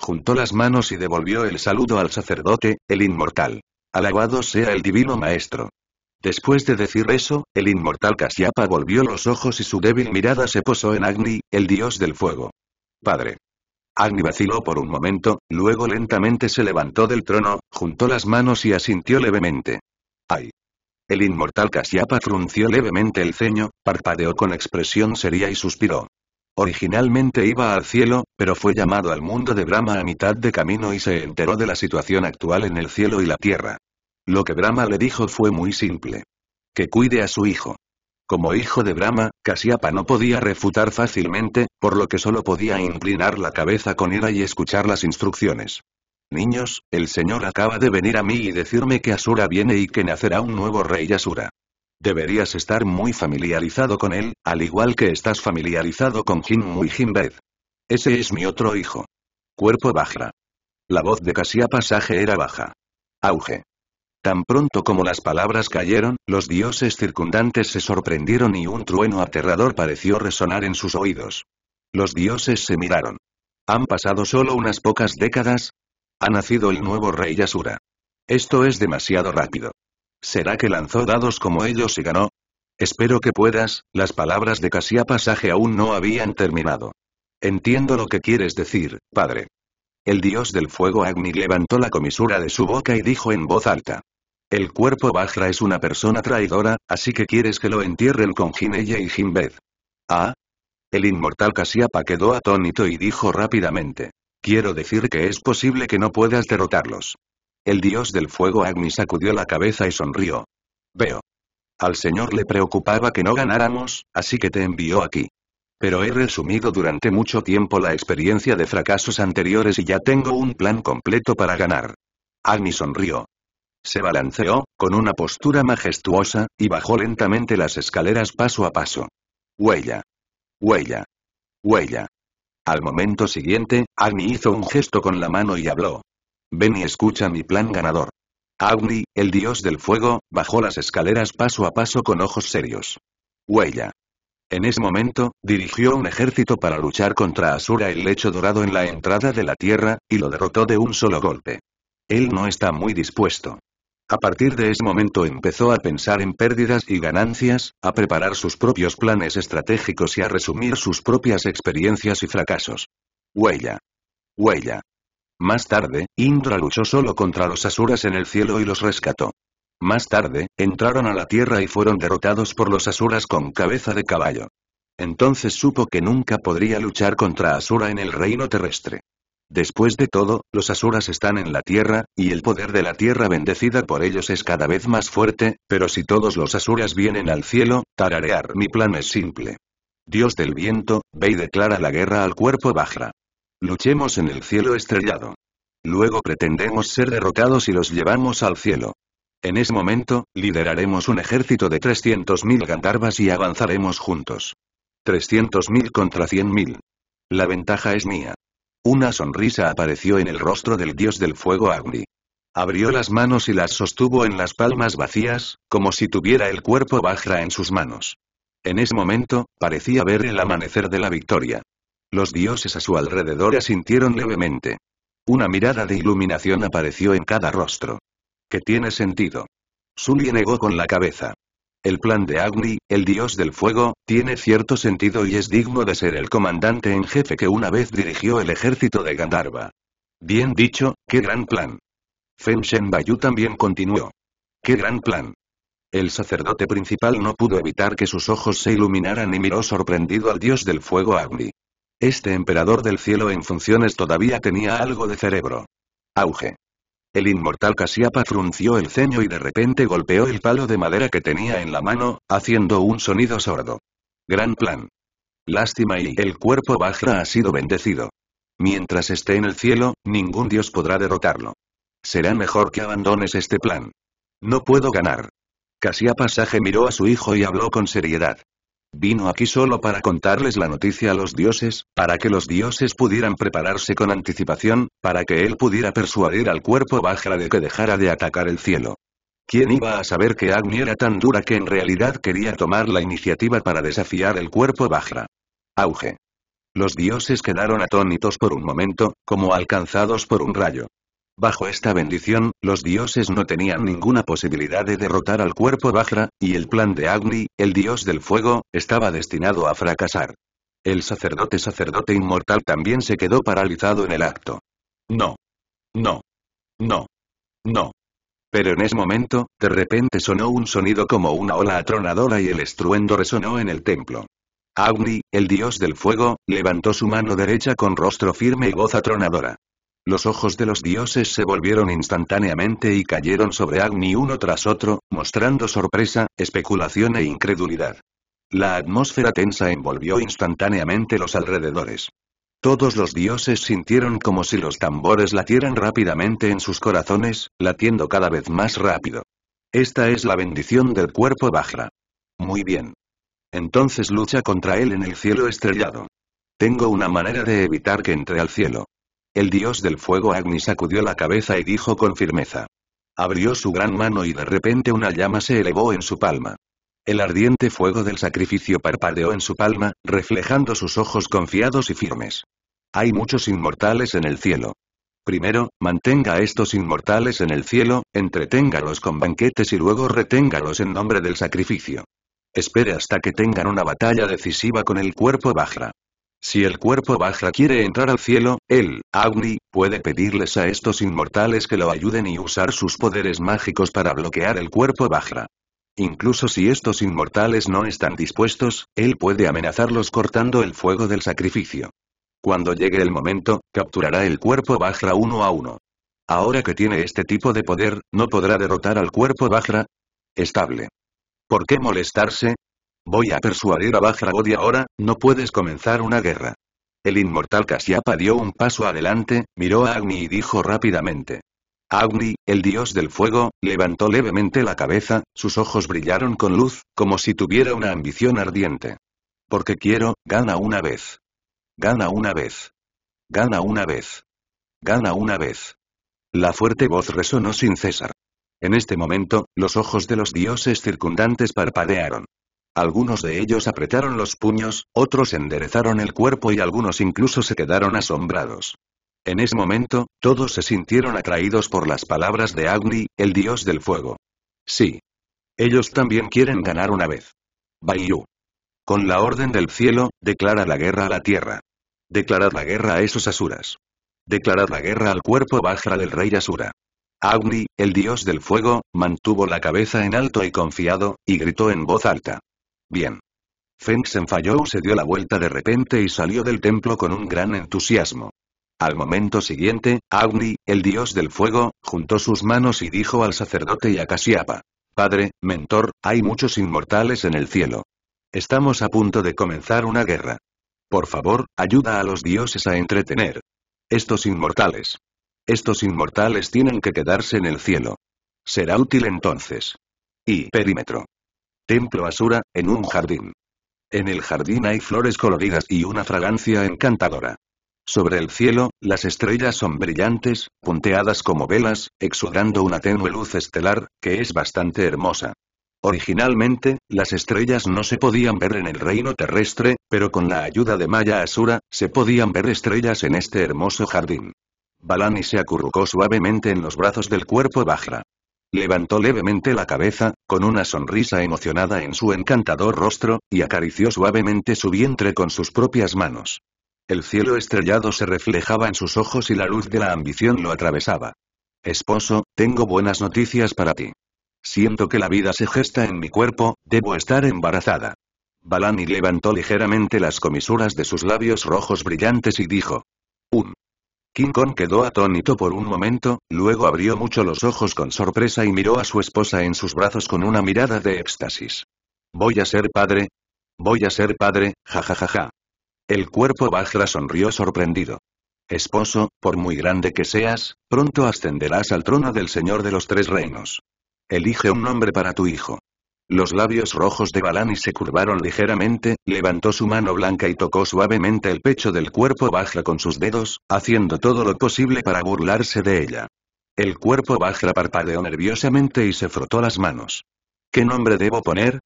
juntó las manos y devolvió el saludo al sacerdote, el inmortal. Alabado sea el divino maestro. Después de decir eso, el inmortal Kasiapa volvió los ojos y su débil mirada se posó en Agni, el dios del fuego. Padre. Agni vaciló por un momento, luego lentamente se levantó del trono, juntó las manos y asintió levemente. ¡Ay! El inmortal Kasiapa frunció levemente el ceño, parpadeó con expresión seria y suspiró. Originalmente iba al cielo, pero fue llamado al mundo de Brahma a mitad de camino y se enteró de la situación actual en el cielo y la tierra. Lo que Brahma le dijo fue muy simple. Que cuide a su hijo. Como hijo de Brahma, Kasyapa no podía refutar fácilmente, por lo que solo podía inclinar la cabeza con ira y escuchar las instrucciones. Niños, el Señor acaba de venir a mí y decirme que Asura viene y que nacerá un nuevo rey Asura. Deberías estar muy familiarizado con él, al igual que estás familiarizado con Jin y Jinbed. Ese es mi otro hijo. Cuerpo Bajra. La voz de Casia Pasaje era baja. Auge. Tan pronto como las palabras cayeron, los dioses circundantes se sorprendieron y un trueno aterrador pareció resonar en sus oídos. Los dioses se miraron. ¿Han pasado solo unas pocas décadas? Ha nacido el nuevo rey Yasura. Esto es demasiado rápido. ¿Será que lanzó dados como ellos y ganó? Espero que puedas, las palabras de Casiapa aún no habían terminado. Entiendo lo que quieres decir, padre. El dios del fuego Agni levantó la comisura de su boca y dijo en voz alta. El cuerpo Bajra es una persona traidora, así que quieres que lo entierren con Gineya y Jimbed. ¿Ah? El inmortal Casiapa quedó atónito y dijo rápidamente. Quiero decir que es posible que no puedas derrotarlos. El dios del fuego Agni sacudió la cabeza y sonrió. Veo. Al señor le preocupaba que no ganáramos, así que te envió aquí. Pero he resumido durante mucho tiempo la experiencia de fracasos anteriores y ya tengo un plan completo para ganar. Agni sonrió. Se balanceó, con una postura majestuosa, y bajó lentamente las escaleras paso a paso. Huella. Huella. Huella. Al momento siguiente, Agni hizo un gesto con la mano y habló. Ven y escucha mi plan ganador. Agni, el dios del fuego, bajó las escaleras paso a paso con ojos serios. Huella. En ese momento, dirigió un ejército para luchar contra Asura el lecho dorado en la entrada de la tierra, y lo derrotó de un solo golpe. Él no está muy dispuesto. A partir de ese momento empezó a pensar en pérdidas y ganancias, a preparar sus propios planes estratégicos y a resumir sus propias experiencias y fracasos. Huella. Huella. Más tarde, Indra luchó solo contra los asuras en el cielo y los rescató. Más tarde, entraron a la tierra y fueron derrotados por los asuras con cabeza de caballo. Entonces supo que nunca podría luchar contra Asura en el reino terrestre. Después de todo, los Asuras están en la Tierra, y el poder de la Tierra bendecida por ellos es cada vez más fuerte, pero si todos los Asuras vienen al cielo, tararear mi plan es simple. Dios del viento, ve y declara la guerra al cuerpo Bajra. Luchemos en el cielo estrellado. Luego pretendemos ser derrotados y los llevamos al cielo. En ese momento, lideraremos un ejército de 300.000 Gandharvas y avanzaremos juntos. 300.000 contra 100.000. La ventaja es mía. Una sonrisa apareció en el rostro del dios del fuego Agni. Abrió las manos y las sostuvo en las palmas vacías, como si tuviera el cuerpo Vajra en sus manos. En ese momento, parecía ver el amanecer de la victoria. Los dioses a su alrededor asintieron levemente. Una mirada de iluminación apareció en cada rostro. ¿Qué tiene sentido. Sully negó con la cabeza. El plan de Agni, el dios del fuego, tiene cierto sentido y es digno de ser el comandante en jefe que una vez dirigió el ejército de Gandharva. Bien dicho, qué gran plan. Feng Shen Bayu también continuó. Qué gran plan. El sacerdote principal no pudo evitar que sus ojos se iluminaran y miró sorprendido al dios del fuego Agni. Este emperador del cielo en funciones todavía tenía algo de cerebro. Auge. El inmortal Casiapa frunció el ceño y de repente golpeó el palo de madera que tenía en la mano, haciendo un sonido sordo. Gran plan. Lástima y el cuerpo Bajra ha sido bendecido. Mientras esté en el cielo, ningún dios podrá derrotarlo. Será mejor que abandones este plan. No puedo ganar. Casiapa Sage miró a su hijo y habló con seriedad. Vino aquí solo para contarles la noticia a los dioses, para que los dioses pudieran prepararse con anticipación, para que él pudiera persuadir al cuerpo Vajra de que dejara de atacar el cielo. ¿Quién iba a saber que Agni era tan dura que en realidad quería tomar la iniciativa para desafiar el cuerpo Vajra? Auge. Los dioses quedaron atónitos por un momento, como alcanzados por un rayo. Bajo esta bendición, los dioses no tenían ninguna posibilidad de derrotar al cuerpo Bajra, y el plan de Agni, el dios del fuego, estaba destinado a fracasar. El sacerdote sacerdote inmortal también se quedó paralizado en el acto. No. No. No. No. Pero en ese momento, de repente sonó un sonido como una ola atronadora y el estruendo resonó en el templo. Agni, el dios del fuego, levantó su mano derecha con rostro firme y voz atronadora. Los ojos de los dioses se volvieron instantáneamente y cayeron sobre Agni uno tras otro, mostrando sorpresa, especulación e incredulidad. La atmósfera tensa envolvió instantáneamente los alrededores. Todos los dioses sintieron como si los tambores latieran rápidamente en sus corazones, latiendo cada vez más rápido. Esta es la bendición del cuerpo Bajra. Muy bien. Entonces lucha contra él en el cielo estrellado. Tengo una manera de evitar que entre al cielo. El dios del fuego Agni sacudió la cabeza y dijo con firmeza. Abrió su gran mano y de repente una llama se elevó en su palma. El ardiente fuego del sacrificio parpadeó en su palma, reflejando sus ojos confiados y firmes. Hay muchos inmortales en el cielo. Primero, mantenga a estos inmortales en el cielo, entreténgalos con banquetes y luego reténgalos en nombre del sacrificio. Espere hasta que tengan una batalla decisiva con el cuerpo Bajra. Si el cuerpo baja quiere entrar al cielo, él, Agni, puede pedirles a estos inmortales que lo ayuden y usar sus poderes mágicos para bloquear el cuerpo baja. Incluso si estos inmortales no están dispuestos, él puede amenazarlos cortando el fuego del sacrificio. Cuando llegue el momento, capturará el cuerpo Bajra uno a uno. Ahora que tiene este tipo de poder, ¿no podrá derrotar al cuerpo Bajra? Estable. ¿Por qué molestarse? Voy a persuadir a Godi ahora, no puedes comenzar una guerra. El inmortal Kasyapa dio un paso adelante, miró a Agni y dijo rápidamente. Agni, el dios del fuego, levantó levemente la cabeza, sus ojos brillaron con luz, como si tuviera una ambición ardiente. Porque quiero, gana una vez. Gana una vez. Gana una vez. Gana una vez. La fuerte voz resonó sin cesar. En este momento, los ojos de los dioses circundantes parpadearon. Algunos de ellos apretaron los puños, otros enderezaron el cuerpo y algunos incluso se quedaron asombrados. En ese momento, todos se sintieron atraídos por las palabras de Agni, el dios del fuego. Sí. Ellos también quieren ganar una vez. Bayu. Con la orden del cielo, declara la guerra a la tierra. Declarad la guerra a esos asuras. Declarad la guerra al cuerpo Bajra del rey asura. Agni, el dios del fuego, mantuvo la cabeza en alto y confiado, y gritó en voz alta. Bien. Feng falló se dio la vuelta de repente y salió del templo con un gran entusiasmo. Al momento siguiente, Agni, el dios del fuego, juntó sus manos y dijo al sacerdote y a Kasiapa. Padre, mentor, hay muchos inmortales en el cielo. Estamos a punto de comenzar una guerra. Por favor, ayuda a los dioses a entretener. Estos inmortales. Estos inmortales tienen que quedarse en el cielo. Será útil entonces. Y perímetro templo Asura, en un jardín. En el jardín hay flores coloridas y una fragancia encantadora. Sobre el cielo, las estrellas son brillantes, punteadas como velas, exudando una tenue luz estelar, que es bastante hermosa. Originalmente, las estrellas no se podían ver en el reino terrestre, pero con la ayuda de Maya Asura, se podían ver estrellas en este hermoso jardín. Balani se acurrucó suavemente en los brazos del cuerpo Bajra. Levantó levemente la cabeza, con una sonrisa emocionada en su encantador rostro, y acarició suavemente su vientre con sus propias manos. El cielo estrellado se reflejaba en sus ojos y la luz de la ambición lo atravesaba. Esposo, tengo buenas noticias para ti. Siento que la vida se gesta en mi cuerpo, debo estar embarazada. Balani levantó ligeramente las comisuras de sus labios rojos brillantes y dijo. Un King Kong quedó atónito por un momento, luego abrió mucho los ojos con sorpresa y miró a su esposa en sus brazos con una mirada de éxtasis. Voy a ser padre. Voy a ser padre, jajajaja. Ja, ja, ja. El cuerpo Bajra sonrió sorprendido. Esposo, por muy grande que seas, pronto ascenderás al trono del Señor de los Tres Reinos. Elige un nombre para tu hijo. Los labios rojos de Balani se curvaron ligeramente, levantó su mano blanca y tocó suavemente el pecho del cuerpo Bajra con sus dedos, haciendo todo lo posible para burlarse de ella. El cuerpo Bajra parpadeó nerviosamente y se frotó las manos. ¿Qué nombre debo poner?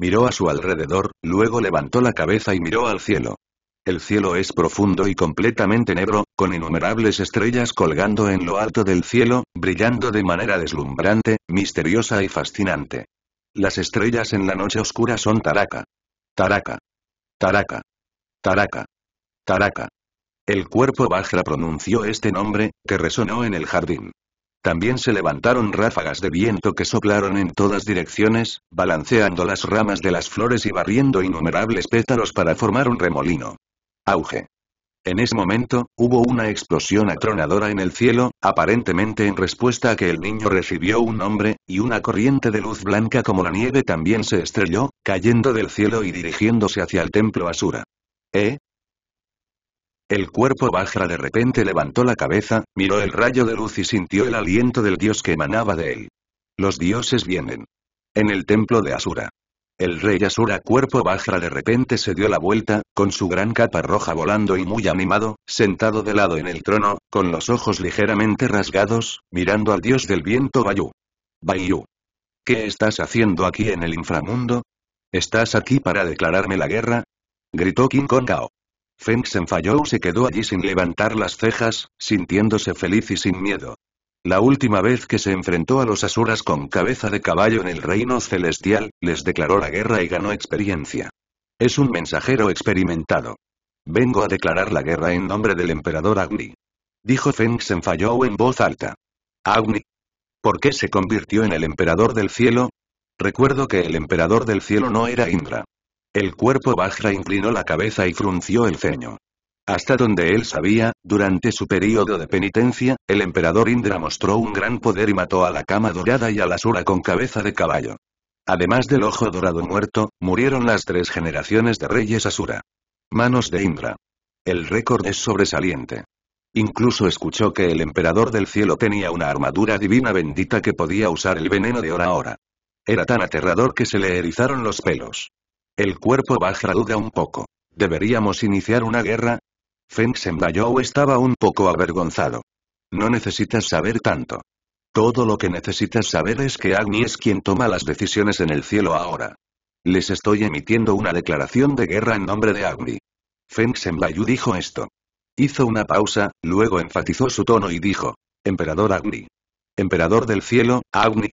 Miró a su alrededor, luego levantó la cabeza y miró al cielo. El cielo es profundo y completamente negro, con innumerables estrellas colgando en lo alto del cielo, brillando de manera deslumbrante, misteriosa y fascinante. Las estrellas en la noche oscura son Taraka. Taraka. Taraka. Taraka. Taraka. El cuerpo Bajra pronunció este nombre, que resonó en el jardín. También se levantaron ráfagas de viento que soplaron en todas direcciones, balanceando las ramas de las flores y barriendo innumerables pétalos para formar un remolino. Auge. En ese momento, hubo una explosión atronadora en el cielo, aparentemente en respuesta a que el niño recibió un nombre, y una corriente de luz blanca como la nieve también se estrelló, cayendo del cielo y dirigiéndose hacia el templo Asura. ¿Eh? El cuerpo Bajra de repente levantó la cabeza, miró el rayo de luz y sintió el aliento del dios que emanaba de él. Los dioses vienen. En el templo de Asura. El rey Asura cuerpo bajra de repente se dio la vuelta, con su gran capa roja volando y muy animado, sentado de lado en el trono, con los ojos ligeramente rasgados, mirando al dios del viento Bayu. Bayu, ¿Qué estás haciendo aquí en el inframundo? ¿Estás aquí para declararme la guerra? Gritó King Kong Gao. Feng y se quedó allí sin levantar las cejas, sintiéndose feliz y sin miedo. La última vez que se enfrentó a los Asuras con cabeza de caballo en el reino celestial, les declaró la guerra y ganó experiencia. Es un mensajero experimentado. Vengo a declarar la guerra en nombre del emperador Agni. Dijo Feng Senfayou en voz alta. Agni. ¿Por qué se convirtió en el emperador del cielo? Recuerdo que el emperador del cielo no era Indra. El cuerpo bajra inclinó la cabeza y frunció el ceño. Hasta donde él sabía, durante su periodo de penitencia, el emperador Indra mostró un gran poder y mató a la cama dorada y a la Asura con cabeza de caballo. Además del ojo dorado muerto, murieron las tres generaciones de reyes Asura. Manos de Indra. El récord es sobresaliente. Incluso escuchó que el emperador del cielo tenía una armadura divina bendita que podía usar el veneno de hora a hora. Era tan aterrador que se le erizaron los pelos. El cuerpo baja duda un poco. ¿Deberíamos iniciar una guerra? Feng Bayou estaba un poco avergonzado. No necesitas saber tanto. Todo lo que necesitas saber es que Agni es quien toma las decisiones en el cielo ahora. Les estoy emitiendo una declaración de guerra en nombre de Agni. Feng Bayou dijo esto. Hizo una pausa, luego enfatizó su tono y dijo, Emperador Agni. Emperador del cielo, Agni.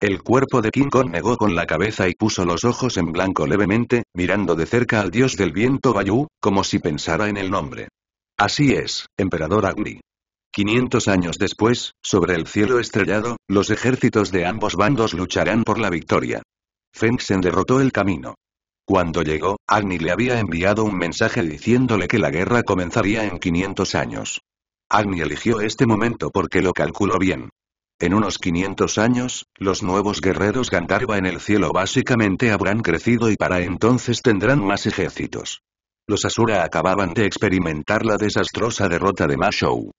El cuerpo de King Kong negó con la cabeza y puso los ojos en blanco levemente, mirando de cerca al dios del viento Bayou, como si pensara en el nombre. Así es, emperador Agni. 500 años después, sobre el cielo estrellado, los ejércitos de ambos bandos lucharán por la victoria. Fengsen derrotó el camino. Cuando llegó, Agni le había enviado un mensaje diciéndole que la guerra comenzaría en 500 años. Agni eligió este momento porque lo calculó bien. En unos 500 años, los nuevos guerreros Gandharva en el cielo básicamente habrán crecido y para entonces tendrán más ejércitos. Los Asura acababan de experimentar la desastrosa derrota de Mashou.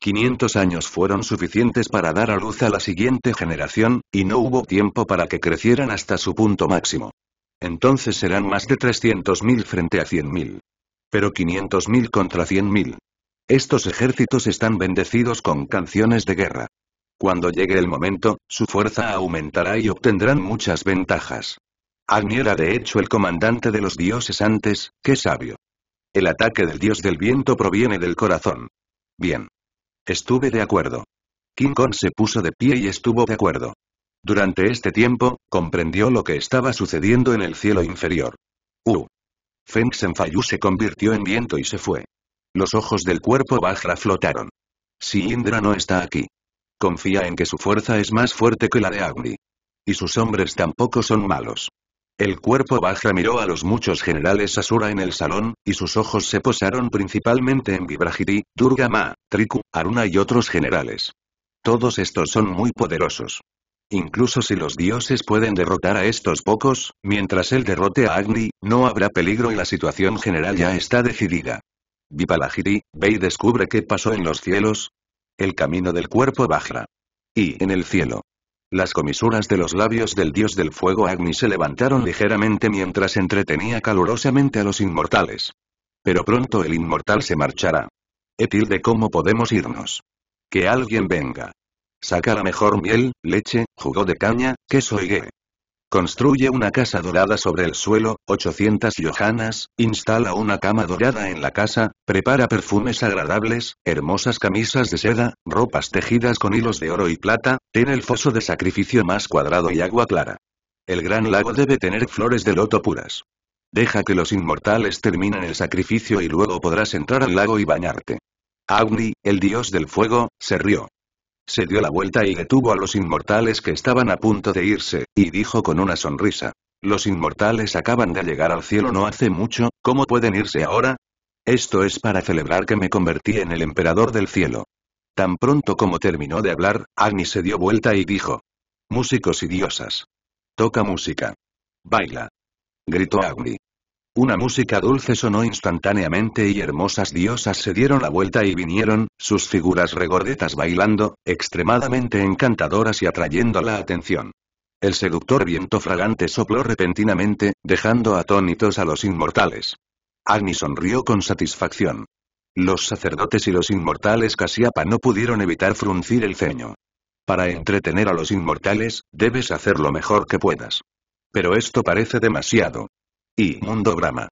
500 años fueron suficientes para dar a luz a la siguiente generación, y no hubo tiempo para que crecieran hasta su punto máximo. Entonces serán más de 300.000 frente a 100.000. Pero 500.000 contra 100.000. Estos ejércitos están bendecidos con canciones de guerra. Cuando llegue el momento, su fuerza aumentará y obtendrán muchas ventajas. Agni era de hecho el comandante de los dioses antes, qué sabio. El ataque del dios del viento proviene del corazón. Bien. Estuve de acuerdo. King Kong se puso de pie y estuvo de acuerdo. Durante este tiempo, comprendió lo que estaba sucediendo en el cielo inferior. Uh. Feng Senfayu se convirtió en viento y se fue. Los ojos del cuerpo Bajra flotaron. Si Indra no está aquí. Confía en que su fuerza es más fuerte que la de Agni. Y sus hombres tampoco son malos. El cuerpo baja miró a los muchos generales Asura en el salón, y sus ojos se posaron principalmente en Durga Ma, Triku, Aruna y otros generales. Todos estos son muy poderosos. Incluso si los dioses pueden derrotar a estos pocos, mientras él derrote a Agni, no habrá peligro y la situación general ya está decidida. Vipalajiri ve y descubre qué pasó en los cielos. El camino del cuerpo Bajra. Y en el cielo. Las comisuras de los labios del dios del fuego Agni se levantaron ligeramente mientras entretenía calurosamente a los inmortales. Pero pronto el inmortal se marchará. Etil de cómo podemos irnos. Que alguien venga. Saca la mejor miel, leche, jugo de caña, queso y gue. Construye una casa dorada sobre el suelo, 800 yohanas, instala una cama dorada en la casa, prepara perfumes agradables, hermosas camisas de seda, ropas tejidas con hilos de oro y plata, ten el foso de sacrificio más cuadrado y agua clara. El gran lago debe tener flores de loto puras. Deja que los inmortales terminen el sacrificio y luego podrás entrar al lago y bañarte. Agni, el dios del fuego, se rió. Se dio la vuelta y detuvo a los inmortales que estaban a punto de irse, y dijo con una sonrisa. Los inmortales acaban de llegar al cielo no hace mucho, ¿cómo pueden irse ahora? Esto es para celebrar que me convertí en el emperador del cielo. Tan pronto como terminó de hablar, Agni se dio vuelta y dijo. Músicos y diosas. Toca música. Baila. Gritó Agni. Una música dulce sonó instantáneamente y hermosas diosas se dieron la vuelta y vinieron, sus figuras regordetas bailando, extremadamente encantadoras y atrayendo la atención. El seductor viento fragante sopló repentinamente, dejando atónitos a los inmortales. Agni sonrió con satisfacción. Los sacerdotes y los inmortales Casiapa no pudieron evitar fruncir el ceño. Para entretener a los inmortales, debes hacer lo mejor que puedas. Pero esto parece demasiado. Y mundo Brahma.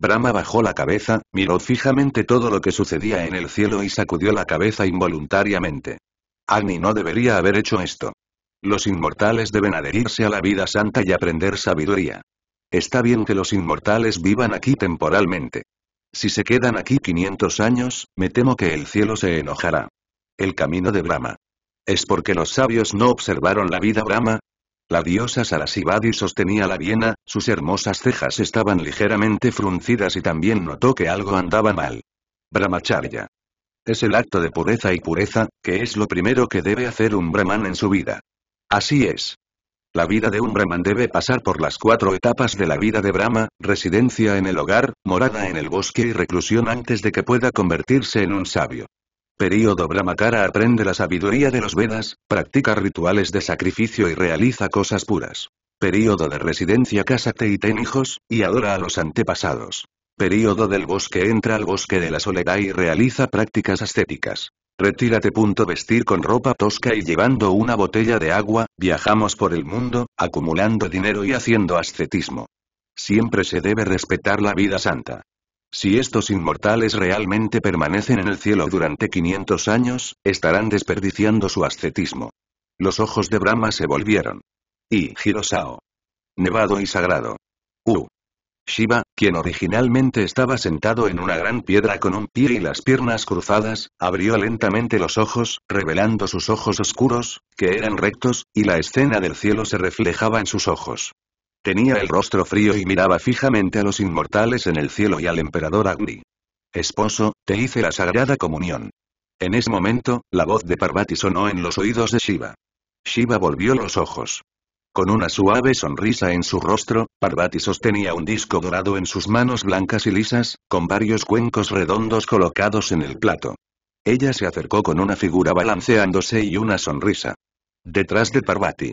Brahma bajó la cabeza, miró fijamente todo lo que sucedía en el cielo y sacudió la cabeza involuntariamente. Agni no debería haber hecho esto. Los inmortales deben adherirse a la vida santa y aprender sabiduría. Está bien que los inmortales vivan aquí temporalmente. Si se quedan aquí 500 años, me temo que el cielo se enojará. El camino de Brahma. Es porque los sabios no observaron la vida Brahma, la diosa Sarasivadi sostenía la viena, sus hermosas cejas estaban ligeramente fruncidas y también notó que algo andaba mal. Brahmacharya. Es el acto de pureza y pureza, que es lo primero que debe hacer un brahman en su vida. Así es. La vida de un brahman debe pasar por las cuatro etapas de la vida de Brahma, residencia en el hogar, morada en el bosque y reclusión antes de que pueda convertirse en un sabio. Período Brahmacara aprende la sabiduría de los Vedas, practica rituales de sacrificio y realiza cosas puras. Período de residencia cásate y ten hijos, y adora a los antepasados. Período del bosque entra al bosque de la soledad y realiza prácticas ascéticas. Retírate. Punto vestir con ropa tosca y llevando una botella de agua, viajamos por el mundo, acumulando dinero y haciendo ascetismo. Siempre se debe respetar la vida santa. Si estos inmortales realmente permanecen en el cielo durante 500 años, estarán desperdiciando su ascetismo. Los ojos de Brahma se volvieron. Y Hirosao. Nevado y sagrado. U. Shiva, quien originalmente estaba sentado en una gran piedra con un pie y las piernas cruzadas, abrió lentamente los ojos, revelando sus ojos oscuros, que eran rectos, y la escena del cielo se reflejaba en sus ojos. Tenía el rostro frío y miraba fijamente a los inmortales en el cielo y al emperador Agni. Esposo, te hice la sagrada comunión. En ese momento, la voz de Parvati sonó en los oídos de Shiva. Shiva volvió los ojos. Con una suave sonrisa en su rostro, Parvati sostenía un disco dorado en sus manos blancas y lisas, con varios cuencos redondos colocados en el plato. Ella se acercó con una figura balanceándose y una sonrisa. Detrás de Parvati,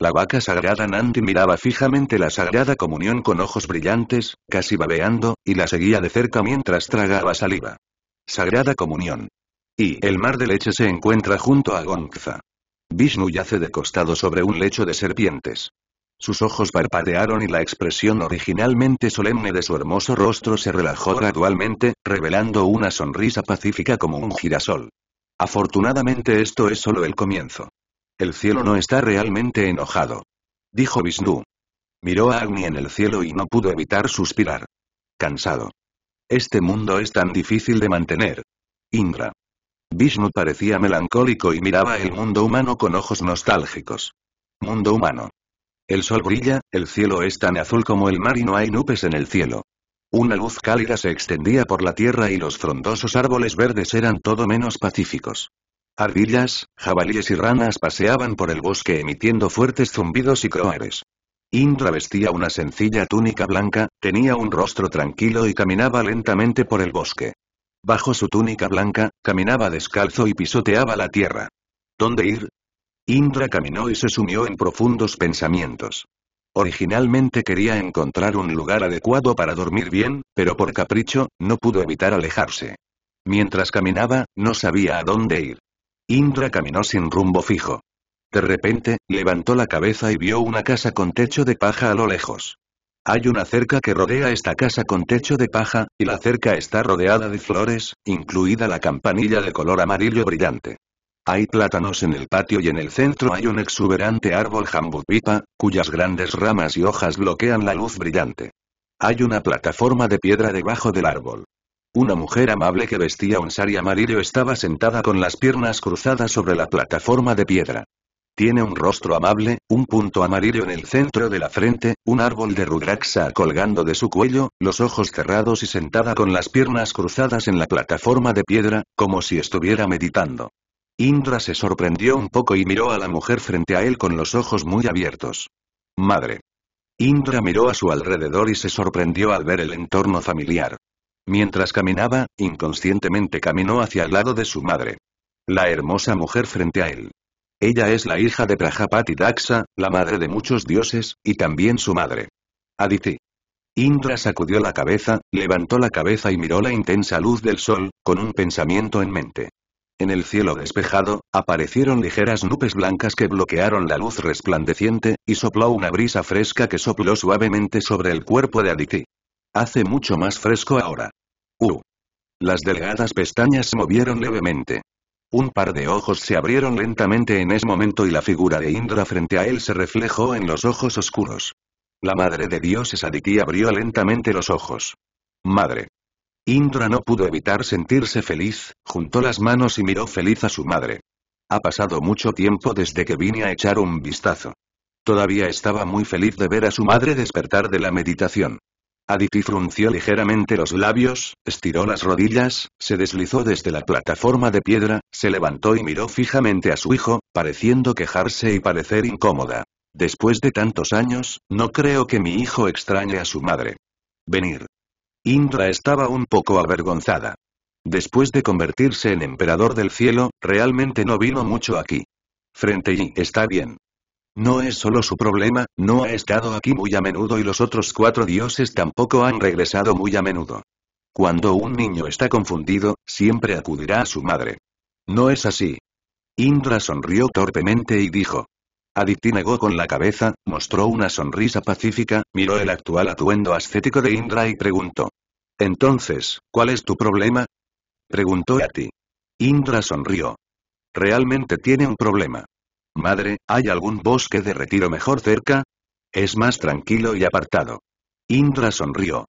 la vaca sagrada Nandi miraba fijamente la sagrada comunión con ojos brillantes, casi babeando, y la seguía de cerca mientras tragaba saliva. Sagrada comunión. Y el mar de leche se encuentra junto a Gongza. Vishnu yace de costado sobre un lecho de serpientes. Sus ojos parpadearon y la expresión originalmente solemne de su hermoso rostro se relajó gradualmente, revelando una sonrisa pacífica como un girasol. Afortunadamente esto es solo el comienzo. El cielo no está realmente enojado. Dijo Vishnu. Miró a Agni en el cielo y no pudo evitar suspirar. Cansado. Este mundo es tan difícil de mantener. Indra. Vishnu parecía melancólico y miraba el mundo humano con ojos nostálgicos. Mundo humano. El sol brilla, el cielo es tan azul como el mar y no hay nubes en el cielo. Una luz cálida se extendía por la tierra y los frondosos árboles verdes eran todo menos pacíficos. Ardillas, jabalíes y ranas paseaban por el bosque emitiendo fuertes zumbidos y croares. Indra vestía una sencilla túnica blanca, tenía un rostro tranquilo y caminaba lentamente por el bosque. Bajo su túnica blanca, caminaba descalzo y pisoteaba la tierra. ¿Dónde ir? Indra caminó y se sumió en profundos pensamientos. Originalmente quería encontrar un lugar adecuado para dormir bien, pero por capricho, no pudo evitar alejarse. Mientras caminaba, no sabía a dónde ir. Indra caminó sin rumbo fijo. De repente, levantó la cabeza y vio una casa con techo de paja a lo lejos. Hay una cerca que rodea esta casa con techo de paja, y la cerca está rodeada de flores, incluida la campanilla de color amarillo brillante. Hay plátanos en el patio y en el centro hay un exuberante árbol pipa cuyas grandes ramas y hojas bloquean la luz brillante. Hay una plataforma de piedra debajo del árbol. Una mujer amable que vestía un sari amarillo estaba sentada con las piernas cruzadas sobre la plataforma de piedra. Tiene un rostro amable, un punto amarillo en el centro de la frente, un árbol de rudraksha colgando de su cuello, los ojos cerrados y sentada con las piernas cruzadas en la plataforma de piedra, como si estuviera meditando. Indra se sorprendió un poco y miró a la mujer frente a él con los ojos muy abiertos. Madre. Indra miró a su alrededor y se sorprendió al ver el entorno familiar. Mientras caminaba, inconscientemente caminó hacia el lado de su madre. La hermosa mujer frente a él. Ella es la hija de Prajapati Daksa, la madre de muchos dioses, y también su madre. Aditi. Indra sacudió la cabeza, levantó la cabeza y miró la intensa luz del sol, con un pensamiento en mente. En el cielo despejado, aparecieron ligeras nubes blancas que bloquearon la luz resplandeciente, y sopló una brisa fresca que sopló suavemente sobre el cuerpo de Aditi. Hace mucho más fresco ahora. Uh. Las delgadas pestañas se movieron levemente. Un par de ojos se abrieron lentamente en ese momento y la figura de Indra frente a él se reflejó en los ojos oscuros. La madre de dioses Aditi abrió lentamente los ojos. Madre. Indra no pudo evitar sentirse feliz, juntó las manos y miró feliz a su madre. Ha pasado mucho tiempo desde que vine a echar un vistazo. Todavía estaba muy feliz de ver a su madre despertar de la meditación. Aditi frunció ligeramente los labios, estiró las rodillas, se deslizó desde la plataforma de piedra, se levantó y miró fijamente a su hijo, pareciendo quejarse y parecer incómoda. Después de tantos años, no creo que mi hijo extrañe a su madre. Venir. Indra estaba un poco avergonzada. Después de convertirse en emperador del cielo, realmente no vino mucho aquí. Frente y está bien. No es solo su problema, no ha estado aquí muy a menudo y los otros cuatro dioses tampoco han regresado muy a menudo. Cuando un niño está confundido, siempre acudirá a su madre. No es así. Indra sonrió torpemente y dijo. Aditi negó con la cabeza, mostró una sonrisa pacífica, miró el actual atuendo ascético de Indra y preguntó. Entonces, ¿cuál es tu problema? Preguntó ti. Indra sonrió. Realmente tiene un problema. Madre, ¿hay algún bosque de retiro mejor cerca? Es más tranquilo y apartado. Indra sonrió.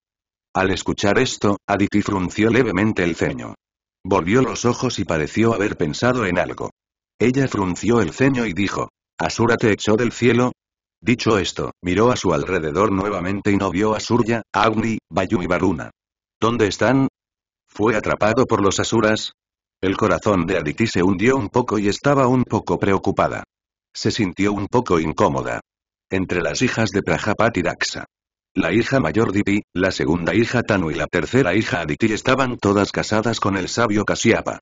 Al escuchar esto, Aditi frunció levemente el ceño. Volvió los ojos y pareció haber pensado en algo. Ella frunció el ceño y dijo, ¿Asura te echó del cielo? Dicho esto, miró a su alrededor nuevamente y no vio a Surya, Agni, Vayu y Varuna. ¿Dónde están? ¿Fue atrapado por los Asuras? El corazón de Aditi se hundió un poco y estaba un poco preocupada. Se sintió un poco incómoda. Entre las hijas de Prajapati Daksa. La hija mayor Diti, la segunda hija Tanu y la tercera hija Aditi estaban todas casadas con el sabio Kasiapa.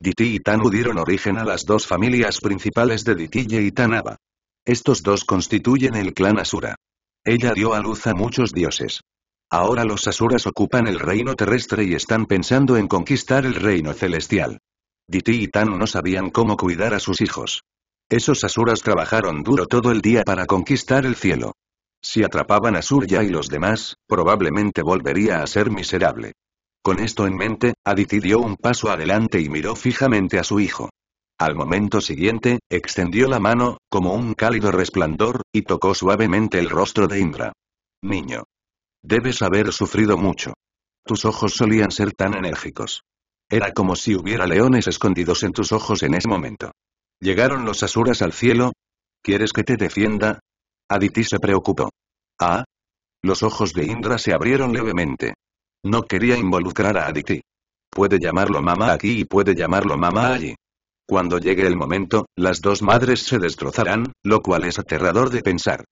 Diti y Tanu dieron origen a las dos familias principales de Ditiye y Tanaba. Estos dos constituyen el clan Asura. Ella dio a luz a muchos dioses. Ahora los Asuras ocupan el reino terrestre y están pensando en conquistar el reino celestial. Diti y Tanu no sabían cómo cuidar a sus hijos. Esos asuras trabajaron duro todo el día para conquistar el cielo. Si atrapaban a Surya y los demás, probablemente volvería a ser miserable. Con esto en mente, Aditi dio un paso adelante y miró fijamente a su hijo. Al momento siguiente, extendió la mano, como un cálido resplandor, y tocó suavemente el rostro de Indra. Niño. Debes haber sufrido mucho. Tus ojos solían ser tan enérgicos. Era como si hubiera leones escondidos en tus ojos en ese momento. Llegaron los asuras al cielo. ¿Quieres que te defienda? Aditi se preocupó. Ah. Los ojos de Indra se abrieron levemente. No quería involucrar a Aditi. Puede llamarlo mamá aquí y puede llamarlo mamá allí. Cuando llegue el momento, las dos madres se destrozarán, lo cual es aterrador de pensar.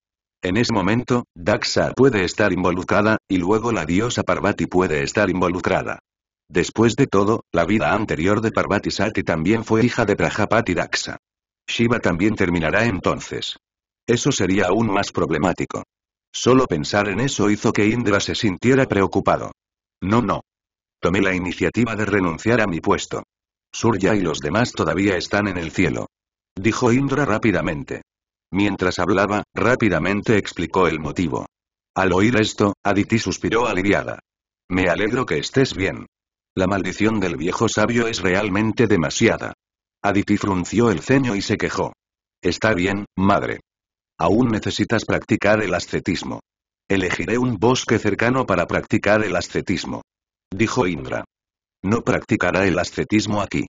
En ese momento, Daxa puede estar involucrada, y luego la diosa Parvati puede estar involucrada. Después de todo, la vida anterior de Parvati Sati también fue hija de Prajapati Daksa. Shiva también terminará entonces. Eso sería aún más problemático. Solo pensar en eso hizo que Indra se sintiera preocupado. No, no. Tomé la iniciativa de renunciar a mi puesto. Surya y los demás todavía están en el cielo. Dijo Indra rápidamente. Mientras hablaba, rápidamente explicó el motivo. Al oír esto, Aditi suspiró aliviada. Me alegro que estés bien. La maldición del viejo sabio es realmente demasiada. Aditi frunció el ceño y se quejó. Está bien, madre. Aún necesitas practicar el ascetismo. Elegiré un bosque cercano para practicar el ascetismo. Dijo Indra. No practicará el ascetismo aquí.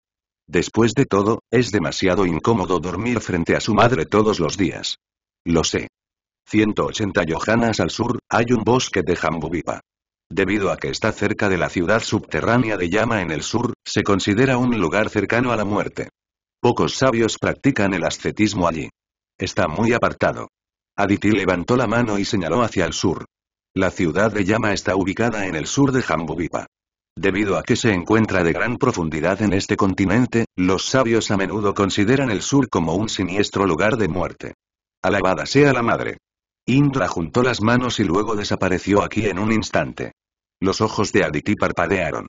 Después de todo, es demasiado incómodo dormir frente a su madre todos los días. Lo sé. 180 Yohanas al sur, hay un bosque de Jambuvipa. Debido a que está cerca de la ciudad subterránea de Yama en el sur, se considera un lugar cercano a la muerte. Pocos sabios practican el ascetismo allí. Está muy apartado. Aditi levantó la mano y señaló hacia el sur. La ciudad de Yama está ubicada en el sur de Jambuvipa. Debido a que se encuentra de gran profundidad en este continente, los sabios a menudo consideran el sur como un siniestro lugar de muerte. Alabada sea la madre. Indra juntó las manos y luego desapareció aquí en un instante. Los ojos de Aditi parpadearon.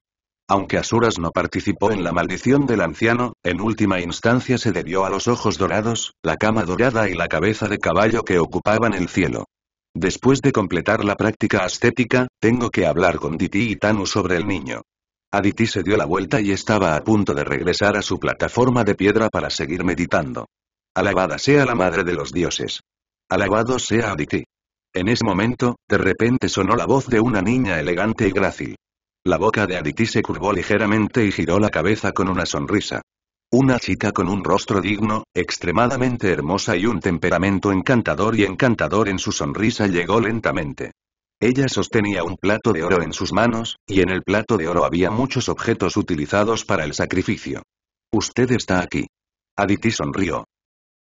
Aunque Asuras no participó en la maldición del anciano, en última instancia se debió a los ojos dorados, la cama dorada y la cabeza de caballo que ocupaban el cielo. Después de completar la práctica ascética, tengo que hablar con Diti y Tanu sobre el niño. Aditi se dio la vuelta y estaba a punto de regresar a su plataforma de piedra para seguir meditando. Alabada sea la madre de los dioses. Alabado sea Aditi. En ese momento, de repente sonó la voz de una niña elegante y grácil. La boca de Aditi se curvó ligeramente y giró la cabeza con una sonrisa. Una chica con un rostro digno, extremadamente hermosa y un temperamento encantador y encantador en su sonrisa llegó lentamente. Ella sostenía un plato de oro en sus manos, y en el plato de oro había muchos objetos utilizados para el sacrificio. Usted está aquí. Aditi sonrió.